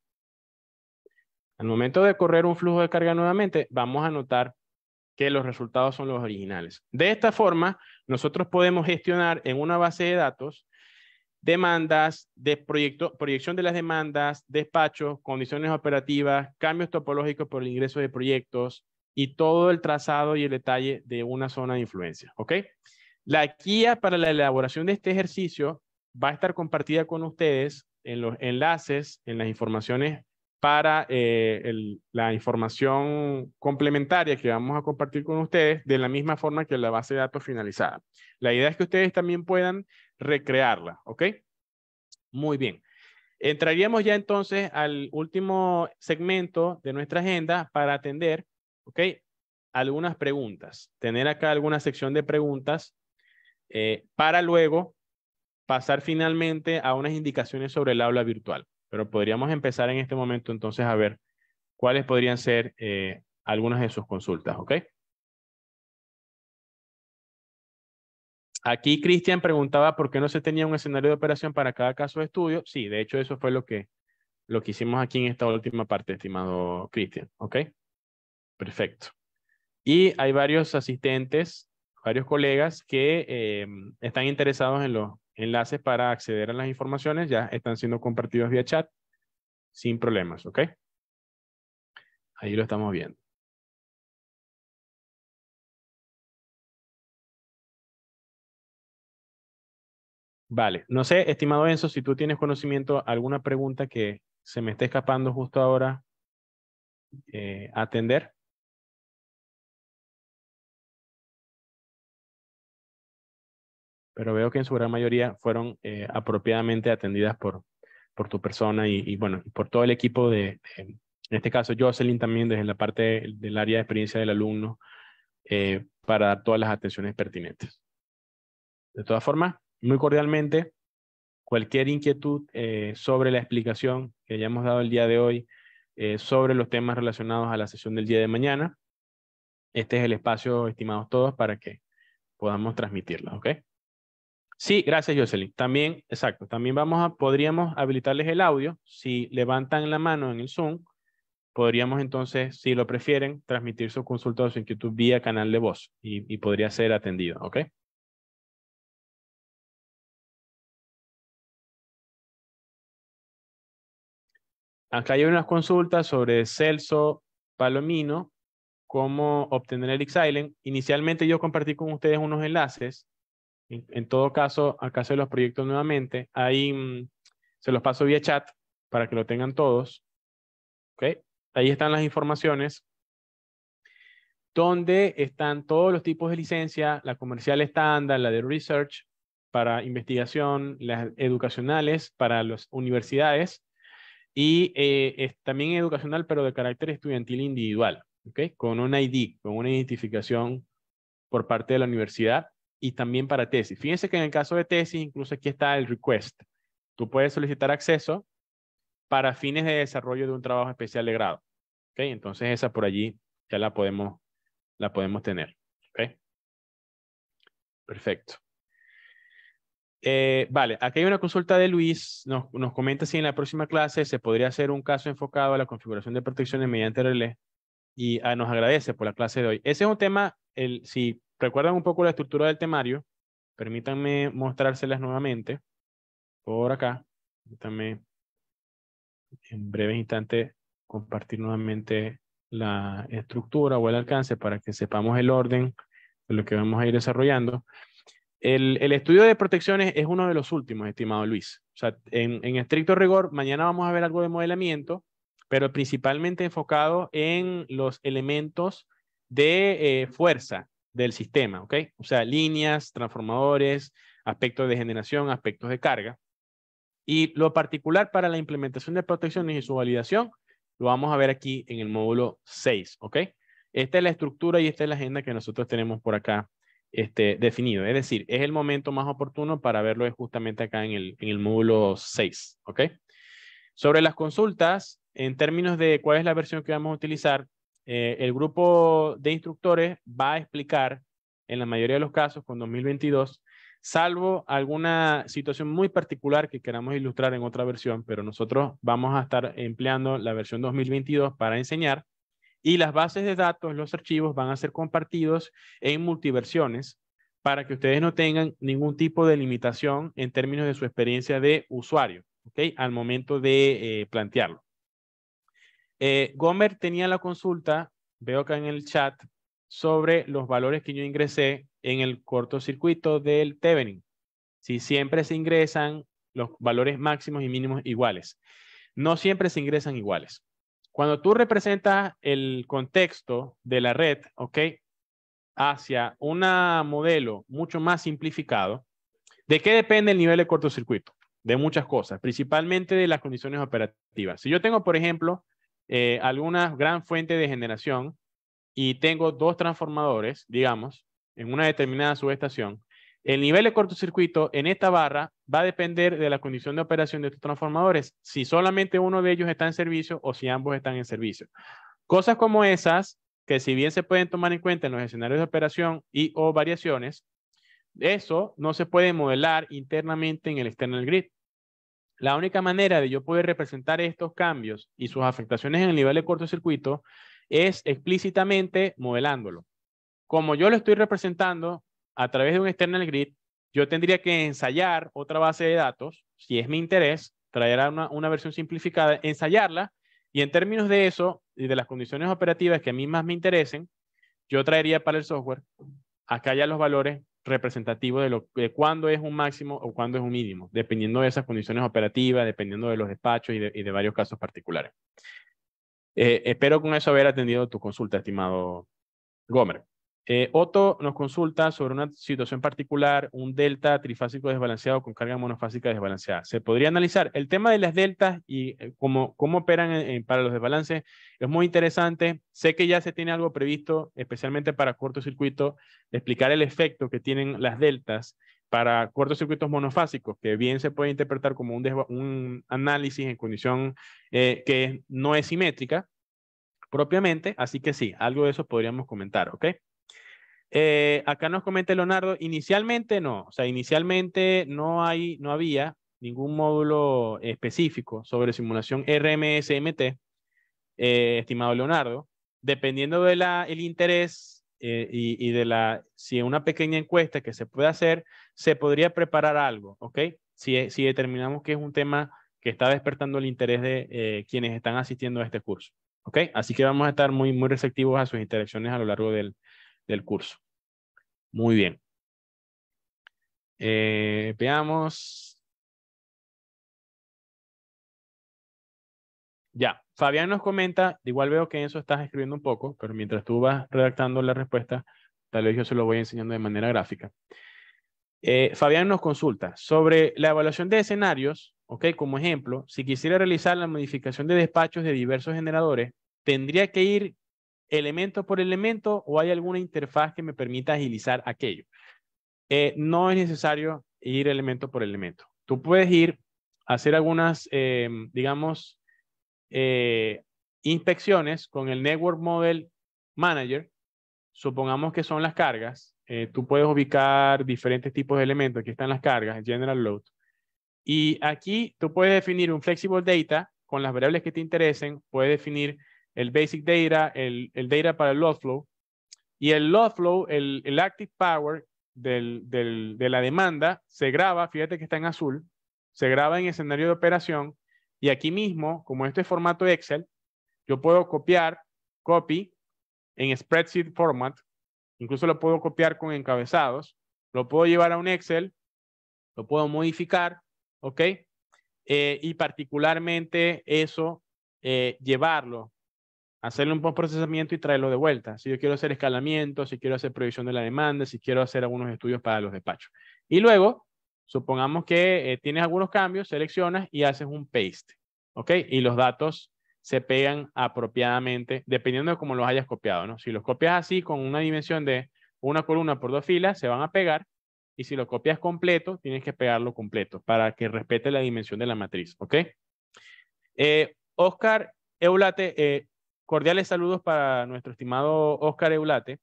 Al momento de correr un flujo de carga nuevamente, vamos a notar que los resultados son los originales. De esta forma, nosotros podemos gestionar en una base de datos demandas, de proyecto, proyección de las demandas, despachos, condiciones operativas, cambios topológicos por el ingreso de proyectos y todo el trazado y el detalle de una zona de influencia. La guía para la elaboración de este ejercicio va a estar compartida con ustedes en los enlaces, en las informaciones para eh, la información complementaria que vamos a compartir con ustedes de la misma forma que la base de datos finalizada. La idea es que ustedes también puedan recrearla, ¿ok? Muy bien. Entraríamos ya entonces al último segmento de nuestra agenda para atender, ¿ok? Algunas preguntas. Tener acá alguna sección de preguntas eh, para luego pasar finalmente a unas indicaciones sobre el aula virtual. Pero podríamos empezar en este momento entonces a ver cuáles podrían ser eh, algunas de sus consultas, ¿ok? Aquí Cristian preguntaba por qué no se tenía un escenario de operación para cada caso de estudio. Sí, de hecho eso fue lo que, lo que hicimos aquí en esta última parte, estimado Cristian, ¿ok? Perfecto. Y hay varios asistentes, varios colegas que eh, están interesados en los enlaces para acceder a las informaciones ya están siendo compartidos vía chat sin problemas, ¿ok? Ahí lo estamos viendo. Vale, no sé, estimado Enzo, si tú tienes conocimiento, alguna pregunta que se me esté escapando justo ahora eh, atender. pero veo que en su gran mayoría fueron eh, apropiadamente atendidas por, por tu persona y, y bueno, por todo el equipo de, en este caso, Jocelyn también desde la parte del área de experiencia del alumno eh, para dar todas las atenciones pertinentes. De todas formas, muy cordialmente, cualquier inquietud eh, sobre la explicación que hayamos dado el día de hoy, sobre los temas relacionados a la sesión del día de mañana, este es el espacio, estimados todos, para que podamos transmitirla, ¿ok? Sí, gracias, Jocelyn. También, exacto, también vamos a, podríamos habilitarles el audio. Si levantan la mano en el Zoom, podríamos entonces, si lo prefieren, transmitir sus consultas en YouTube inquietud vía canal de voz y, podría ser atendido, ¿ok? Acá hay unas consultas sobre Celso Palomino, cómo obtener el x Inicialmente yo compartí con ustedes unos enlaces en, todo caso, acá se los proyectos nuevamente. Ahí mm, se los paso vía chat para que lo tengan todos. ¿Okay? Ahí están las informaciones donde están todos los tipos de licencia, la comercial estándar, la de research para investigación, las educacionales para las universidades y eh, también educacional pero de carácter estudiantil individual, ¿okay? con un ID, con una identificación por parte de la universidad y también para tesis. Fíjense que en el caso de tesis, incluso aquí está el request. Tú puedes solicitar acceso para fines de desarrollo de un trabajo especial de grado. ¿Ok? Entonces esa por allí ya la podemos, la podemos tener. okay Perfecto. Eh, vale, aquí hay una consulta de Luis. Nos, comenta si en la próxima clase se podría hacer un caso enfocado a la configuración de protecciones mediante relé. Y ah, nos agradece por la clase de hoy. Ese es un tema, el, si recuerdan un poco la estructura del temario. Permítanme mostrárselas nuevamente por acá. Permítanme en breve instante compartir nuevamente la estructura o el alcance para que sepamos el orden de lo que vamos a ir desarrollando. El, estudio de protecciones es uno de los últimos, estimado Luis. O sea, en, estricto rigor, mañana vamos a ver algo de modelamiento, pero principalmente enfocado en los elementos de eh, fuerza del sistema, ¿ok? O sea, líneas, transformadores, aspectos de generación, aspectos de carga. Y lo particular para la implementación de protecciones y su validación lo vamos a ver aquí en el módulo 6, ¿ok? Esta es la estructura y esta es la agenda que nosotros tenemos por acá este, definido. Es decir, es el momento más oportuno para verlo justamente acá en el, en el módulo 6, ¿ok? Sobre las consultas, en términos de cuál es la versión que vamos a utilizar, eh, el grupo de instructores va a explicar, en la mayoría de los casos, con 2022, salvo alguna situación muy particular que queramos ilustrar en otra versión, pero nosotros vamos a estar empleando la versión 2022 para enseñar y las bases de datos, los archivos van a ser compartidos en multiversiones para que ustedes no tengan ningún tipo de limitación en términos de su experiencia de usuario, ¿ok? Al momento de eh, plantearlo. Eh, Gomer tenía la consulta, veo acá en el chat, sobre los valores que yo ingresé en el cortocircuito del Thevenin. Si siempre se ingresan los valores máximos y mínimos iguales. No siempre se ingresan iguales. Cuando tú representas el contexto de la red, ¿ok? Hacia un modelo mucho más simplificado, ¿de qué depende el nivel de cortocircuito? De muchas cosas, principalmente de las condiciones operativas. Si yo tengo, por ejemplo, eh, alguna gran fuente de generación y tengo dos transformadores, digamos, en una determinada subestación, el nivel de cortocircuito en esta barra va a depender de la condición de operación de estos transformadores, si solamente uno de ellos está en servicio o si ambos están en servicio. Cosas como esas, que si bien se pueden tomar en cuenta en los escenarios de operación y o variaciones, eso no se puede modelar internamente en el external grid. La única manera de yo poder representar estos cambios y sus afectaciones en el nivel de cortocircuito es explícitamente modelándolo. Como yo lo estoy representando a través de un external grid, yo tendría que ensayar otra base de datos, si es mi interés, traer una, una versión simplificada, ensayarla, y en términos de eso y de las condiciones operativas que a mí más me interesen, yo traería para el software acá ya los valores representativo de, lo, de cuándo es un máximo o cuándo es un mínimo, dependiendo de esas condiciones operativas, dependiendo de los despachos y de, varios casos particulares. Eh, espero con eso haber atendido tu consulta, estimado Gómez. Eh, Otto nos consulta sobre una situación particular, un delta trifásico desbalanceado con carga monofásica desbalanceada. Se podría analizar el tema de las deltas y eh, cómo, operan para los desbalances. Es muy interesante. Sé que ya se tiene algo previsto, especialmente para cortocircuito, de explicar el efecto que tienen las deltas para cortocircuitos monofásicos, que bien se puede interpretar como un, análisis en condición eh, que no es simétrica propiamente. Así que sí, algo de eso podríamos comentar, ¿ok? Eh, acá nos comenta Leonardo, inicialmente no, o sea, inicialmente no, hay, no había ningún módulo específico sobre simulación RMSMT, eh, estimado Leonardo. Dependiendo del el interés eh, y, de la, si una pequeña encuesta que se puede hacer, se podría preparar algo, ¿ok? Si, si determinamos que es un tema que está despertando el interés de quienes están asistiendo a este curso, ¿ok? Así que vamos a estar muy, muy receptivos a sus interacciones a lo largo del, del curso. Muy bien. Eh, veamos. Ya, Fabián nos comenta, igual veo que en eso estás escribiendo un poco, pero mientras tú vas redactando la respuesta, tal vez yo se lo voy enseñando de manera gráfica. Eh, Fabián nos consulta sobre la evaluación de escenarios, ok, como ejemplo, si quisiera realizar la modificación de despachos de diversos generadores, tendría que ir elemento por elemento o hay alguna interfaz que me permita agilizar aquello. Eh, no es necesario ir elemento por elemento. Tú puedes ir a hacer algunas, em, digamos, eh, inspecciones con el Network Model Manager. Supongamos que son las cargas. Eh, tú puedes ubicar diferentes tipos de elementos. Aquí están las cargas, General Load. Y aquí tú puedes definir un Flexible Data con las variables que te interesen. Puedes definir el Basic Data, el, Data para el Load Flow, y el Load Flow, el, Active Power de la demanda, se graba, fíjate que está en azul, se graba en escenario de operación, y aquí mismo, como este es formato Excel, yo puedo copiar, copy, en Spreadsheet Format, incluso lo puedo copiar con encabezados, lo puedo llevar a un Excel, lo puedo modificar, ¿ok? Eh, y particularmente eso, eh, llevarlo hacerle un post-procesamiento y traerlo de vuelta. Si yo quiero hacer escalamiento, si quiero hacer previsión de la demanda, si quiero hacer algunos estudios para los despachos. Y luego, supongamos que eh, tienes algunos cambios, seleccionas y haces un paste, ¿ok? Y los datos se pegan apropiadamente, dependiendo de cómo los hayas copiado, ¿no? Si los copias así, con una dimensión de una columna por dos filas, se van a pegar. Y si lo copias completo, tienes que pegarlo completo para que respete la dimensión de la matriz, ¿ok? Eh, Oscar Eulate, eh, Cordiales saludos para nuestro estimado Óscar Eulate.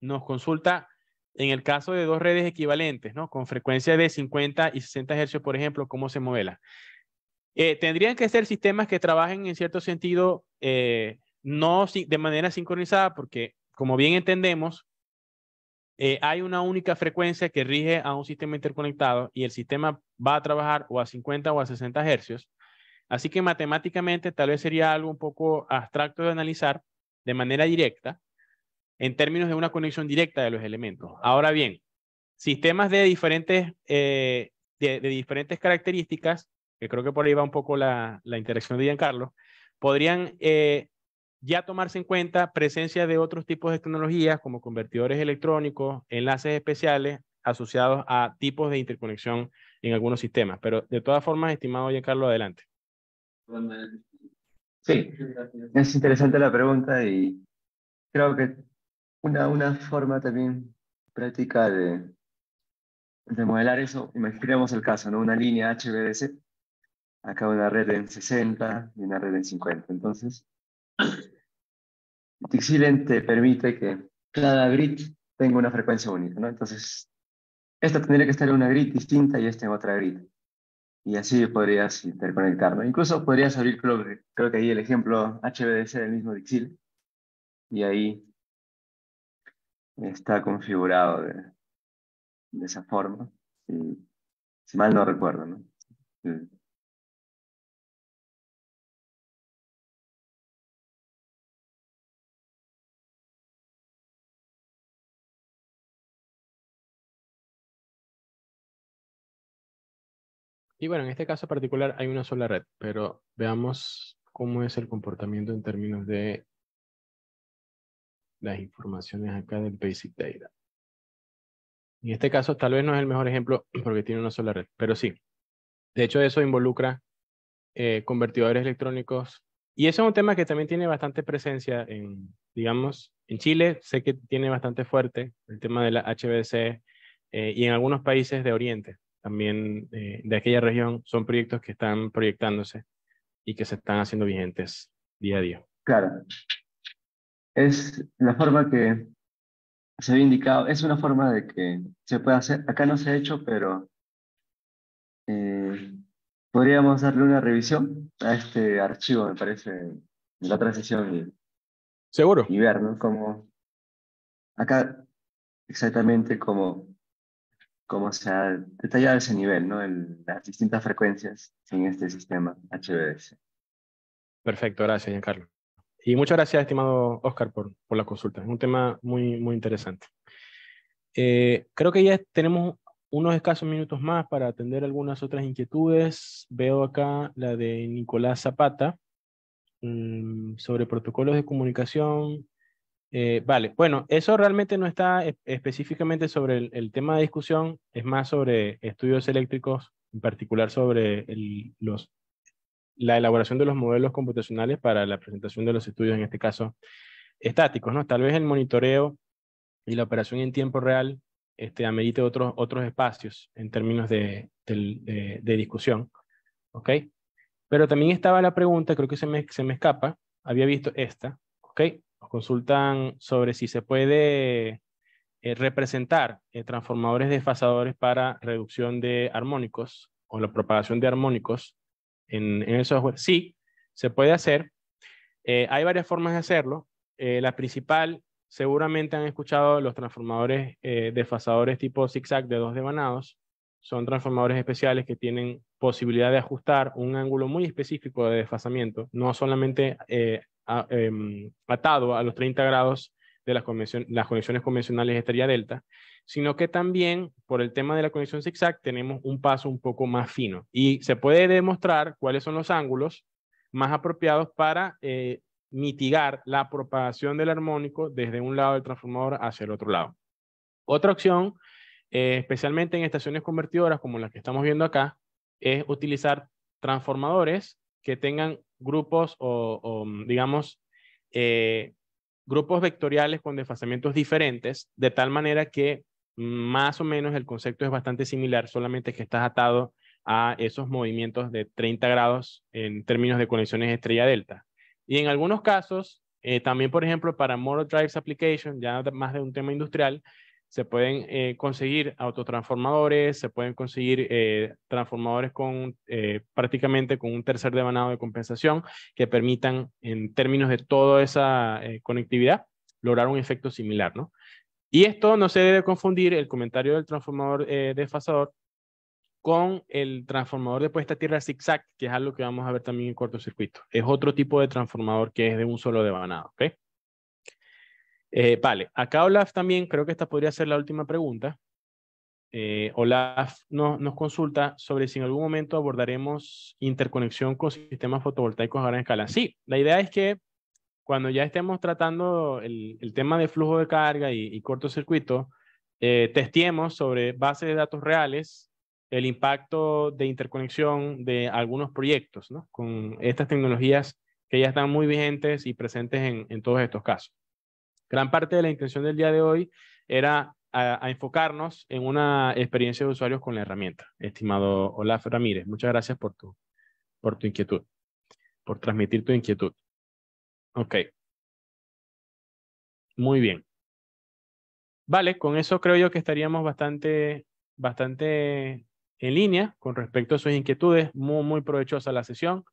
Nos consulta en el caso de dos redes equivalentes, ¿no? Con frecuencia de 50 y 60 hercios, por ejemplo, ¿cómo se modela? Eh, tendrían que ser sistemas que trabajen en cierto sentido, eh, no de manera sincronizada, porque como bien entendemos, eh, hay una única frecuencia que rige a un sistema interconectado y el sistema va a trabajar o a 50 o a 60 hercios. Así que matemáticamente tal vez sería algo un poco abstracto de analizar de manera directa en términos de una conexión directa de los elementos. Ahora bien, sistemas de diferentes, eh, de, diferentes características, que creo que por ahí va un poco la, interacción de Giancarlo, podrían eh, ya tomarse en cuenta presencia de otros tipos de tecnologías como convertidores electrónicos, enlaces especiales asociados a tipos de interconexión en algunos sistemas. Pero de todas formas, estimado Giancarlo, adelante. Eh, sí, es interesante la pregunta y creo que una, una forma también práctica de, de modelar eso, imaginemos el caso, ¿no? Una línea HBDC, acá una red en 60 y una red en 50. Entonces, Tixilen te permite que cada grid tenga una frecuencia única, ¿no? Entonces, esta tendría que estar en una grid distinta y esta en otra grid. Y así podrías interconectarlo. Incluso podrías abrir, creo, que ahí el ejemplo HBDC del mismo Dixil. Y ahí está configurado de, esa forma. si mal no recuerdo, ¿no? Mm. Y bueno, en este caso particular hay una sola red, pero veamos cómo es el comportamiento en términos de las informaciones acá del Basic Data. En este caso tal vez no es el mejor ejemplo porque tiene una sola red, pero sí. De hecho eso involucra eh, convertidores electrónicos y eso es un tema que también tiene bastante presencia en, digamos, en Chile sé que tiene bastante fuerte el tema de la HBC eh, y en algunos países de Oriente, también eh, de aquella región son proyectos que están proyectándose y que se están haciendo vigentes día a día. Claro. Es la forma que se ha indicado, es una forma de que se puede hacer, acá no se ha hecho, pero eh, podríamos darle una revisión a este archivo, me parece, la transición Seguro. Y ver, cómo Como acá exactamente como cómo se ha detallado ese nivel, ¿no? las distintas frecuencias en este sistema HBS. Perfecto, gracias, Carlos. Y muchas gracias, estimado Oscar, por, por la consulta. Es un tema muy, muy interesante. Eh, creo que ya tenemos unos escasos minutos más para atender algunas otras inquietudes. Veo acá la de Nicolás Zapata mm, sobre protocolos de comunicación eh, vale, bueno, eso realmente no está e-, específicamente sobre el, tema de discusión, es más sobre estudios eléctricos, en particular sobre los, la elaboración de los modelos computacionales para la presentación de los estudios, en este caso estáticos, ¿no? Tal vez el monitoreo y la operación en tiempo real este, amerite otros, otros espacios en términos de, discusión, ¿ok? Pero también estaba la pregunta, creo que se me, se me escapa, había visto esta, ¿ok? consultan sobre si se puede eh, representar eh, transformadores desfasadores para reducción de armónicos o la propagación de armónicos en, en el software. Sí, se puede hacer. Eh, hay varias formas de hacerlo. la principal, seguramente han escuchado los transformadores desfasadores tipo zigzag de dos devanados. Son transformadores especiales que tienen posibilidad de ajustar un ángulo muy específico de desfasamiento, no solamente Em, atado a los 30 grados de las, las conexiones convencionales estaría delta, sino que también por el tema de la conexión zigzag tenemos un paso un poco más fino y se puede demostrar cuáles son los ángulos más apropiados para eh, mitigar la propagación del armónico desde un lado del transformador hacia el otro lado. Otra opción, eh, especialmente en estaciones convertidoras como las que estamos viendo acá, es utilizar transformadores que tengan grupos o, digamos, eh, grupos vectoriales con desfasamientos diferentes, de tal manera que más o menos el concepto es bastante similar, solamente que estás atado a esos movimientos de 30 grados en términos de conexiones estrella-delta. Y en algunos casos, eh, también, por ejemplo, para Motor Drives Application, ya más de un tema industrial, se pueden eh, conseguir autotransformadores, se pueden conseguir eh, transformadores con eh, prácticamente con un tercer devanado de compensación que permitan en términos de toda esa conectividad lograr un efecto similar, ¿no? Y esto no se debe confundir el comentario del transformador desfasador con el transformador de puesta a tierra zigzag, que es algo que vamos a ver también en cortocircuito. Es otro tipo de transformador que es de un solo devanado, ¿ok? Eh, vale, acá Olaf también, creo que esta podría ser la última pregunta. Eh, Olaf nos consulta sobre si en algún momento abordaremos interconexión con sistemas fotovoltaicos a gran escala. Sí, la idea es que cuando ya estemos tratando el, tema de flujo de carga y, cortocircuito, eh, testemos sobre bases de datos reales el impacto de interconexión de algunos proyectos ¿no? con estas tecnologías que ya están muy vigentes y presentes en todos estos casos. Gran parte de la intención del día de hoy era a, enfocarnos en una experiencia de usuarios con la herramienta. Estimado Olaf Ramírez, muchas gracias por tu, por tu inquietud, por transmitir tu inquietud. Ok. Muy bien. Vale, con eso creo yo que estaríamos bastante, bastante en línea con respecto a sus inquietudes. Muy, muy provechosa la sesión.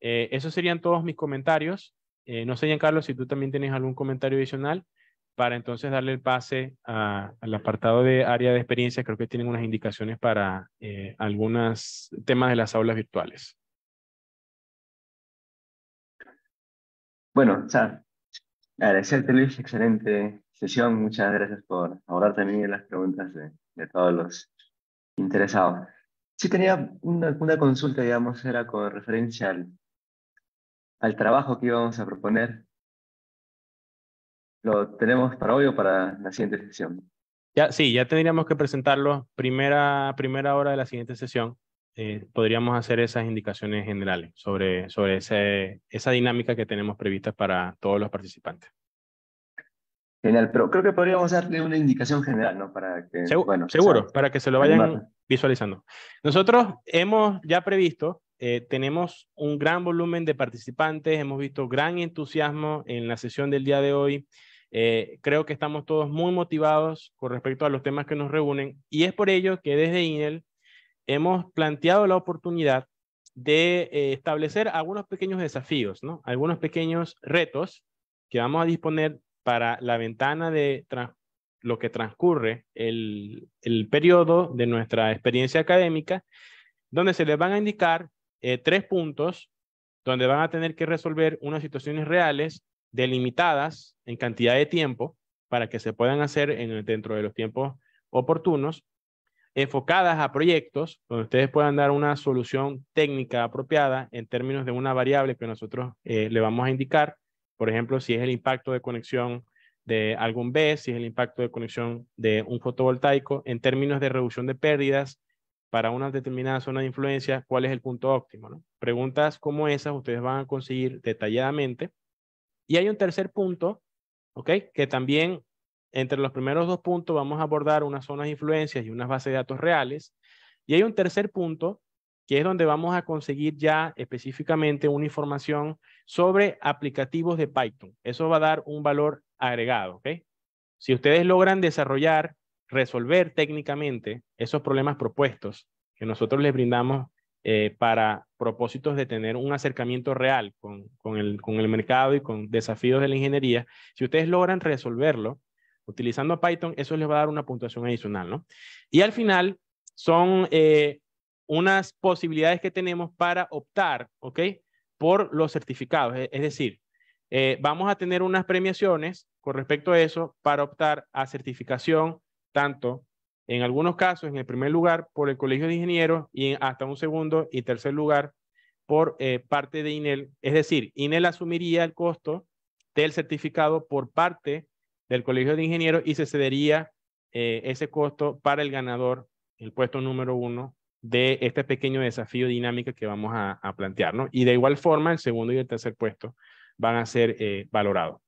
Eh, esos serían todos mis comentarios. Eh, no sé, Carlos, si tú también tienes algún comentario adicional para entonces darle el pase al apartado de área de experiencia. Creo que tienen unas indicaciones para eh, algunos temas de las aulas virtuales. Bueno, Char, agradecerte Luis, excelente sesión. Muchas gracias por abordar también las preguntas de, todos los interesados. Sí tenía una, una, consulta, digamos, era con referencia al al trabajo que íbamos a proponer. ¿Lo tenemos para hoy o para la siguiente sesión? Ya, sí, ya tendríamos que presentarlo primera, primera hora de la siguiente sesión. Eh, podríamos hacer esas indicaciones generales sobre, sobre ese, esa dinámica que tenemos prevista para todos los participantes. Genial, pero creo que podríamos darle una indicación general, ¿no? Para que, bueno, seguro, para que se lo vayan visualizando. Nosotros hemos ya previsto eh, tenemos un gran volumen de participantes, hemos visto gran entusiasmo en la sesión del día de hoy. Eh, creo que estamos todos muy motivados con respecto a los temas que nos reúnen y es por ello que desde INEL hemos planteado la oportunidad de eh, establecer algunos pequeños desafíos, ¿no? algunos pequeños retos que vamos a disponer para la ventana de lo que transcurre el, el periodo de nuestra experiencia académica, donde se les van a indicar eh, tres puntos donde van a tener que resolver unas situaciones reales delimitadas en cantidad de tiempo para que se puedan hacer en, dentro de los tiempos oportunos, enfocadas a proyectos donde ustedes puedan dar una solución técnica apropiada en términos de una variable que nosotros eh, le vamos a indicar, por ejemplo, si es el impacto de conexión de algún B, si es el impacto de conexión de un fotovoltaico, en términos de reducción de pérdidas, para una determinada zona de influencia, cuál es el punto óptimo. Preguntas como esas ustedes van a conseguir detalladamente. Y hay un tercer punto, ¿ok? Que también entre los primeros dos puntos vamos a abordar unas zonas de influencia y unas bases de datos reales. Y hay un tercer punto que es donde vamos a conseguir ya específicamente una información sobre aplicativos de Python. Eso va a dar un valor agregado, ¿ok? Si ustedes logran desarrollar resolver técnicamente esos problemas propuestos que nosotros les brindamos eh, para propósitos de tener un acercamiento real con, el, con, el, mercado y con desafíos de la ingeniería, si ustedes logran resolverlo utilizando Python, eso les va a dar una puntuación adicional, ¿no? Y al final son eh, unas posibilidades que tenemos para optar, ¿ok? Por los certificados, e, es decir, eh, vamos a tener unas premiaciones con respecto a eso para optar a certificación tanto en algunos casos en el primer lugar por el Colegio de Ingenieros y hasta un segundo y tercer lugar por eh, parte de INEL. Es decir, INEL asumiría el costo del certificado por parte del Colegio de Ingenieros y se cedería eh, ese costo para el ganador, el puesto número uno de este pequeño desafío dinámico que vamos a, plantearnos plantear. Y de igual forma, el segundo y el tercer puesto van a ser eh, valorados.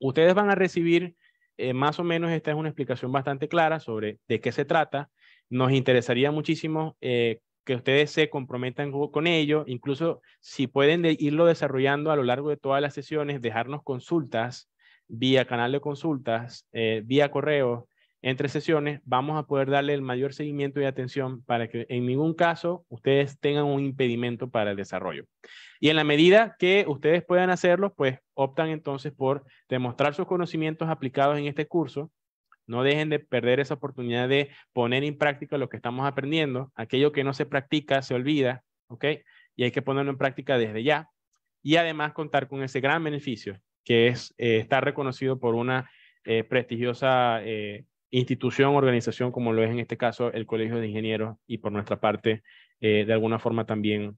Ustedes van a recibir eh, más o menos esta es una explicación bastante clara sobre de qué se trata. Nos interesaría muchísimo eh, que ustedes se comprometan con ello, incluso si pueden irlo desarrollando a lo largo de todas las sesiones, dejarnos consultas vía canal de consultas, eh, vía correo, entre sesiones, vamos a poder darle el mayor seguimiento y atención para que en ningún caso ustedes tengan un impedimento para el desarrollo. Y en la medida que ustedes puedan hacerlo, pues optan entonces por demostrar sus conocimientos aplicados en este curso. No dejen de perder esa oportunidad de poner en práctica lo que estamos aprendiendo. Aquello que no se practica se olvida, ¿ok? Y hay que ponerlo en práctica desde ya. Y además contar con ese gran beneficio que es eh, estar reconocido por una eh, prestigiosa eh, institución, organización, como lo es en este caso el Colegio de Ingenieros y por nuestra parte, de alguna forma también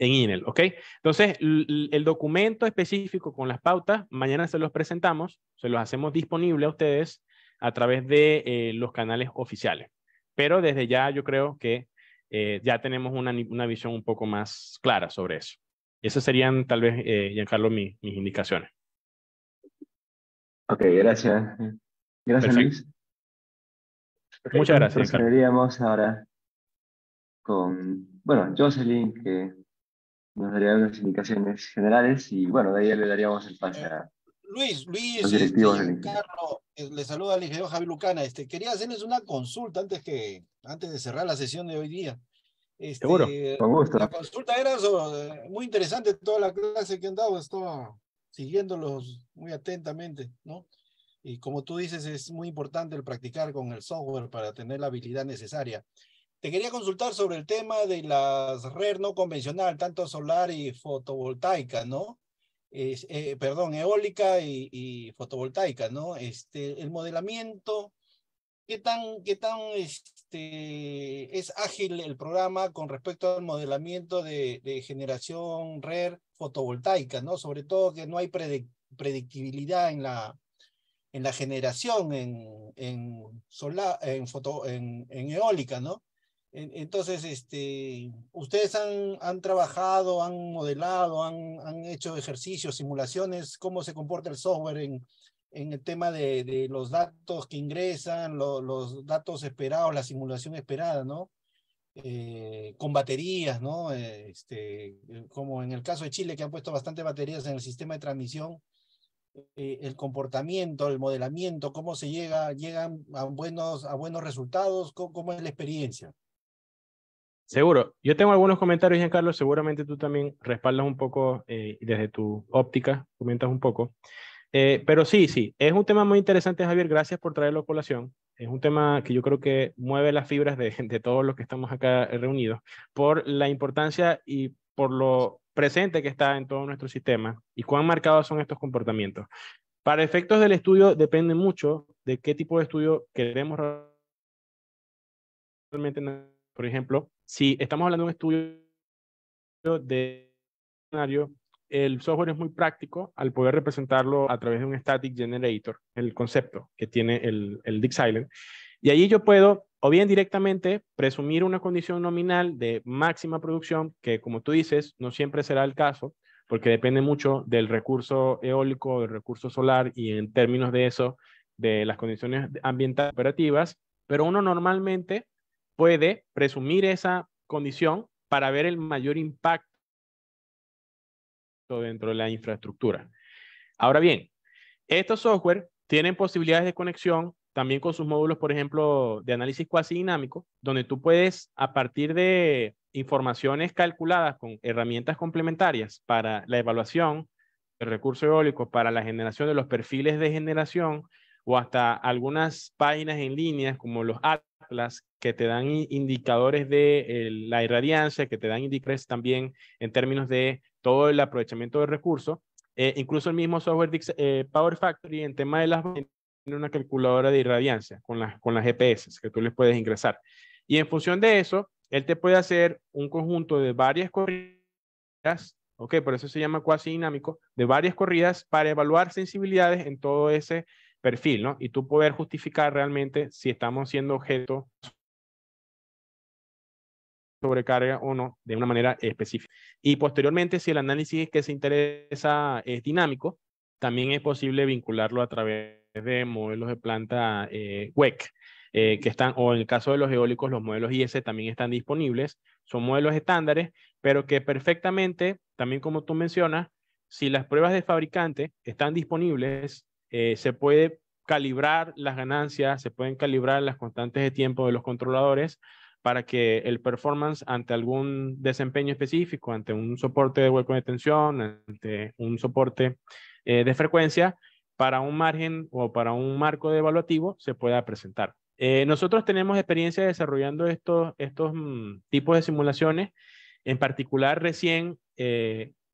en INEL, ¿ok? Entonces, el documento específico con las pautas, mañana se los presentamos, se los hacemos disponible a ustedes a través de eh, los canales oficiales. Pero desde ya yo creo que eh, ya tenemos una, una, visión un poco más clara sobre eso. Esas serían tal vez, eh, Giancarlo, mis, indicaciones. Ok, gracias. Gracias, Luis. Muchas gracias. Procederíamos ahora con, bueno, Jocelyn, que nos darían unas indicaciones generales y bueno, de ahí le daríamos el pase eh, a Luis, Luis, Carlos, eh, eh, le saluda a ingeniero Javi Lucana. Este, quería hacerles una consulta antes, que, antes de cerrar la sesión de hoy día. Este, Seguro, con gusto. La consulta era muy interesante toda la clase que han dado, estaba siguiéndolos muy atentamente, ¿no? Y como tú dices, es muy importante el practicar con el software para tener la habilidad necesaria. Te quería consultar sobre el tema de las red no convencional, tanto solar y fotovoltaica, ¿no? Eh, perdón, eólica y, fotovoltaica, ¿no? Este, el modelamiento, ¿qué tan, qué tan este, es ágil el programa con respecto al modelamiento de, generación red fotovoltaica, ¿no? Sobre todo que no hay predictibilidad en la, en la generación en, en, solar, en, foto, en eólica, ¿no? Entonces, este, ustedes han, han trabajado, han modelado, han, han, hecho ejercicios, simulaciones, cómo se comporta el software en, en el tema de, de, los datos que ingresan, los datos esperados, la simulación esperada, ¿no? Eh, con baterías, ¿no? Eh, este, como en el caso de Chile, que han puesto bastante baterías en el sistema de transmisión, eh, el comportamiento, el modelamiento, cómo se llega, llegan a buenos, a buenos resultados, cómo es la experiencia. Seguro. Yo tengo algunos comentarios, Giancarlo. Seguramente tú también respaldas un poco eh, desde tu óptica, comentas un poco. Eh, pero sí, sí, es un tema muy interesante, Javier. Gracias por traerlo a colación. Es un tema que yo creo que mueve las fibras de, todos los que estamos acá reunidos por la importancia y por lo presente que está en todo nuestro sistema y cuán marcados son estos comportamientos. Para efectos del estudio depende mucho de qué tipo de estudio queremos realmente. Por ejemplo, si estamos hablando de un estudio de escenario, el software es muy práctico al poder representarlo a través de un static generator, el concepto que tiene el, el Island. Y allí yo puedo o bien directamente presumir una condición nominal de máxima producción, que como tú dices, no siempre será el caso, porque depende mucho del recurso eólico, del recurso solar y en términos de eso, de las condiciones ambientales operativas, pero uno normalmente puede presumir esa condición para ver el mayor impacto dentro de la infraestructura. Ahora bien, estos software tienen posibilidades de conexión también con sus módulos, por ejemplo, de análisis cuasi dinámico, donde tú puedes, a partir de informaciones calculadas con herramientas complementarias para la evaluación de recursos eólicos, para la generación de los perfiles de generación, o hasta algunas páginas en línea como los atlas que te dan indicadores de la irradiancia, que te dan indicadores también en términos de todo el aprovechamiento de recursos. Eh, incluso el mismo software eh, Power Factory en tema de las tiene una calculadora de irradiancia con las, con las GPS que tú les puedes ingresar. Y en función de eso, él te puede hacer un conjunto de varias corridas, ok, por eso se llama cuasi dinámico, de varias corridas para evaluar sensibilidades en todo ese perfil, ¿no? Y tú poder justificar realmente si estamos siendo objeto sobrecarga o no de una manera específica. Y posteriormente, si el análisis que se interesa es dinámico, también es posible vincularlo a través de modelos de planta eh, WEC, eh, que están, o en el caso de los eólicos, los modelos IS también están disponibles. Son modelos estándares, pero que perfectamente, también como tú mencionas, si las pruebas de fabricante están disponibles eh, se puede calibrar las ganancias, se pueden calibrar las constantes de tiempo de los controladores para que el performance ante algún desempeño específico, ante un soporte de hueco de tensión, ante un soporte eh, de frecuencia, para un margen o para un marco de evaluativo se pueda presentar. Eh, nosotros tenemos experiencia desarrollando estos, estos mm, tipos de simulaciones. En particular, recién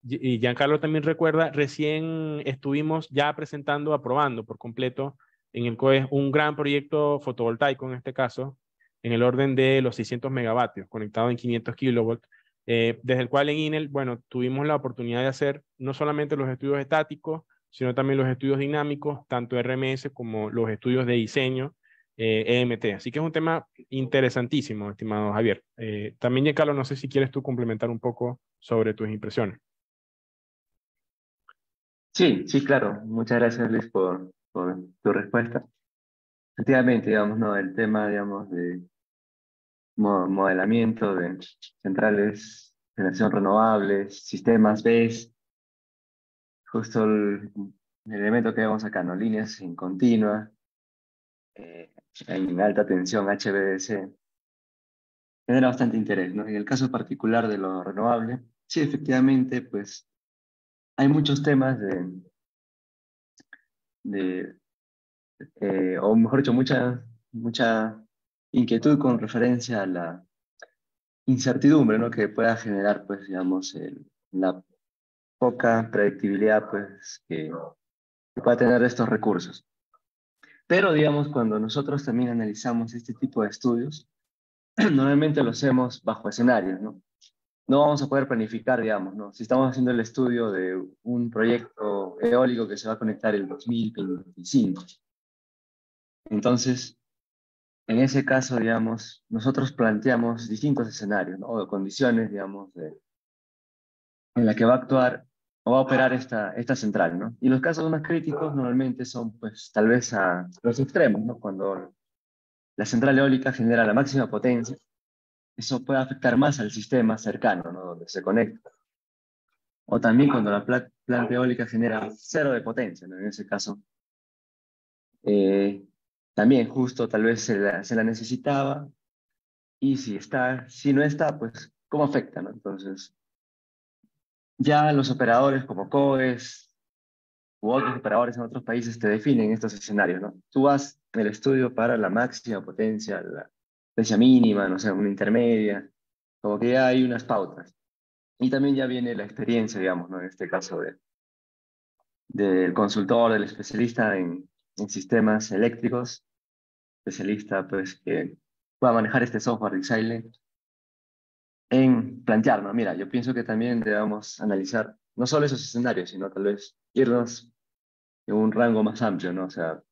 y Giancarlo también recuerda, recién estuvimos ya presentando, aprobando por completo en el COE un gran proyecto fotovoltaico en este caso, en el orden de los 600 megavatios, conectado en 500 kilovolts, eh, desde el cual en INEL, bueno, tuvimos la oportunidad de hacer no solamente los estudios estáticos, sino también los estudios dinámicos, tanto RMS como los estudios de diseño EMT. Eh, e Así que es un tema interesantísimo, estimado Javier. Eh, también, Giancarlo, no sé si quieres tú complementar un poco sobre tus impresiones. Sí, sí, claro. Muchas gracias, Luis, por, por tu respuesta. Efectivamente, digamos, ¿no? el tema digamos, de modelamiento de centrales de generación renovables, sistemas BES, justo el, elemento que vemos acá, ¿no? líneas en continua, eh, en alta tensión HBDC, genera bastante interés. ¿no? En el caso particular de lo renovable, sí, efectivamente, pues hay muchos temas de, de eh, o mejor dicho, mucha, mucha inquietud con referencia a la incertidumbre ¿no? que pueda generar, pues, digamos, el, la poca predictibilidad pues, que, que pueda tener estos recursos. Pero, digamos, cuando nosotros también analizamos este tipo de estudios, normalmente lo hacemos bajo escenarios, ¿no? no vamos a poder planificar, digamos, ¿no? Si estamos haciendo el estudio de un proyecto eólico que se va a conectar el 2025. Entonces, en ese caso, digamos, nosotros planteamos distintos escenarios, ¿no? O condiciones, digamos, de, en la que va a actuar o va a operar esta, esta central, ¿no? Y los casos más críticos normalmente son, pues, tal vez a los extremos, ¿no? Cuando la central eólica genera la máxima potencia eso puede afectar más al sistema cercano, ¿no? Donde se conecta. O también cuando la planta eólica genera cero de potencia, ¿no? En ese caso, eh, también justo tal vez se la, necesitaba y si está, si no está, pues cómo afecta, ¿no? Entonces, ya los operadores como COES u otros operadores en otros países te definen estos escenarios, ¿no? Tú vas en el estudio para la máxima potencia, la, distancia mínima, no sé, una intermedia, como que ya hay unas pautas. Y también ya viene la experiencia, digamos, ¿no? en este caso de, del consultor, del especialista en, sistemas eléctricos, especialista pues que pueda manejar este software de en plantearnos, mira, yo pienso que también debemos analizar no solo esos escenarios, sino tal vez irnos en un rango más amplio, ¿no? O sea,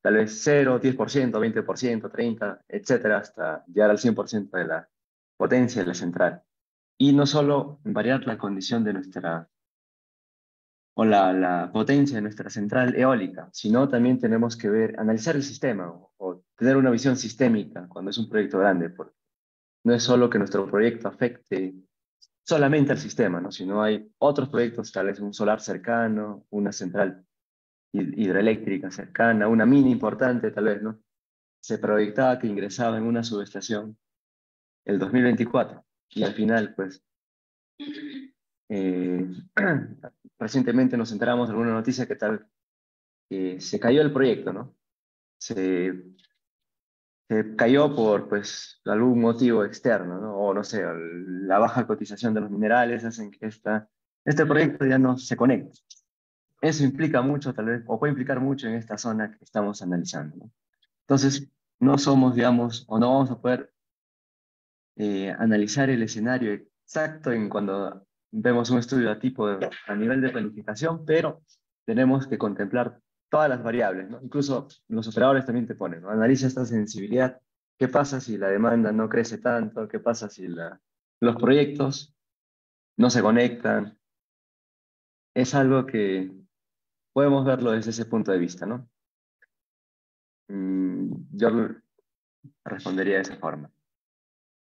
tal vez 0, 10%, 20%, 30%, etcétera, hasta llegar al 100% de la potencia de la central. Y no solo variar la condición de nuestra o la, la, potencia de nuestra central eólica, sino también tenemos que ver, analizar el sistema o, tener una visión sistémica cuando es un proyecto grande, porque no es solo que nuestro proyecto afecte solamente al sistema, ¿no? sino hay otros proyectos, tal vez un solar cercano, una central hidroeléctrica cercana, una mina importante tal vez, ¿no? Se proyectaba que ingresaba en una subestación el 2024 y al final, pues, eh, recientemente nos enteramos de alguna noticia que tal, que se cayó el proyecto, ¿no? Se, cayó por, pues, algún motivo externo, ¿no? O no sé, la baja cotización de los minerales hacen que esta, este proyecto ya no se conecte eso implica mucho, tal vez, o puede implicar mucho en esta zona que estamos analizando. Entonces, no somos, digamos, o no vamos a poder eh, analizar el escenario exacto en cuando vemos un estudio a tipo a nivel de planificación, pero tenemos que contemplar todas las variables, ¿no? Incluso los operadores también te ponen, ¿no? Analiza esta sensibilidad, qué pasa si la demanda no crece tanto, qué pasa si la, los proyectos no se conectan. Es algo que podemos verlo desde ese punto de vista, ¿no? Mm, yo respondería de esa forma.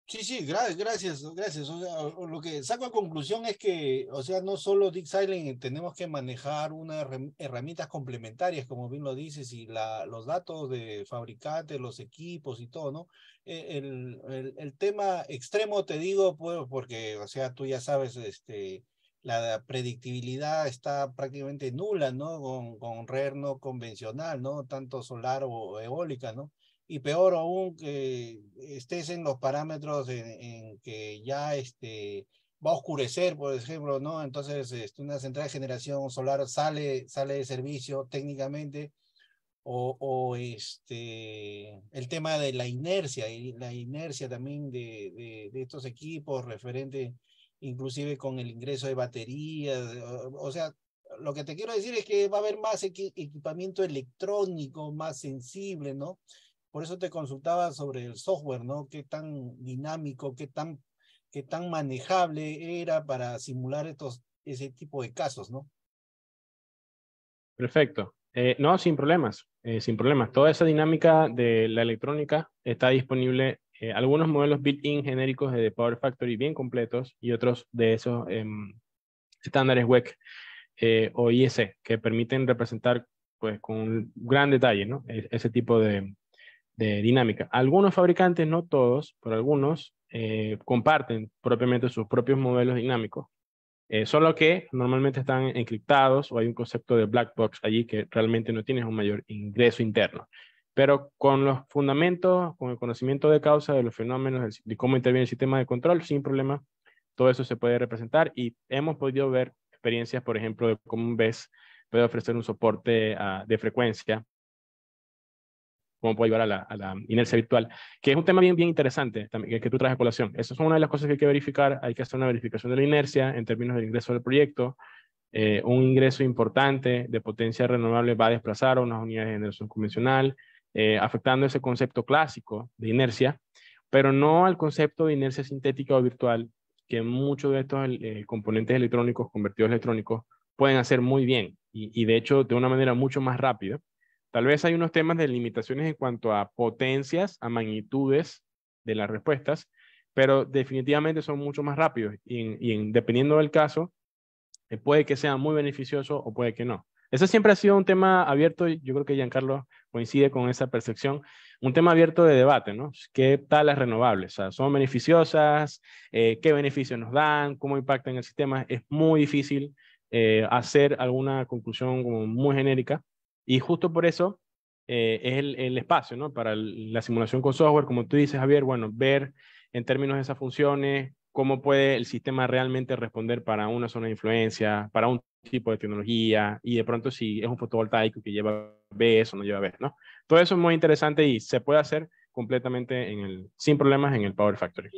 Sí, sí, gracias, gracias, gracias. lo que saco a conclusión es que, o sea, no solo Dick Silent, eh, tenemos que manejar unas herramientas complementarias, como bien lo dices, y la, los datos de fabricantes, los equipos y todo, ¿no? E, el, tema extremo, te digo, pues, porque, o sea, tú ya sabes, este, la predictibilidad está prácticamente nula, ¿no? Con, con no convencional, ¿no? Tanto solar o eólica, ¿no? Y peor aún que estés en los parámetros en, que ya este, va a oscurecer, por ejemplo, ¿no? Entonces, este, una central de generación solar sale, sale de servicio técnicamente. O, este, el tema de la inercia, y la inercia también de, de, de estos equipos referente inclusive con el ingreso de baterías, o, sea, lo que te quiero decir es que va a haber más equipamiento electrónico, más sensible, ¿no? Por eso te consultaba sobre el software, ¿no? Qué tan dinámico, qué tan, qué tan manejable era para simular estos, ese tipo de casos, ¿no? Perfecto. Eh, no, sin problemas, eh, sin problemas. Toda esa dinámica de la electrónica está disponible eh, algunos modelos built-in genéricos de Power Factory bien completos y otros de esos em, estándares WEC eh, o ISE que permiten representar pues, con gran detalle e, ese tipo de, de, dinámica. Algunos fabricantes, no todos, pero algunos eh, comparten propiamente sus propios modelos dinámicos, solo que normalmente están encriptados o hay un concepto de black box allí que realmente no tienes un mayor ingreso interno pero con los fundamentos, con el conocimiento de causa de los fenómenos, de cómo interviene el sistema de control, sin problema, todo eso se puede representar y hemos podido ver experiencias, por ejemplo, de cómo un BES puede ofrecer un soporte ah, de frecuencia, cómo puede llevar a la, inercia virtual, que es un tema bien, bien interesante también, que tú traes a colación. Esa es una de las cosas que hay que verificar, hay que hacer una verificación de la inercia en términos del ingreso del proyecto, eh, un ingreso importante de potencia renovable va a desplazar a unas unidades de generación convencional, eh, afectando ese concepto clásico de inercia, pero no al concepto de inercia sintética o virtual que muchos de estos eh, componentes electrónicos, convertidos electrónicos, pueden hacer muy bien y, de hecho de una manera mucho más rápida. Tal vez hay unos temas de limitaciones en cuanto a potencias, a magnitudes de las respuestas, pero definitivamente son mucho más rápidos y, dependiendo del caso, eh, puede que sea muy beneficioso o puede que no. Eso siempre ha sido un tema abierto, yo creo que Giancarlo coincide con esa percepción, un tema abierto de debate, ¿no? ¿Qué tal las renovables? ¿Son beneficiosas? Eh, ¿Qué beneficios nos dan? ¿Cómo impactan el sistema? Es muy difícil eh, hacer alguna conclusión muy genérica y justo por eso eh, es el, espacio, ¿no? Para la simulación con software, como tú dices, Javier, bueno, ver en términos de esas funciones, cómo puede el sistema realmente responder para una zona de influencia, para un tipo de tecnología y de pronto si es un fotovoltaico que lleva B, eso no lleva B, ¿no? Todo eso es muy interesante y se puede hacer completamente en el, sin problemas en el Power Factory.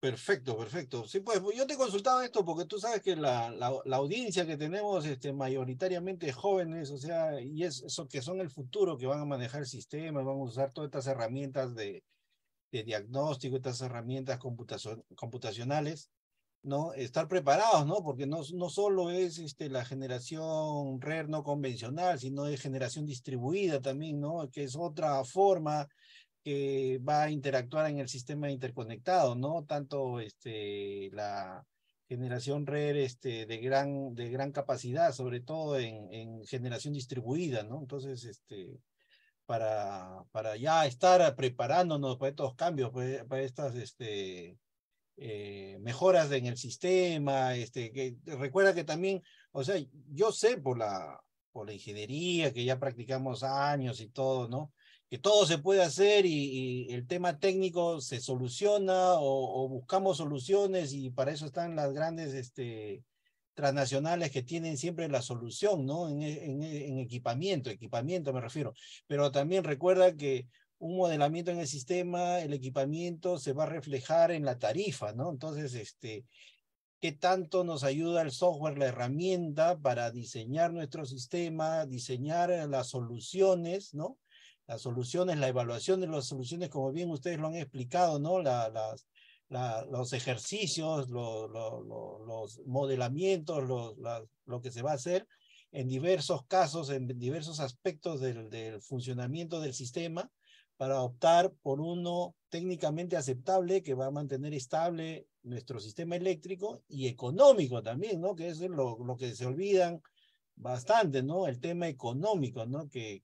Perfecto, perfecto. Sí, pues yo te he consultado esto porque tú sabes que la, audiencia que tenemos este, mayoritariamente jóvenes, o sea, y es eso que son el futuro, que van a manejar sistemas, van a usar todas estas herramientas de, de diagnóstico, estas herramientas computacionales, ¿no? Estar preparados, ¿no? Porque no, no solo es este, la generación RER e no convencional, sino de generación distribuida también, ¿no? Que es otra forma que va a interactuar en el sistema interconectado, ¿no? Tanto este, la generación RER e este, de, gran, de gran capacidad, sobre todo en, en generación distribuida, ¿no? Entonces, este, para, para ya estar preparándonos para estos cambios, para, estas este, eh, mejoras en el sistema. Este, recuerda que también, o sea, yo sé por la, por la ingeniería que ya practicamos años y todo, ¿no? Que todo se puede hacer y, el tema técnico se soluciona o, o, buscamos soluciones y para eso están las grandes este, transnacionales que tienen siempre la solución, ¿no? En, e, e, en, equipamiento, equipamiento me refiero. Pero también recuerda que un modelamiento en el sistema, el equipamiento se va a reflejar en la tarifa, ¿no? Entonces, este, ¿qué tanto nos ayuda el software, la herramienta para diseñar nuestro sistema, diseñar las soluciones, ¿no? Las soluciones, la evaluación de las soluciones, como bien ustedes lo han explicado, ¿no? La, las, los ejercicios, los, modelamientos, lo que se va a hacer en diversos casos, en diversos aspectos del, funcionamiento del sistema para optar por uno técnicamente aceptable que va a mantener estable nuestro sistema eléctrico y económico también, ¿no? Que es lo, que se olvidan bastante, ¿no? El tema económico, ¿no? Que,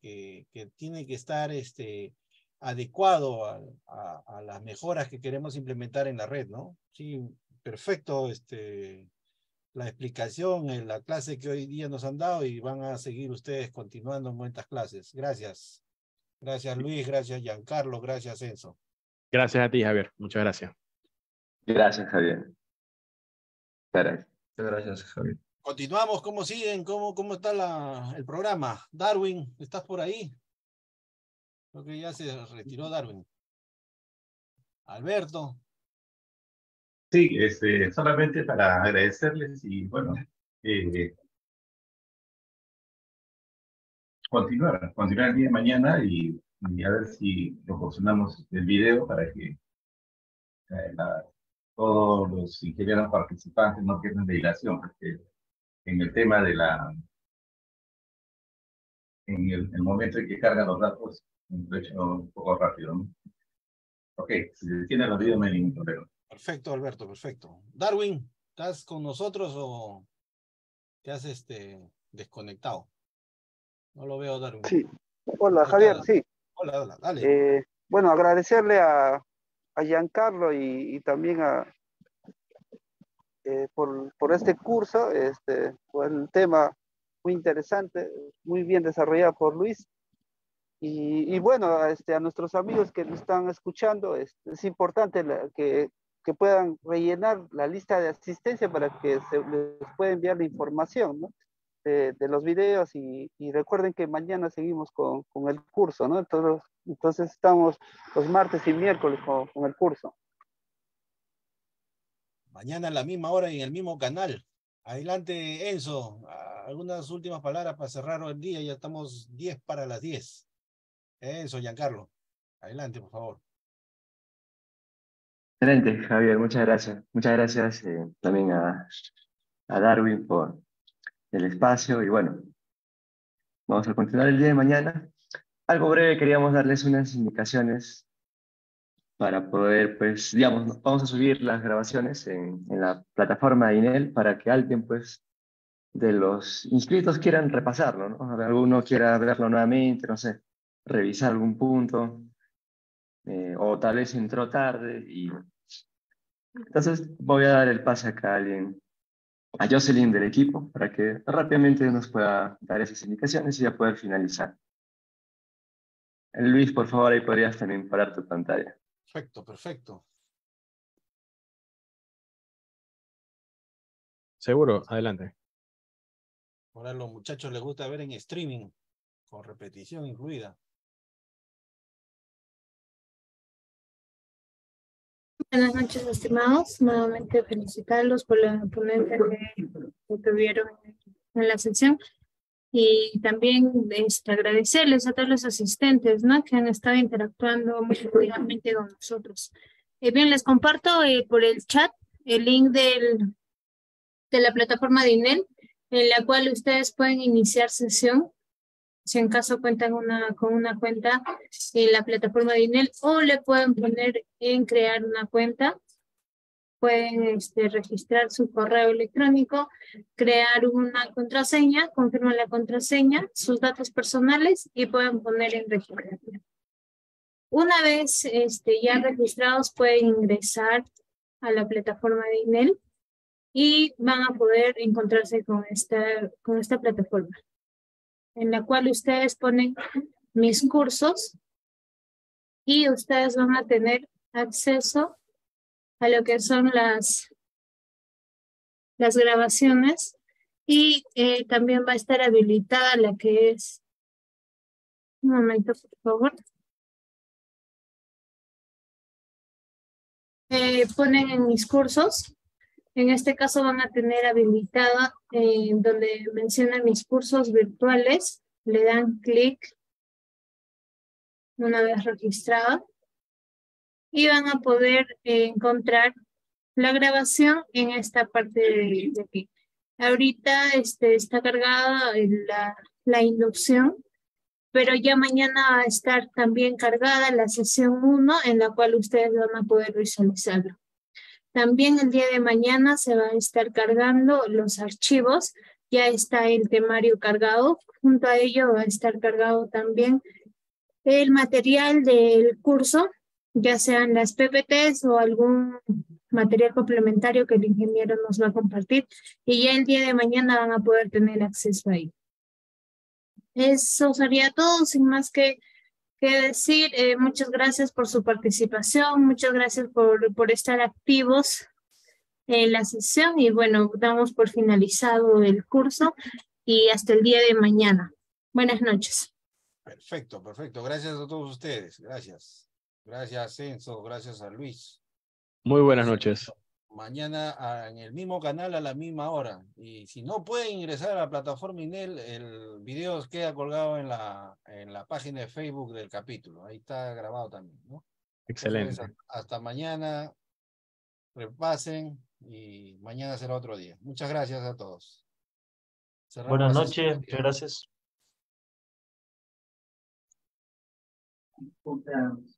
que tiene que estar este, adecuado a, las mejoras que queremos implementar en la red, ¿no? Sí, perfecto, este, la explicación en la clase que hoy día nos han dado y van a seguir ustedes continuando en buenas clases. Gracias. Gracias Luis, gracias Giancarlo, gracias Enzo. Gracias a ti Javier, muchas gracias. Gracias Javier. Muchas gracias Javier. Continuamos, ¿cómo siguen? ¿Cómo, cómo está el programa? Darwin, ¿estás por ahí? que ya se retiró Darwin. Alberto. Sí, este, solamente para agradecerles y bueno, eh, continuar, continuar el día de mañana y, a ver si proporcionamos el video para que eh, todos los ingenieros participantes no pierdan de dilación, porque en el tema de la, en el momento en que cargan los datos, un poco rápido. ¿no? Ok, si tiene la vida, me pero... Perfecto, Alberto, perfecto. Darwin, ¿estás con nosotros o te has este, desconectado? No lo veo, Darwin. Sí. Hola, Javier, sí. Hola, hola, dale. Eh, bueno, agradecerle a, a Giancarlo y, también a, eh, por, este curso, este, por el tema muy interesante, muy bien desarrollado por Luis. Y, bueno, este, a nuestros amigos que nos están escuchando, es, importante que, puedan rellenar la lista de asistencia para que se les pueda enviar la información de, los videos y, recuerden que mañana seguimos con, el curso, ¿no? Entonces, estamos los martes y miércoles con, con el curso. Mañana a la misma hora y en el mismo canal. Adelante, Enzo. Algunas últimas palabras para cerrar el día. Ya estamos 10 para las 10. Eso, Giancarlo. Adelante, por favor. Excelente, Javier, muchas gracias. Muchas gracias eh, también a, Darwin por el espacio y bueno, vamos a continuar el día de mañana. Algo breve, queríamos darles unas indicaciones para poder, pues, digamos, vamos a subir las grabaciones en, la plataforma de INEL para que alguien, pues, de los inscritos quieran repasarlo, ¿no? Alguno quiera verlo nuevamente, no sé revisar algún punto, eh, o tal vez entró tarde y... Entonces voy a dar el pase acá a alguien, a Jocelyn del equipo, para que rápidamente nos pueda dar esas indicaciones y ya poder finalizar. Luis, por favor, ahí podrías también parar tu pantalla. Perfecto, perfecto. Seguro, adelante. Ahora los muchachos les gusta ver en streaming, con repetición incluida. Buenas noches, estimados. Nuevamente felicitarlos por la ponencia que, tuvieron en la sesión y también este, agradecerles a todos los asistentes ¿no? que han estado interactuando muy activamente con nosotros. Eh, bien, les comparto eh, por el chat el link del, de la plataforma de INEL en la cual ustedes pueden iniciar sesión si en caso cuentan una, con una cuenta en la plataforma de INEL o le pueden poner en crear una cuenta. Pueden este, registrar su correo electrónico, crear una contraseña, confirman la contraseña, sus datos personales y pueden poner en registrar. Una vez este, ya registrados pueden ingresar a la plataforma de INEL y van a poder encontrarse con esta, con esta plataforma en la cual ustedes ponen mis cursos y ustedes van a tener acceso a lo que son las, grabaciones y eh, también va a estar habilitada la que es... Un momento, por favor. Eh, ponen en mis cursos en este caso van a tener habilitada eh, donde menciona mis cursos virtuales, le dan clic una vez registrado y van a poder eh, encontrar la grabación en esta parte de, aquí. Ahorita este, está cargada la, la inducción, pero ya mañana va a estar también cargada la sesión 1 en la cual ustedes van a poder visualizarlo. También el día de mañana se van a estar cargando los archivos. Ya está el temario cargado. Junto a ello va a estar cargado también el material del curso, ya sean las PPTs o algún material complementario que el ingeniero nos va a compartir. Y ya el día de mañana van a poder tener acceso ahí. Eso sería todo, sin más que que decir. Eh, muchas gracias por su participación, muchas gracias por, por estar activos en la sesión y bueno, damos por finalizado el curso y hasta el día de mañana. Buenas noches. Perfecto, perfecto. Gracias a todos ustedes. Gracias. Gracias, Enzo. Gracias a Luis. Muy buenas noches mañana en el mismo canal a la misma hora. Y si no puede ingresar a la plataforma INEL, el video queda colgado en la, en la página de Facebook del capítulo. Ahí está grabado también, Excelente. hasta mañana, repasen y mañana será otro día. Muchas gracias a todos. Buenas noches, muchas gracias.